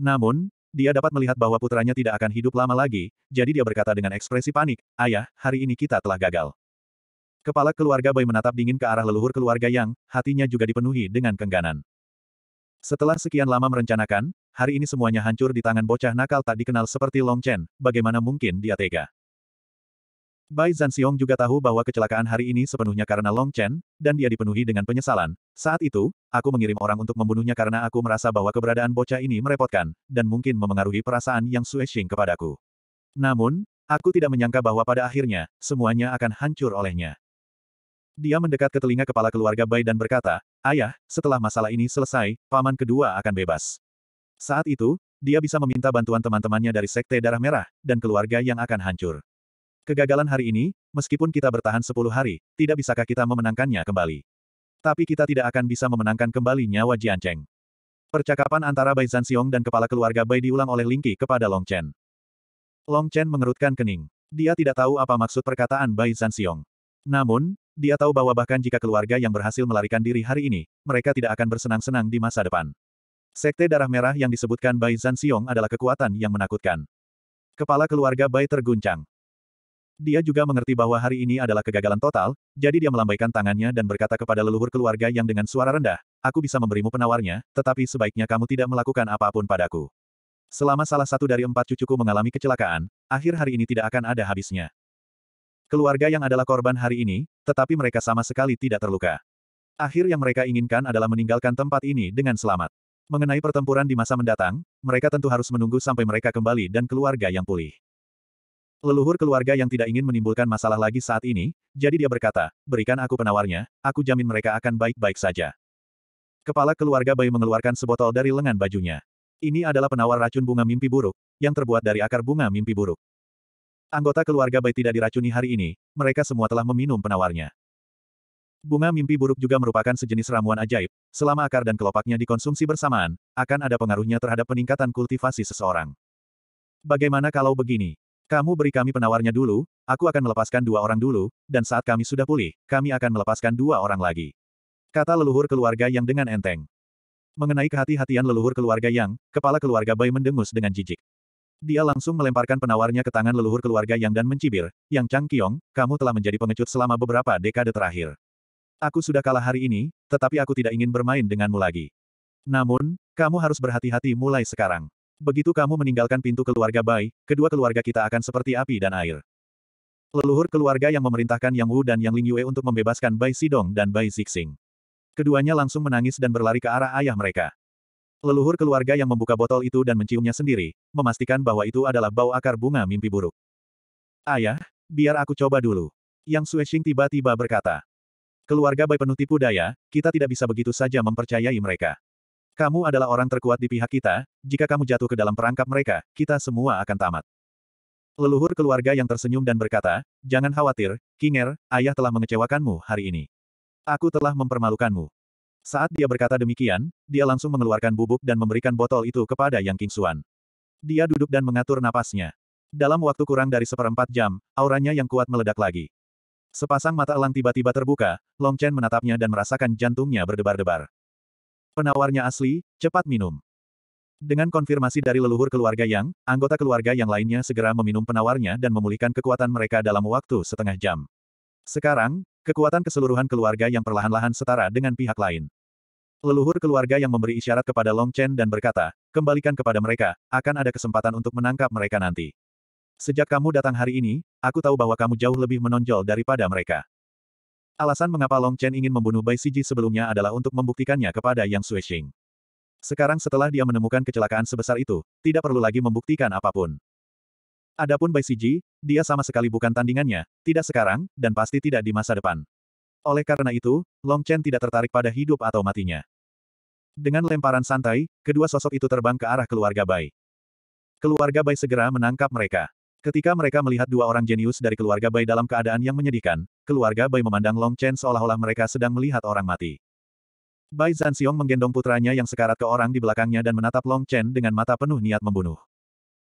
Namun, dia dapat melihat bahwa putranya tidak akan hidup lama lagi, jadi dia berkata dengan ekspresi panik, Ayah, hari ini kita telah gagal. Kepala keluarga Boy menatap dingin ke arah leluhur keluarga Yang, hatinya juga dipenuhi dengan kengganan. Setelah sekian lama merencanakan, hari ini semuanya hancur di tangan bocah nakal tak dikenal seperti Long Chen, bagaimana mungkin dia tega. Bai Zanxiong juga tahu bahwa kecelakaan hari ini sepenuhnya karena Long Chen, dan dia dipenuhi dengan penyesalan. Saat itu, aku mengirim orang untuk membunuhnya karena aku merasa bahwa keberadaan bocah ini merepotkan, dan mungkin memengaruhi perasaan Yang Suexing kepadaku. Namun, aku tidak menyangka bahwa pada akhirnya, semuanya akan hancur olehnya. Dia mendekat ke telinga kepala keluarga Bai dan berkata, Ayah, setelah masalah ini selesai, paman kedua akan bebas. Saat itu, dia bisa meminta bantuan teman-temannya dari Sekte Darah Merah, dan keluarga yang akan hancur. Kegagalan hari ini, meskipun kita bertahan 10 hari, tidak bisakah kita memenangkannya kembali. Tapi kita tidak akan bisa memenangkan kembali nyawa Cheng. Percakapan antara Bai Zanxiong dan kepala keluarga Bai diulang oleh Lingqi kepada Long Chen. Long Chen mengerutkan kening. Dia tidak tahu apa maksud perkataan Bai Zanxiong. Namun, dia tahu bahwa bahkan jika keluarga yang berhasil melarikan diri hari ini, mereka tidak akan bersenang-senang di masa depan. Sekte Darah Merah yang disebutkan Bai Zanxiong adalah kekuatan yang menakutkan. Kepala keluarga Bai terguncang. Dia juga mengerti bahwa hari ini adalah kegagalan total, jadi dia melambaikan tangannya dan berkata kepada leluhur keluarga yang dengan suara rendah, aku bisa memberimu penawarnya, tetapi sebaiknya kamu tidak melakukan apapun padaku. Selama salah satu dari empat cucuku mengalami kecelakaan, akhir hari ini tidak akan ada habisnya. Keluarga yang adalah korban hari ini, tetapi mereka sama sekali tidak terluka. Akhir yang mereka inginkan adalah meninggalkan tempat ini dengan selamat. Mengenai pertempuran di masa mendatang, mereka tentu harus menunggu sampai mereka kembali dan keluarga yang pulih. Leluhur keluarga yang tidak ingin menimbulkan masalah lagi saat ini, jadi dia berkata, berikan aku penawarnya, aku jamin mereka akan baik-baik saja. Kepala keluarga Bayi mengeluarkan sebotol dari lengan bajunya. Ini adalah penawar racun bunga mimpi buruk, yang terbuat dari akar bunga mimpi buruk. Anggota keluarga Bai tidak diracuni hari ini, mereka semua telah meminum penawarnya. Bunga mimpi buruk juga merupakan sejenis ramuan ajaib, selama akar dan kelopaknya dikonsumsi bersamaan, akan ada pengaruhnya terhadap peningkatan kultivasi seseorang. Bagaimana kalau begini? Kamu beri kami penawarnya dulu, aku akan melepaskan dua orang dulu, dan saat kami sudah pulih, kami akan melepaskan dua orang lagi. Kata leluhur keluarga yang dengan enteng. Mengenai kehati-hatian leluhur keluarga yang, kepala keluarga Bai mendengus dengan jijik. Dia langsung melemparkan penawarnya ke tangan leluhur keluarga Yang dan mencibir, Yang Chang Kiong, kamu telah menjadi pengecut selama beberapa dekade terakhir. Aku sudah kalah hari ini, tetapi aku tidak ingin bermain denganmu lagi. Namun, kamu harus berhati-hati mulai sekarang. Begitu kamu meninggalkan pintu keluarga Bai, kedua keluarga kita akan seperti api dan air. Leluhur keluarga yang memerintahkan Yang Wu dan Yang Ling Yue untuk membebaskan Bai Sidong dan Bai Zixing. Keduanya langsung menangis dan berlari ke arah ayah mereka. Leluhur keluarga yang membuka botol itu dan menciumnya sendiri, memastikan bahwa itu adalah bau akar bunga mimpi buruk. Ayah, biar aku coba dulu. Yang Suexing tiba-tiba berkata. Keluarga Bai penuh tipu daya, kita tidak bisa begitu saja mempercayai mereka. Kamu adalah orang terkuat di pihak kita, jika kamu jatuh ke dalam perangkap mereka, kita semua akan tamat. Leluhur keluarga yang tersenyum dan berkata, jangan khawatir, Kinger, ayah telah mengecewakanmu hari ini. Aku telah mempermalukanmu. Saat dia berkata demikian, dia langsung mengeluarkan bubuk dan memberikan botol itu kepada Yang Kingsuan. Dia duduk dan mengatur napasnya. Dalam waktu kurang dari seperempat jam, auranya yang kuat meledak lagi. Sepasang mata elang tiba-tiba terbuka, Long Chen menatapnya dan merasakan jantungnya berdebar-debar. Penawarnya asli, cepat minum. Dengan konfirmasi dari leluhur keluarga Yang, anggota keluarga yang lainnya segera meminum penawarnya dan memulihkan kekuatan mereka dalam waktu setengah jam. Sekarang, kekuatan keseluruhan keluarga yang perlahan-lahan setara dengan pihak lain. Leluhur keluarga yang memberi isyarat kepada Long Chen dan berkata, kembalikan kepada mereka, akan ada kesempatan untuk menangkap mereka nanti. Sejak kamu datang hari ini, aku tahu bahwa kamu jauh lebih menonjol daripada mereka. Alasan mengapa Long Chen ingin membunuh Bai Siji sebelumnya adalah untuk membuktikannya kepada Yang Xuexing. Sekarang setelah dia menemukan kecelakaan sebesar itu, tidak perlu lagi membuktikan apapun. Adapun Bai Siji, dia sama sekali bukan tandingannya, tidak sekarang, dan pasti tidak di masa depan. Oleh karena itu, Long Chen tidak tertarik pada hidup atau matinya. Dengan lemparan santai, kedua sosok itu terbang ke arah keluarga Bai. Keluarga Bai segera menangkap mereka. Ketika mereka melihat dua orang jenius dari keluarga Bai dalam keadaan yang menyedihkan, keluarga Bai memandang Long Chen seolah-olah mereka sedang melihat orang mati. Bai Zanxiong menggendong putranya yang sekarat ke orang di belakangnya dan menatap Long Chen dengan mata penuh niat membunuh.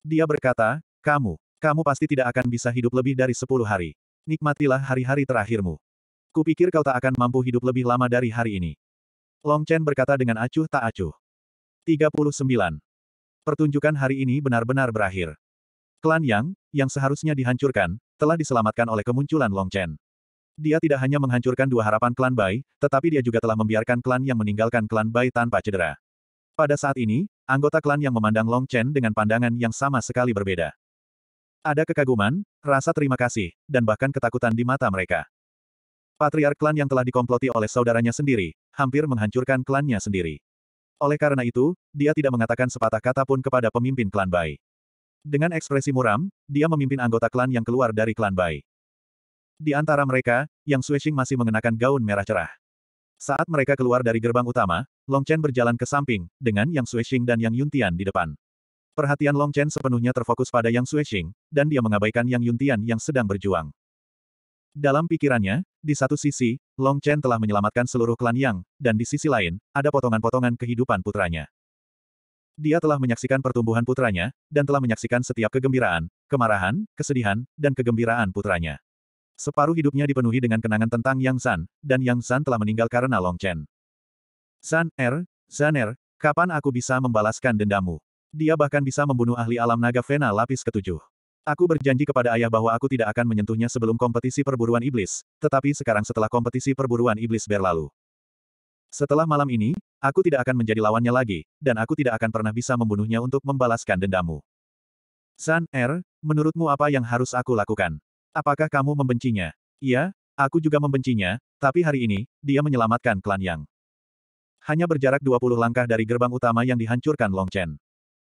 Dia berkata, kamu, kamu pasti tidak akan bisa hidup lebih dari sepuluh hari. Nikmatilah hari-hari terakhirmu. Kupikir kau tak akan mampu hidup lebih lama dari hari ini. Long Chen berkata dengan acuh tak acuh. 39. Pertunjukan hari ini benar-benar berakhir. Klan Yang, yang seharusnya dihancurkan, telah diselamatkan oleh kemunculan Long Chen. Dia tidak hanya menghancurkan dua harapan klan Bai, tetapi dia juga telah membiarkan klan yang meninggalkan klan Bai tanpa cedera. Pada saat ini, anggota klan yang memandang Long Chen dengan pandangan yang sama sekali berbeda. Ada kekaguman, rasa terima kasih, dan bahkan ketakutan di mata mereka. Patriark klan yang telah dikomploti oleh saudaranya sendiri, hampir menghancurkan klannya sendiri. Oleh karena itu, dia tidak mengatakan sepatah kata pun kepada pemimpin klan Bai. Dengan ekspresi muram, dia memimpin anggota klan yang keluar dari klan Bai. Di antara mereka, Yang Xuexing masih mengenakan gaun merah cerah. Saat mereka keluar dari gerbang utama, Long Chen berjalan ke samping, dengan Yang Xuexing dan Yang Yuntian di depan. Perhatian Long Chen sepenuhnya terfokus pada Yang Xueqing, dan dia mengabaikan Yang Yuntian yang sedang berjuang. Dalam pikirannya, di satu sisi, Long Chen telah menyelamatkan seluruh klan Yang, dan di sisi lain, ada potongan-potongan kehidupan putranya. Dia telah menyaksikan pertumbuhan putranya, dan telah menyaksikan setiap kegembiraan, kemarahan, kesedihan, dan kegembiraan putranya. Separuh hidupnya dipenuhi dengan kenangan tentang Yang San, dan Yang San telah meninggal karena Long Chen. San Er, San Er, kapan aku bisa membalaskan dendamu? Dia bahkan bisa membunuh ahli alam naga Vena lapis ketujuh. Aku berjanji kepada ayah bahwa aku tidak akan menyentuhnya sebelum kompetisi perburuan iblis, tetapi sekarang setelah kompetisi perburuan iblis berlalu. Setelah malam ini, aku tidak akan menjadi lawannya lagi, dan aku tidak akan pernah bisa membunuhnya untuk membalaskan dendamu. San Er, menurutmu apa yang harus aku lakukan? Apakah kamu membencinya? Iya, aku juga membencinya, tapi hari ini, dia menyelamatkan klan Yang. Hanya berjarak 20 langkah dari gerbang utama yang dihancurkan Long Chen.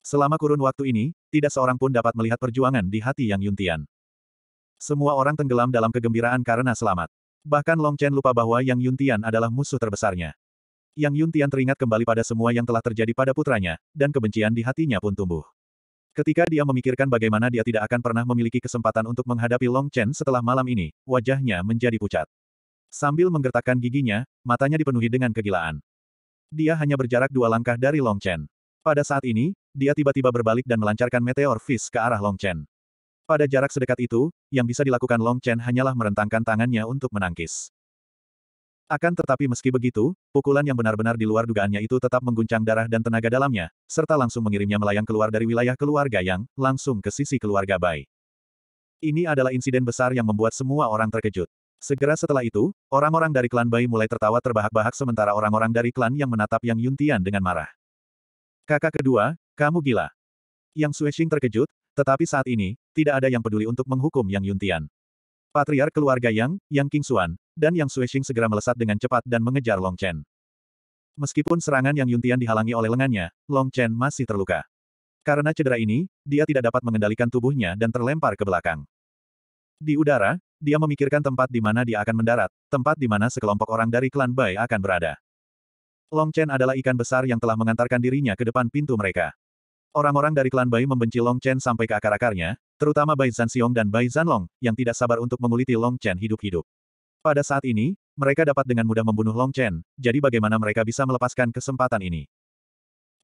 Selama kurun waktu ini, tidak seorang pun dapat melihat perjuangan di hati Yang Yuntian. Semua orang tenggelam dalam kegembiraan karena selamat. Bahkan Long Chen lupa bahwa Yang Yuntian adalah musuh terbesarnya. Yang Yuntian teringat kembali pada semua yang telah terjadi pada putranya, dan kebencian di hatinya pun tumbuh. Ketika dia memikirkan bagaimana dia tidak akan pernah memiliki kesempatan untuk menghadapi Long Chen setelah malam ini, wajahnya menjadi pucat. Sambil menggertakkan giginya, matanya dipenuhi dengan kegilaan. Dia hanya berjarak dua langkah dari Long Chen. Pada saat ini, dia tiba-tiba berbalik dan melancarkan meteor fish ke arah Long Chen. Pada jarak sedekat itu, yang bisa dilakukan Long Chen hanyalah merentangkan tangannya untuk menangkis. Akan tetapi meski begitu, pukulan yang benar-benar di luar dugaannya itu tetap mengguncang darah dan tenaga dalamnya, serta langsung mengirimnya melayang keluar dari wilayah keluarga yang, langsung ke sisi keluarga Bai. Ini adalah insiden besar yang membuat semua orang terkejut. Segera setelah itu, orang-orang dari klan Bai mulai tertawa terbahak-bahak sementara orang-orang dari klan yang menatap Yang Yuntian dengan marah. Kakak kedua, kamu gila. Yang Sueshing terkejut, tetapi saat ini, tidak ada yang peduli untuk menghukum Yang Yuntian. Patriar keluarga Yang, Yang Xuan, dan Yang Sueshing segera melesat dengan cepat dan mengejar Long Chen. Meskipun serangan Yang Yuntian dihalangi oleh lengannya, Long Chen masih terluka. Karena cedera ini, dia tidak dapat mengendalikan tubuhnya dan terlempar ke belakang. Di udara, dia memikirkan tempat di mana dia akan mendarat, tempat di mana sekelompok orang dari klan Bai akan berada. Long Chen adalah ikan besar yang telah mengantarkan dirinya ke depan pintu mereka. Orang-orang dari klan Bai membenci Long Chen sampai ke akar-akarnya, terutama Bai Zanxiong dan Bai Zanlong, yang tidak sabar untuk menguliti Long Chen hidup-hidup. Pada saat ini, mereka dapat dengan mudah membunuh Long Chen, jadi bagaimana mereka bisa melepaskan kesempatan ini?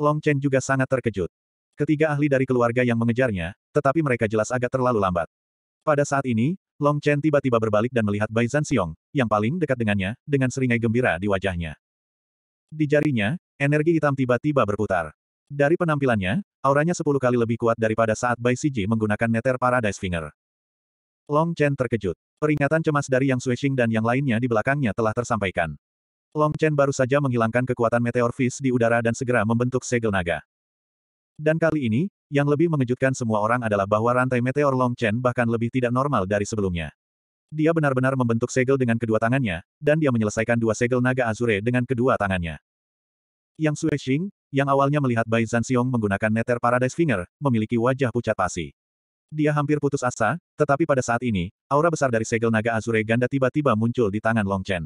Long Chen juga sangat terkejut. Ketiga ahli dari keluarga yang mengejarnya, tetapi mereka jelas agak terlalu lambat. Pada saat ini, Long Chen tiba-tiba berbalik dan melihat Bai Zanxiong, yang paling dekat dengannya, dengan seringai gembira di wajahnya. Di jarinya, energi hitam tiba-tiba berputar. Dari penampilannya, auranya sepuluh kali lebih kuat daripada saat Bai Siji menggunakan Nether Paradise Finger. Long Chen terkejut. Peringatan cemas dari Yang Xuexing dan yang lainnya di belakangnya telah tersampaikan. Long Chen baru saja menghilangkan kekuatan meteor Fish di udara dan segera membentuk segel naga. Dan kali ini, yang lebih mengejutkan semua orang adalah bahwa rantai meteor Long Chen bahkan lebih tidak normal dari sebelumnya. Dia benar-benar membentuk segel dengan kedua tangannya, dan dia menyelesaikan dua segel naga Azure dengan kedua tangannya. Yang Xing, yang awalnya melihat Bai Zanxiong menggunakan Nether Paradise Finger, memiliki wajah pucat pasi. Dia hampir putus asa, tetapi pada saat ini, aura besar dari segel naga Azure ganda tiba-tiba muncul di tangan Long Chen.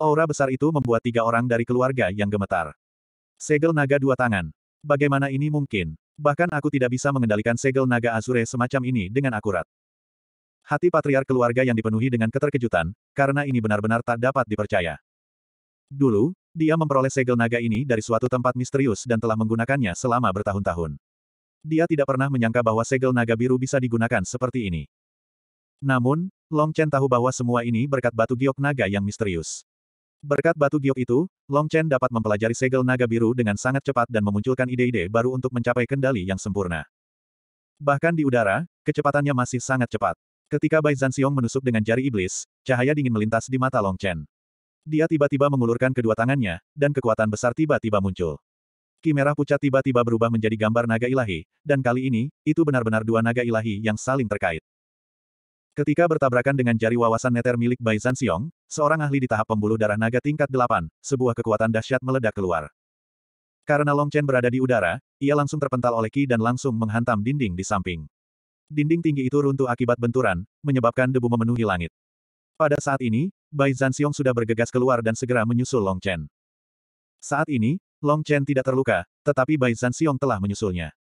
Aura besar itu membuat tiga orang dari keluarga yang gemetar. Segel naga dua tangan. Bagaimana ini mungkin? Bahkan aku tidak bisa mengendalikan segel naga Azure semacam ini dengan akurat. Hati patriark keluarga yang dipenuhi dengan keterkejutan, karena ini benar-benar tak dapat dipercaya. Dulu, dia memperoleh segel naga ini dari suatu tempat misterius dan telah menggunakannya selama bertahun-tahun. Dia tidak pernah menyangka bahwa segel naga biru bisa digunakan seperti ini. Namun, Long Chen tahu bahwa semua ini berkat batu giok naga yang misterius. Berkat batu giok itu, Long Chen dapat mempelajari segel naga biru dengan sangat cepat dan memunculkan ide-ide baru untuk mencapai kendali yang sempurna. Bahkan di udara, kecepatannya masih sangat cepat. Ketika Bai Zanxiong menusuk dengan jari iblis, cahaya dingin melintas di mata Long Chen. Dia tiba-tiba mengulurkan kedua tangannya, dan kekuatan besar tiba-tiba muncul. Ki merah pucat tiba-tiba berubah menjadi gambar naga ilahi, dan kali ini, itu benar-benar dua naga ilahi yang saling terkait. Ketika bertabrakan dengan jari wawasan neter milik Bai Zanxiong, seorang ahli di tahap pembuluh darah naga tingkat 8, sebuah kekuatan dahsyat meledak keluar. Karena Long Chen berada di udara, ia langsung terpental oleh Ki dan langsung menghantam dinding di samping. Dinding tinggi itu runtuh akibat benturan, menyebabkan debu memenuhi langit. Pada saat ini, Bai Zanxiong sudah bergegas keluar dan segera menyusul Long Chen. Saat ini, Long Chen tidak terluka, tetapi Bai Zanxiong telah menyusulnya.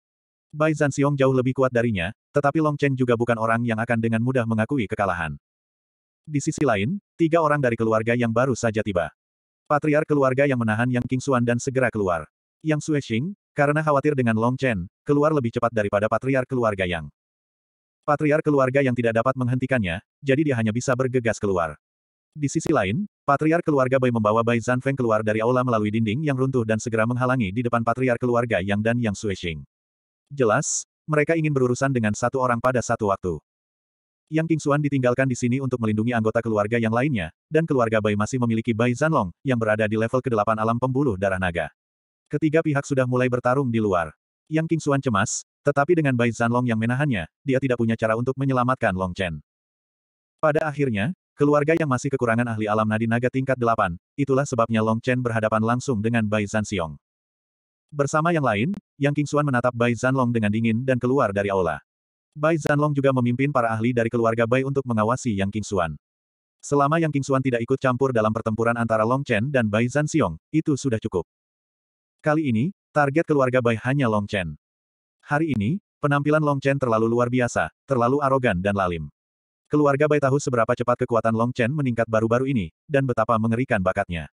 Bai Zanxiong jauh lebih kuat darinya, tetapi Long Chen juga bukan orang yang akan dengan mudah mengakui kekalahan. Di sisi lain, tiga orang dari keluarga yang baru saja tiba. Patriar keluarga yang menahan Yang King Xuan dan segera keluar. Yang Xuexing, karena khawatir dengan Long Chen, keluar lebih cepat daripada patriar keluarga Yang. Patriar keluarga yang tidak dapat menghentikannya, jadi dia hanya bisa bergegas keluar. Di sisi lain, Patriar keluarga Bai membawa Bai Zanfeng keluar dari aula melalui dinding yang runtuh dan segera menghalangi di depan Patriar keluarga Yang dan Yang Xuexing. Jelas, mereka ingin berurusan dengan satu orang pada satu waktu. Yang Kingsuan ditinggalkan di sini untuk melindungi anggota keluarga yang lainnya, dan keluarga Bai masih memiliki Bai Zanlong, yang berada di level ke-8 alam pembuluh darah naga. Ketiga pihak sudah mulai bertarung di luar. Yang Kingsuan cemas, tetapi dengan Bai Zanlong yang menahannya, dia tidak punya cara untuk menyelamatkan Long Chen. Pada akhirnya, keluarga yang masih kekurangan ahli alam nadi naga tingkat 8, itulah sebabnya Long Chen berhadapan langsung dengan Bai Zanxiong. Bersama yang lain, Yang King Xuan menatap Bai Zanlong dengan dingin dan keluar dari aula. Bai Zanlong juga memimpin para ahli dari keluarga Bai untuk mengawasi Yang King Xuan. Selama Yang King Xuan tidak ikut campur dalam pertempuran antara Long Chen dan Bai Zanxiong, itu sudah cukup. Kali ini, target keluarga Bai hanya Long Chen. Hari ini, penampilan Long Chen terlalu luar biasa, terlalu arogan dan lalim. Keluarga Bai tahu seberapa cepat kekuatan Long Chen meningkat baru-baru ini, dan betapa mengerikan bakatnya.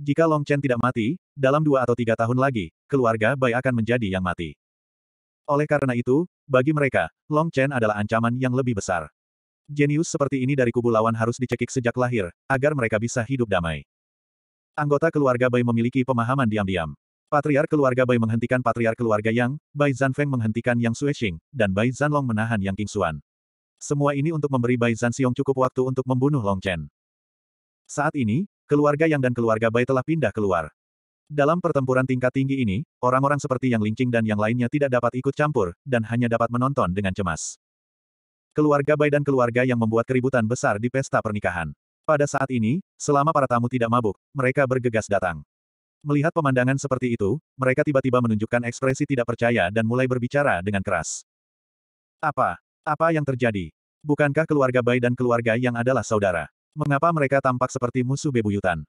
Jika Long Chen tidak mati, dalam dua atau tiga tahun lagi, keluarga Bai akan menjadi yang mati. Oleh karena itu, bagi mereka, Long Chen adalah ancaman yang lebih besar. Jenius seperti ini dari kubu lawan harus dicekik sejak lahir, agar mereka bisa hidup damai. Anggota keluarga Bai memiliki pemahaman diam-diam. Patriar keluarga Bai menghentikan patriar keluarga Yang, Bai Zanfeng menghentikan Yang Xuexing, dan Bai Zanlong menahan Yang Qingxuan. Semua ini untuk memberi Bai Zanxiong cukup waktu untuk membunuh Long Chen. Saat ini, keluarga Yang dan keluarga Bai telah pindah keluar. Dalam pertempuran tingkat tinggi ini, orang-orang seperti Yang Lingqing dan yang lainnya tidak dapat ikut campur, dan hanya dapat menonton dengan cemas. Keluarga Bai dan keluarga yang membuat keributan besar di pesta pernikahan. Pada saat ini, selama para tamu tidak mabuk, mereka bergegas datang. Melihat pemandangan seperti itu, mereka tiba-tiba menunjukkan ekspresi tidak percaya dan mulai berbicara dengan keras. Apa? Apa yang terjadi? Bukankah keluarga Bai dan keluarga yang adalah saudara? Mengapa mereka tampak seperti musuh bebuyutan?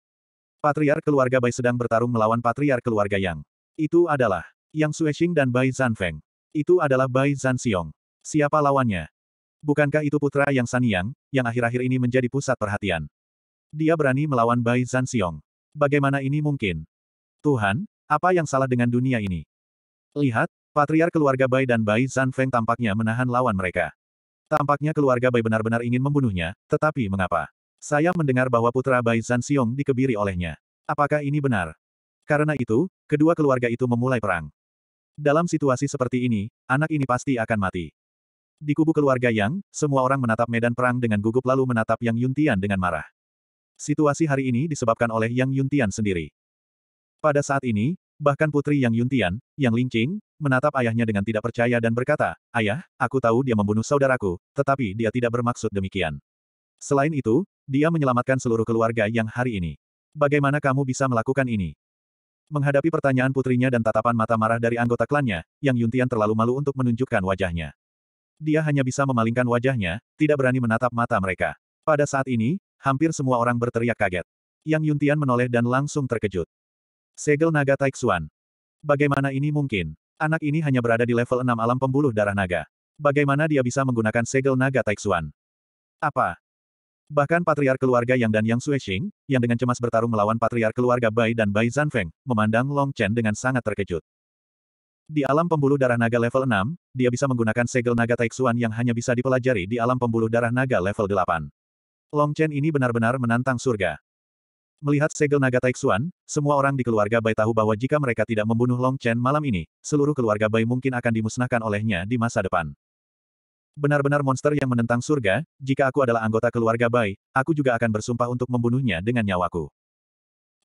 Patriar keluarga Bai sedang bertarung melawan patriar keluarga Yang. Itu adalah Yang Suexing dan Bai Zanfeng. Itu adalah Bai Zanxiong. Siapa lawannya? Bukankah itu putra Yang Saniang, yang akhir-akhir ini menjadi pusat perhatian? Dia berani melawan Bai Zanxiong. Bagaimana ini mungkin? Tuhan, apa yang salah dengan dunia ini? Lihat, patriar keluarga Bai dan Bai Zan Feng tampaknya menahan lawan mereka. Tampaknya keluarga Bai benar-benar ingin membunuhnya, tetapi mengapa? Saya mendengar bahwa putra Bai Xiong dikebiri olehnya. Apakah ini benar? Karena itu, kedua keluarga itu memulai perang. Dalam situasi seperti ini, anak ini pasti akan mati. Di kubu keluarga Yang, semua orang menatap medan perang dengan gugup lalu menatap Yang Yuntian dengan marah. Situasi hari ini disebabkan oleh Yang Yuntian sendiri. Pada saat ini, bahkan putri Yang Yuntian, Yang Lingqing, menatap ayahnya dengan tidak percaya dan berkata, Ayah, aku tahu dia membunuh saudaraku, tetapi dia tidak bermaksud demikian. Selain itu, dia menyelamatkan seluruh keluarga yang hari ini. Bagaimana kamu bisa melakukan ini? Menghadapi pertanyaan putrinya dan tatapan mata marah dari anggota klannya, Yang Yuntian terlalu malu untuk menunjukkan wajahnya. Dia hanya bisa memalingkan wajahnya, tidak berani menatap mata mereka. Pada saat ini, hampir semua orang berteriak kaget. Yang Yuntian menoleh dan langsung terkejut. Segel naga Taixuan. Bagaimana ini mungkin? Anak ini hanya berada di level 6 alam pembuluh darah naga. Bagaimana dia bisa menggunakan segel naga Taixuan? Apa? Bahkan patriar keluarga Yang dan Yang Suexing, yang dengan cemas bertarung melawan patriar keluarga Bai dan Bai Zanfeng, memandang Long Chen dengan sangat terkejut. Di alam pembuluh darah naga level 6, dia bisa menggunakan segel naga Taixuan yang hanya bisa dipelajari di alam pembuluh darah naga level 8. Long Chen ini benar-benar menantang surga. Melihat segel naga Taixuan, semua orang di keluarga Bai tahu bahwa jika mereka tidak membunuh Long Chen malam ini, seluruh keluarga Bai mungkin akan dimusnahkan olehnya di masa depan. Benar-benar monster yang menentang surga, jika aku adalah anggota keluarga Bai, aku juga akan bersumpah untuk membunuhnya dengan nyawaku.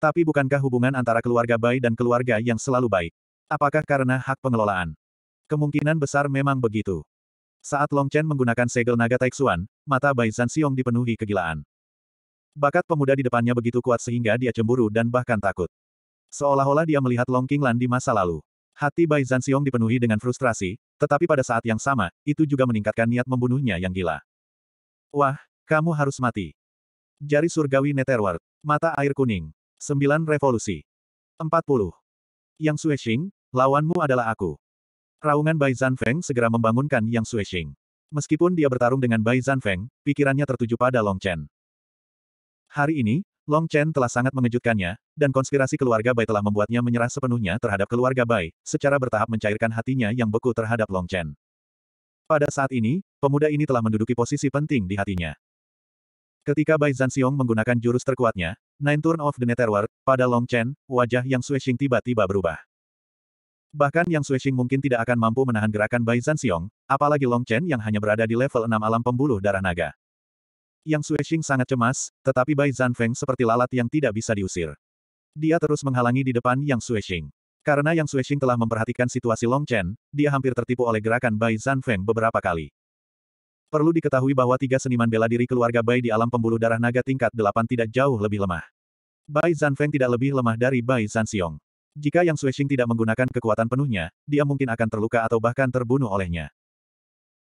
Tapi bukankah hubungan antara keluarga Bai dan keluarga yang selalu baik? Apakah karena hak pengelolaan? Kemungkinan besar memang begitu. Saat Long Chen menggunakan segel naga Taixuan, mata Bai Zansiong dipenuhi kegilaan. Bakat pemuda di depannya begitu kuat sehingga dia cemburu dan bahkan takut. Seolah-olah dia melihat Long Qinglan di masa lalu. Hati Bai Zanxiong dipenuhi dengan frustrasi, tetapi pada saat yang sama, itu juga meningkatkan niat membunuhnya yang gila. Wah, kamu harus mati. Jari surgawi Netherward. Mata air kuning. Sembilan revolusi. Empat puluh. Yang Suexing, lawanmu adalah aku. Raungan Bai Zanfeng segera membangunkan Yang Suexing. Meskipun dia bertarung dengan Bai Zanfeng, pikirannya tertuju pada Long Chen. Hari ini, Long Chen telah sangat mengejutkannya, dan konspirasi keluarga Bai telah membuatnya menyerah sepenuhnya terhadap keluarga Bai, secara bertahap mencairkan hatinya yang beku terhadap Long Chen. Pada saat ini, pemuda ini telah menduduki posisi penting di hatinya. Ketika Bai Zanxiong menggunakan jurus terkuatnya, Nine Turn of the Network, pada Long Chen, wajah Yang Xuexing tiba-tiba berubah. Bahkan Yang Xuexing mungkin tidak akan mampu menahan gerakan Bai Zanxiong, apalagi Long Chen yang hanya berada di level 6 alam pembuluh darah naga. Yang Xing sangat cemas, tetapi Bai Zanfeng seperti lalat yang tidak bisa diusir. Dia terus menghalangi di depan Yang Xing. Karena Yang Xing telah memperhatikan situasi Long Chen, dia hampir tertipu oleh gerakan Bai Zanfeng beberapa kali. Perlu diketahui bahwa tiga seniman bela diri keluarga Bai di alam pembuluh darah naga tingkat delapan tidak jauh lebih lemah. Bai Zanfeng tidak lebih lemah dari Bai Zanxiong. Jika Yang Xing tidak menggunakan kekuatan penuhnya, dia mungkin akan terluka atau bahkan terbunuh olehnya.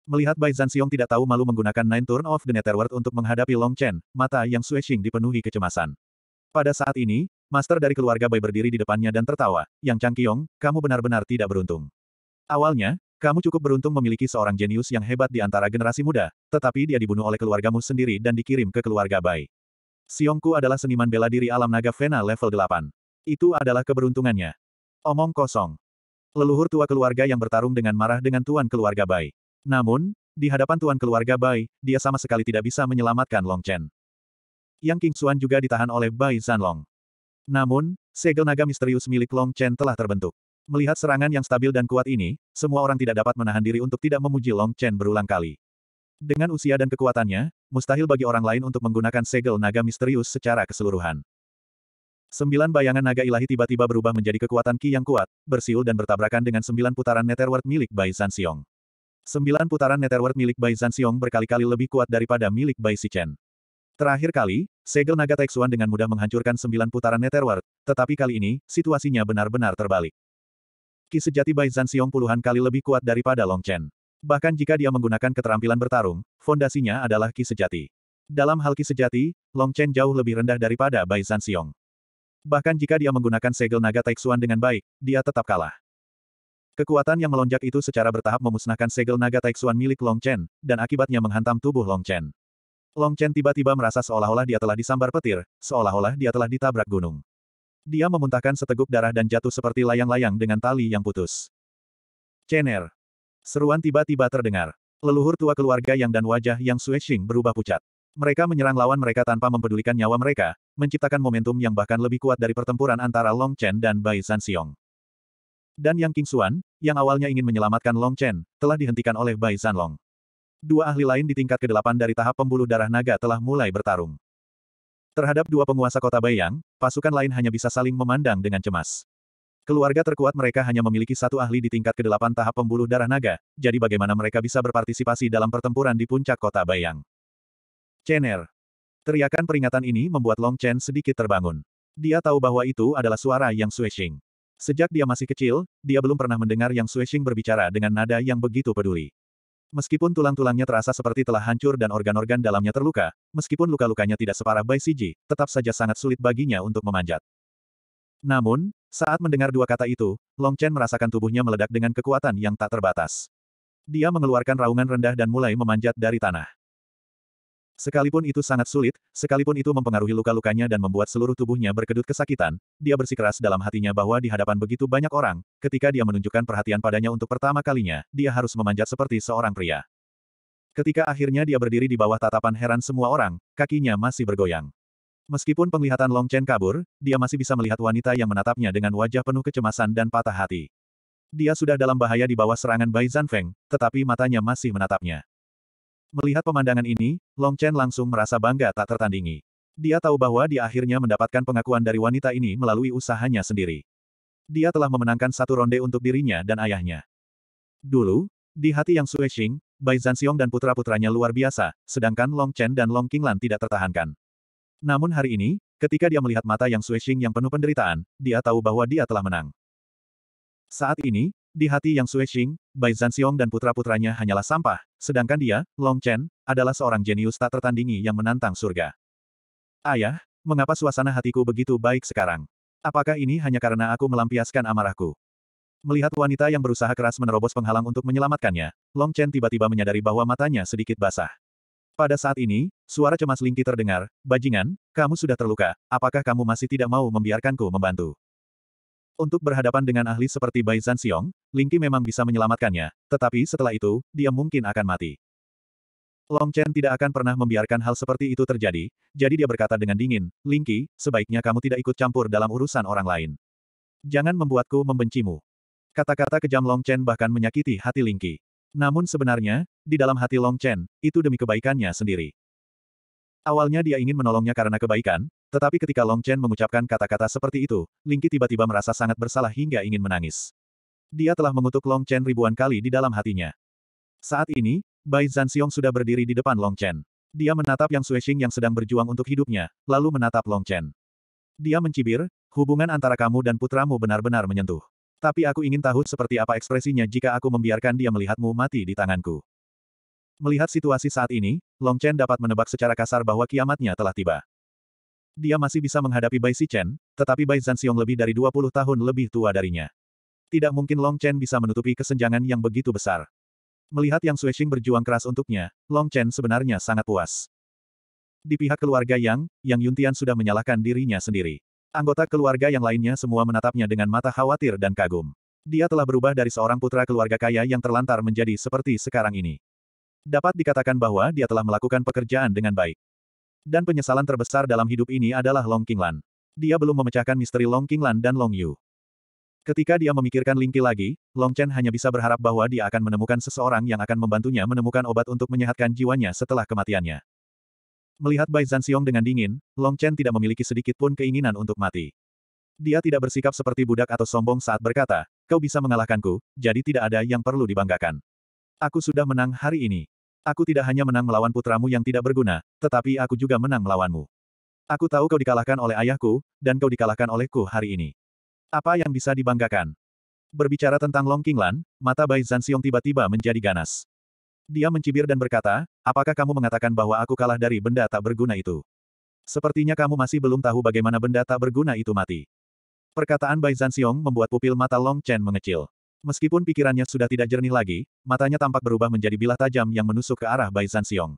Melihat Bai Zansiong tidak tahu malu menggunakan Nine Turn of the Netherworld untuk menghadapi Long Chen, mata yang Xuexing dipenuhi kecemasan. Pada saat ini, master dari keluarga Bai berdiri di depannya dan tertawa, Yang Changqiong, kamu benar-benar tidak beruntung. Awalnya, kamu cukup beruntung memiliki seorang jenius yang hebat di antara generasi muda, tetapi dia dibunuh oleh keluargamu sendiri dan dikirim ke keluarga Bai. Siongku adalah seniman bela diri alam naga Vena level 8. Itu adalah keberuntungannya. Omong kosong. Leluhur tua keluarga yang bertarung dengan marah dengan tuan keluarga Bai. Namun, di hadapan tuan keluarga Bai, dia sama sekali tidak bisa menyelamatkan Long Chen. Yang King Xuan juga ditahan oleh Bai Zanlong. Namun, segel naga misterius milik Long Chen telah terbentuk. Melihat serangan yang stabil dan kuat ini, semua orang tidak dapat menahan diri untuk tidak memuji Long Chen berulang kali. Dengan usia dan kekuatannya, mustahil bagi orang lain untuk menggunakan segel naga misterius secara keseluruhan. Sembilan bayangan naga ilahi tiba-tiba berubah menjadi kekuatan ki yang kuat, bersiul dan bertabrakan dengan sembilan putaran Netherworld milik Bai Zanxiong. Sembilan putaran Netherworld milik Bai Zanxiong berkali-kali lebih kuat daripada milik Bai Sichen. Terakhir kali, segel naga Taixuan dengan mudah menghancurkan sembilan putaran Netherworld, tetapi kali ini, situasinya benar-benar terbalik. Ki sejati Bai Zanxiong puluhan kali lebih kuat daripada Long Chen. Bahkan jika dia menggunakan keterampilan bertarung, fondasinya adalah ki sejati. Dalam hal ki sejati, Long Chen jauh lebih rendah daripada Bai Zanxiong. Bahkan jika dia menggunakan segel naga Taixuan dengan baik, dia tetap kalah. Kekuatan yang melonjak itu secara bertahap memusnahkan segel naga Taixuan milik Long Chen, dan akibatnya menghantam tubuh Long Chen. Long Chen tiba-tiba merasa seolah-olah dia telah disambar petir, seolah-olah dia telah ditabrak gunung. Dia memuntahkan seteguk darah dan jatuh seperti layang-layang dengan tali yang putus. Chen'er, Seruan tiba-tiba terdengar. Leluhur tua keluarga yang dan wajah yang Suexing berubah pucat. Mereka menyerang lawan mereka tanpa mempedulikan nyawa mereka, menciptakan momentum yang bahkan lebih kuat dari pertempuran antara Long Chen dan Bai Sanxiong. Dan Yang King Xuan, yang awalnya ingin menyelamatkan Long Chen, telah dihentikan oleh Bai Sanlong. Dua ahli lain di tingkat ke-8 dari tahap pembuluh darah naga telah mulai bertarung. Terhadap dua penguasa kota bayang, pasukan lain hanya bisa saling memandang dengan cemas. Keluarga terkuat mereka hanya memiliki satu ahli di tingkat ke-8 tahap pembuluh darah naga, jadi bagaimana mereka bisa berpartisipasi dalam pertempuran di puncak kota Baiyang? Chen'er, Teriakan peringatan ini membuat Long Chen sedikit terbangun. Dia tahu bahwa itu adalah suara Yang Xing. Sejak dia masih kecil, dia belum pernah mendengar Yang Swishing berbicara dengan nada yang begitu peduli. Meskipun tulang-tulangnya terasa seperti telah hancur dan organ-organ dalamnya terluka, meskipun luka-lukanya tidak separah Bai Siji, tetap saja sangat sulit baginya untuk memanjat. Namun, saat mendengar dua kata itu, Long Chen merasakan tubuhnya meledak dengan kekuatan yang tak terbatas. Dia mengeluarkan raungan rendah dan mulai memanjat dari tanah. Sekalipun itu sangat sulit, sekalipun itu mempengaruhi luka-lukanya dan membuat seluruh tubuhnya berkedut kesakitan, dia bersikeras dalam hatinya bahwa di hadapan begitu banyak orang, ketika dia menunjukkan perhatian padanya untuk pertama kalinya, dia harus memanjat seperti seorang pria. Ketika akhirnya dia berdiri di bawah tatapan heran semua orang, kakinya masih bergoyang. Meskipun penglihatan Long Chen kabur, dia masih bisa melihat wanita yang menatapnya dengan wajah penuh kecemasan dan patah hati. Dia sudah dalam bahaya di bawah serangan Bai Zanfeng, tetapi matanya masih menatapnya. Melihat pemandangan ini, Long Chen langsung merasa bangga tak tertandingi. Dia tahu bahwa dia akhirnya mendapatkan pengakuan dari wanita ini melalui usahanya sendiri. Dia telah memenangkan satu ronde untuk dirinya dan ayahnya. Dulu, di hati yang Xing, Bai Zanxiong dan putra-putranya luar biasa, sedangkan Long Chen dan Long Qinglan tidak tertahankan. Namun hari ini, ketika dia melihat mata yang Xing yang penuh penderitaan, dia tahu bahwa dia telah menang. Saat ini, di hati Yang Xing, Bai Zanxiong dan putra-putranya hanyalah sampah, sedangkan dia, Long Chen, adalah seorang jenius tak tertandingi yang menantang surga. Ayah, mengapa suasana hatiku begitu baik sekarang? Apakah ini hanya karena aku melampiaskan amarahku? Melihat wanita yang berusaha keras menerobos penghalang untuk menyelamatkannya, Long Chen tiba-tiba menyadari bahwa matanya sedikit basah. Pada saat ini, suara cemas Lingqi terdengar, Bajingan, kamu sudah terluka, apakah kamu masih tidak mau membiarkanku membantu? Untuk berhadapan dengan ahli seperti Bai Zanxiong, Lingqi memang bisa menyelamatkannya, tetapi setelah itu, dia mungkin akan mati. Long Chen tidak akan pernah membiarkan hal seperti itu terjadi, jadi dia berkata dengan dingin, Lingqi, sebaiknya kamu tidak ikut campur dalam urusan orang lain. Jangan membuatku membencimu. Kata-kata kejam Long Chen bahkan menyakiti hati Lingqi. Namun sebenarnya, di dalam hati Long Chen, itu demi kebaikannya sendiri. Awalnya dia ingin menolongnya karena kebaikan, tetapi ketika Long Chen mengucapkan kata-kata seperti itu, Lingqi tiba-tiba merasa sangat bersalah hingga ingin menangis. Dia telah mengutuk Long Chen ribuan kali di dalam hatinya. Saat ini, Bai Zanxiong sudah berdiri di depan Long Chen. Dia menatap Yang Suexing yang sedang berjuang untuk hidupnya, lalu menatap Long Chen. Dia mencibir, hubungan antara kamu dan putramu benar-benar menyentuh. Tapi aku ingin tahu seperti apa ekspresinya jika aku membiarkan dia melihatmu mati di tanganku. Melihat situasi saat ini, Long Chen dapat menebak secara kasar bahwa kiamatnya telah tiba dia masih bisa menghadapi Bai Xichen, tetapi Bai Zanxiong lebih dari 20 tahun lebih tua darinya. Tidak mungkin Long Chen bisa menutupi kesenjangan yang begitu besar. Melihat Yang Xuexing berjuang keras untuknya, Long Chen sebenarnya sangat puas. Di pihak keluarga Yang, Yang Yuntian sudah menyalahkan dirinya sendiri. Anggota keluarga yang lainnya semua menatapnya dengan mata khawatir dan kagum. Dia telah berubah dari seorang putra keluarga kaya yang terlantar menjadi seperti sekarang ini. Dapat dikatakan bahwa dia telah melakukan pekerjaan dengan baik. Dan penyesalan terbesar dalam hidup ini adalah Long Qinglan. Dia belum memecahkan misteri Long Qinglan dan Long Yu. Ketika dia memikirkan Lingqi lagi, Long Chen hanya bisa berharap bahwa dia akan menemukan seseorang yang akan membantunya menemukan obat untuk menyehatkan jiwanya setelah kematiannya. Melihat Bai Zanxiong dengan dingin, Long Chen tidak memiliki sedikit pun keinginan untuk mati. Dia tidak bersikap seperti budak atau sombong saat berkata, kau bisa mengalahkanku, jadi tidak ada yang perlu dibanggakan. Aku sudah menang hari ini. Aku tidak hanya menang melawan putramu yang tidak berguna, tetapi aku juga menang melawanmu. Aku tahu kau dikalahkan oleh ayahku, dan kau dikalahkan olehku hari ini. Apa yang bisa dibanggakan? Berbicara tentang Long Qinglan, mata Bai Zansiong tiba-tiba menjadi ganas. Dia mencibir dan berkata, apakah kamu mengatakan bahwa aku kalah dari benda tak berguna itu? Sepertinya kamu masih belum tahu bagaimana benda tak berguna itu mati. Perkataan Bai Zansiong membuat pupil mata Long Chen mengecil. Meskipun pikirannya sudah tidak jernih lagi, matanya tampak berubah menjadi bilah tajam yang menusuk ke arah Bai Zanxiong.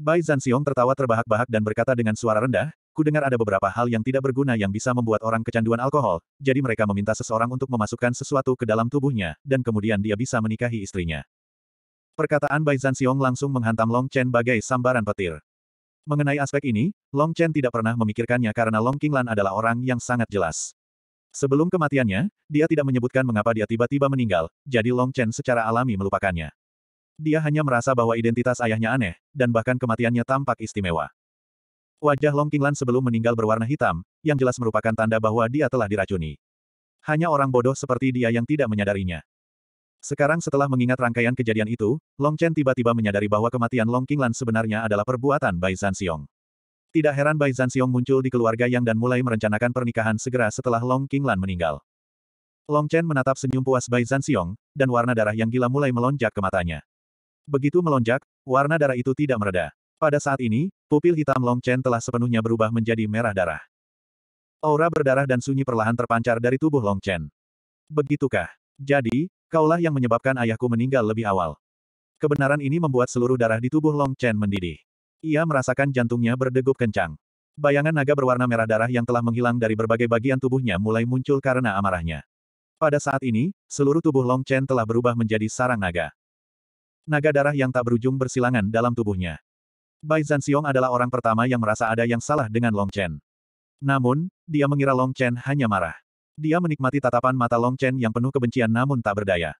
Bai Zanxiong tertawa terbahak-bahak dan berkata dengan suara rendah, ku dengar ada beberapa hal yang tidak berguna yang bisa membuat orang kecanduan alkohol, jadi mereka meminta seseorang untuk memasukkan sesuatu ke dalam tubuhnya, dan kemudian dia bisa menikahi istrinya. Perkataan Bai Zanxiong langsung menghantam Long Chen bagai sambaran petir. Mengenai aspek ini, Long Chen tidak pernah memikirkannya karena Long Qinglan adalah orang yang sangat jelas. Sebelum kematiannya, dia tidak menyebutkan mengapa dia tiba-tiba meninggal, jadi Long Chen secara alami melupakannya. Dia hanya merasa bahwa identitas ayahnya aneh, dan bahkan kematiannya tampak istimewa. Wajah Long Qinglan sebelum meninggal berwarna hitam, yang jelas merupakan tanda bahwa dia telah diracuni. Hanya orang bodoh seperti dia yang tidak menyadarinya. Sekarang setelah mengingat rangkaian kejadian itu, Long Chen tiba-tiba menyadari bahwa kematian Long Qinglan sebenarnya adalah perbuatan Bai Zanxiong. Tidak heran Bai Zanxiong muncul di keluarga Yang dan mulai merencanakan pernikahan segera setelah Long Qinglan meninggal. Long Chen menatap senyum puas Bai Zanxiong, dan warna darah yang gila mulai melonjak ke matanya. Begitu melonjak, warna darah itu tidak mereda. Pada saat ini, pupil hitam Long Chen telah sepenuhnya berubah menjadi merah darah. Aura berdarah dan sunyi perlahan terpancar dari tubuh Long Chen. Begitukah? Jadi, kaulah yang menyebabkan ayahku meninggal lebih awal. Kebenaran ini membuat seluruh darah di tubuh Long Chen mendidih. Ia merasakan jantungnya berdegup kencang. Bayangan naga berwarna merah darah yang telah menghilang dari berbagai bagian tubuhnya mulai muncul karena amarahnya. Pada saat ini, seluruh tubuh Long Chen telah berubah menjadi sarang naga. Naga darah yang tak berujung bersilangan dalam tubuhnya. Bai Zanxiong adalah orang pertama yang merasa ada yang salah dengan Long Chen. Namun, dia mengira Long Chen hanya marah. Dia menikmati tatapan mata Long Chen yang penuh kebencian namun tak berdaya.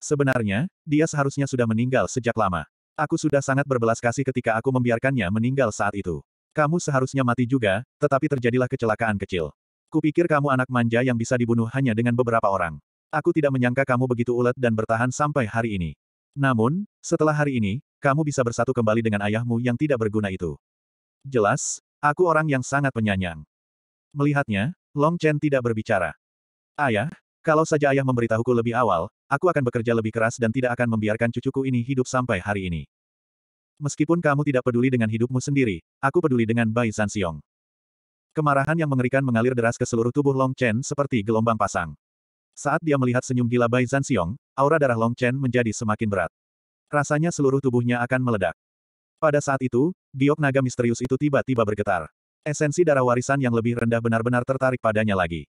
Sebenarnya, dia seharusnya sudah meninggal sejak lama. Aku sudah sangat berbelas kasih ketika aku membiarkannya meninggal saat itu. Kamu seharusnya mati juga, tetapi terjadilah kecelakaan kecil. Kupikir kamu anak manja yang bisa dibunuh hanya dengan beberapa orang. Aku tidak menyangka kamu begitu ulet dan bertahan sampai hari ini. Namun, setelah hari ini, kamu bisa bersatu kembali dengan ayahmu yang tidak berguna itu. Jelas, aku orang yang sangat penyayang. Melihatnya, Long Chen tidak berbicara. Ayah, kalau saja ayah memberitahuku lebih awal, aku akan bekerja lebih keras dan tidak akan membiarkan cucuku ini hidup sampai hari ini. Meskipun kamu tidak peduli dengan hidupmu sendiri, aku peduli dengan Bai Sanxiong. Kemarahan yang mengerikan mengalir deras ke seluruh tubuh Long Chen seperti gelombang pasang. Saat dia melihat senyum gila Bai Sanxiong, aura darah Long Chen menjadi semakin berat. Rasanya seluruh tubuhnya akan meledak. Pada saat itu, giok naga misterius itu tiba-tiba bergetar. Esensi darah warisan yang lebih rendah benar-benar tertarik padanya lagi.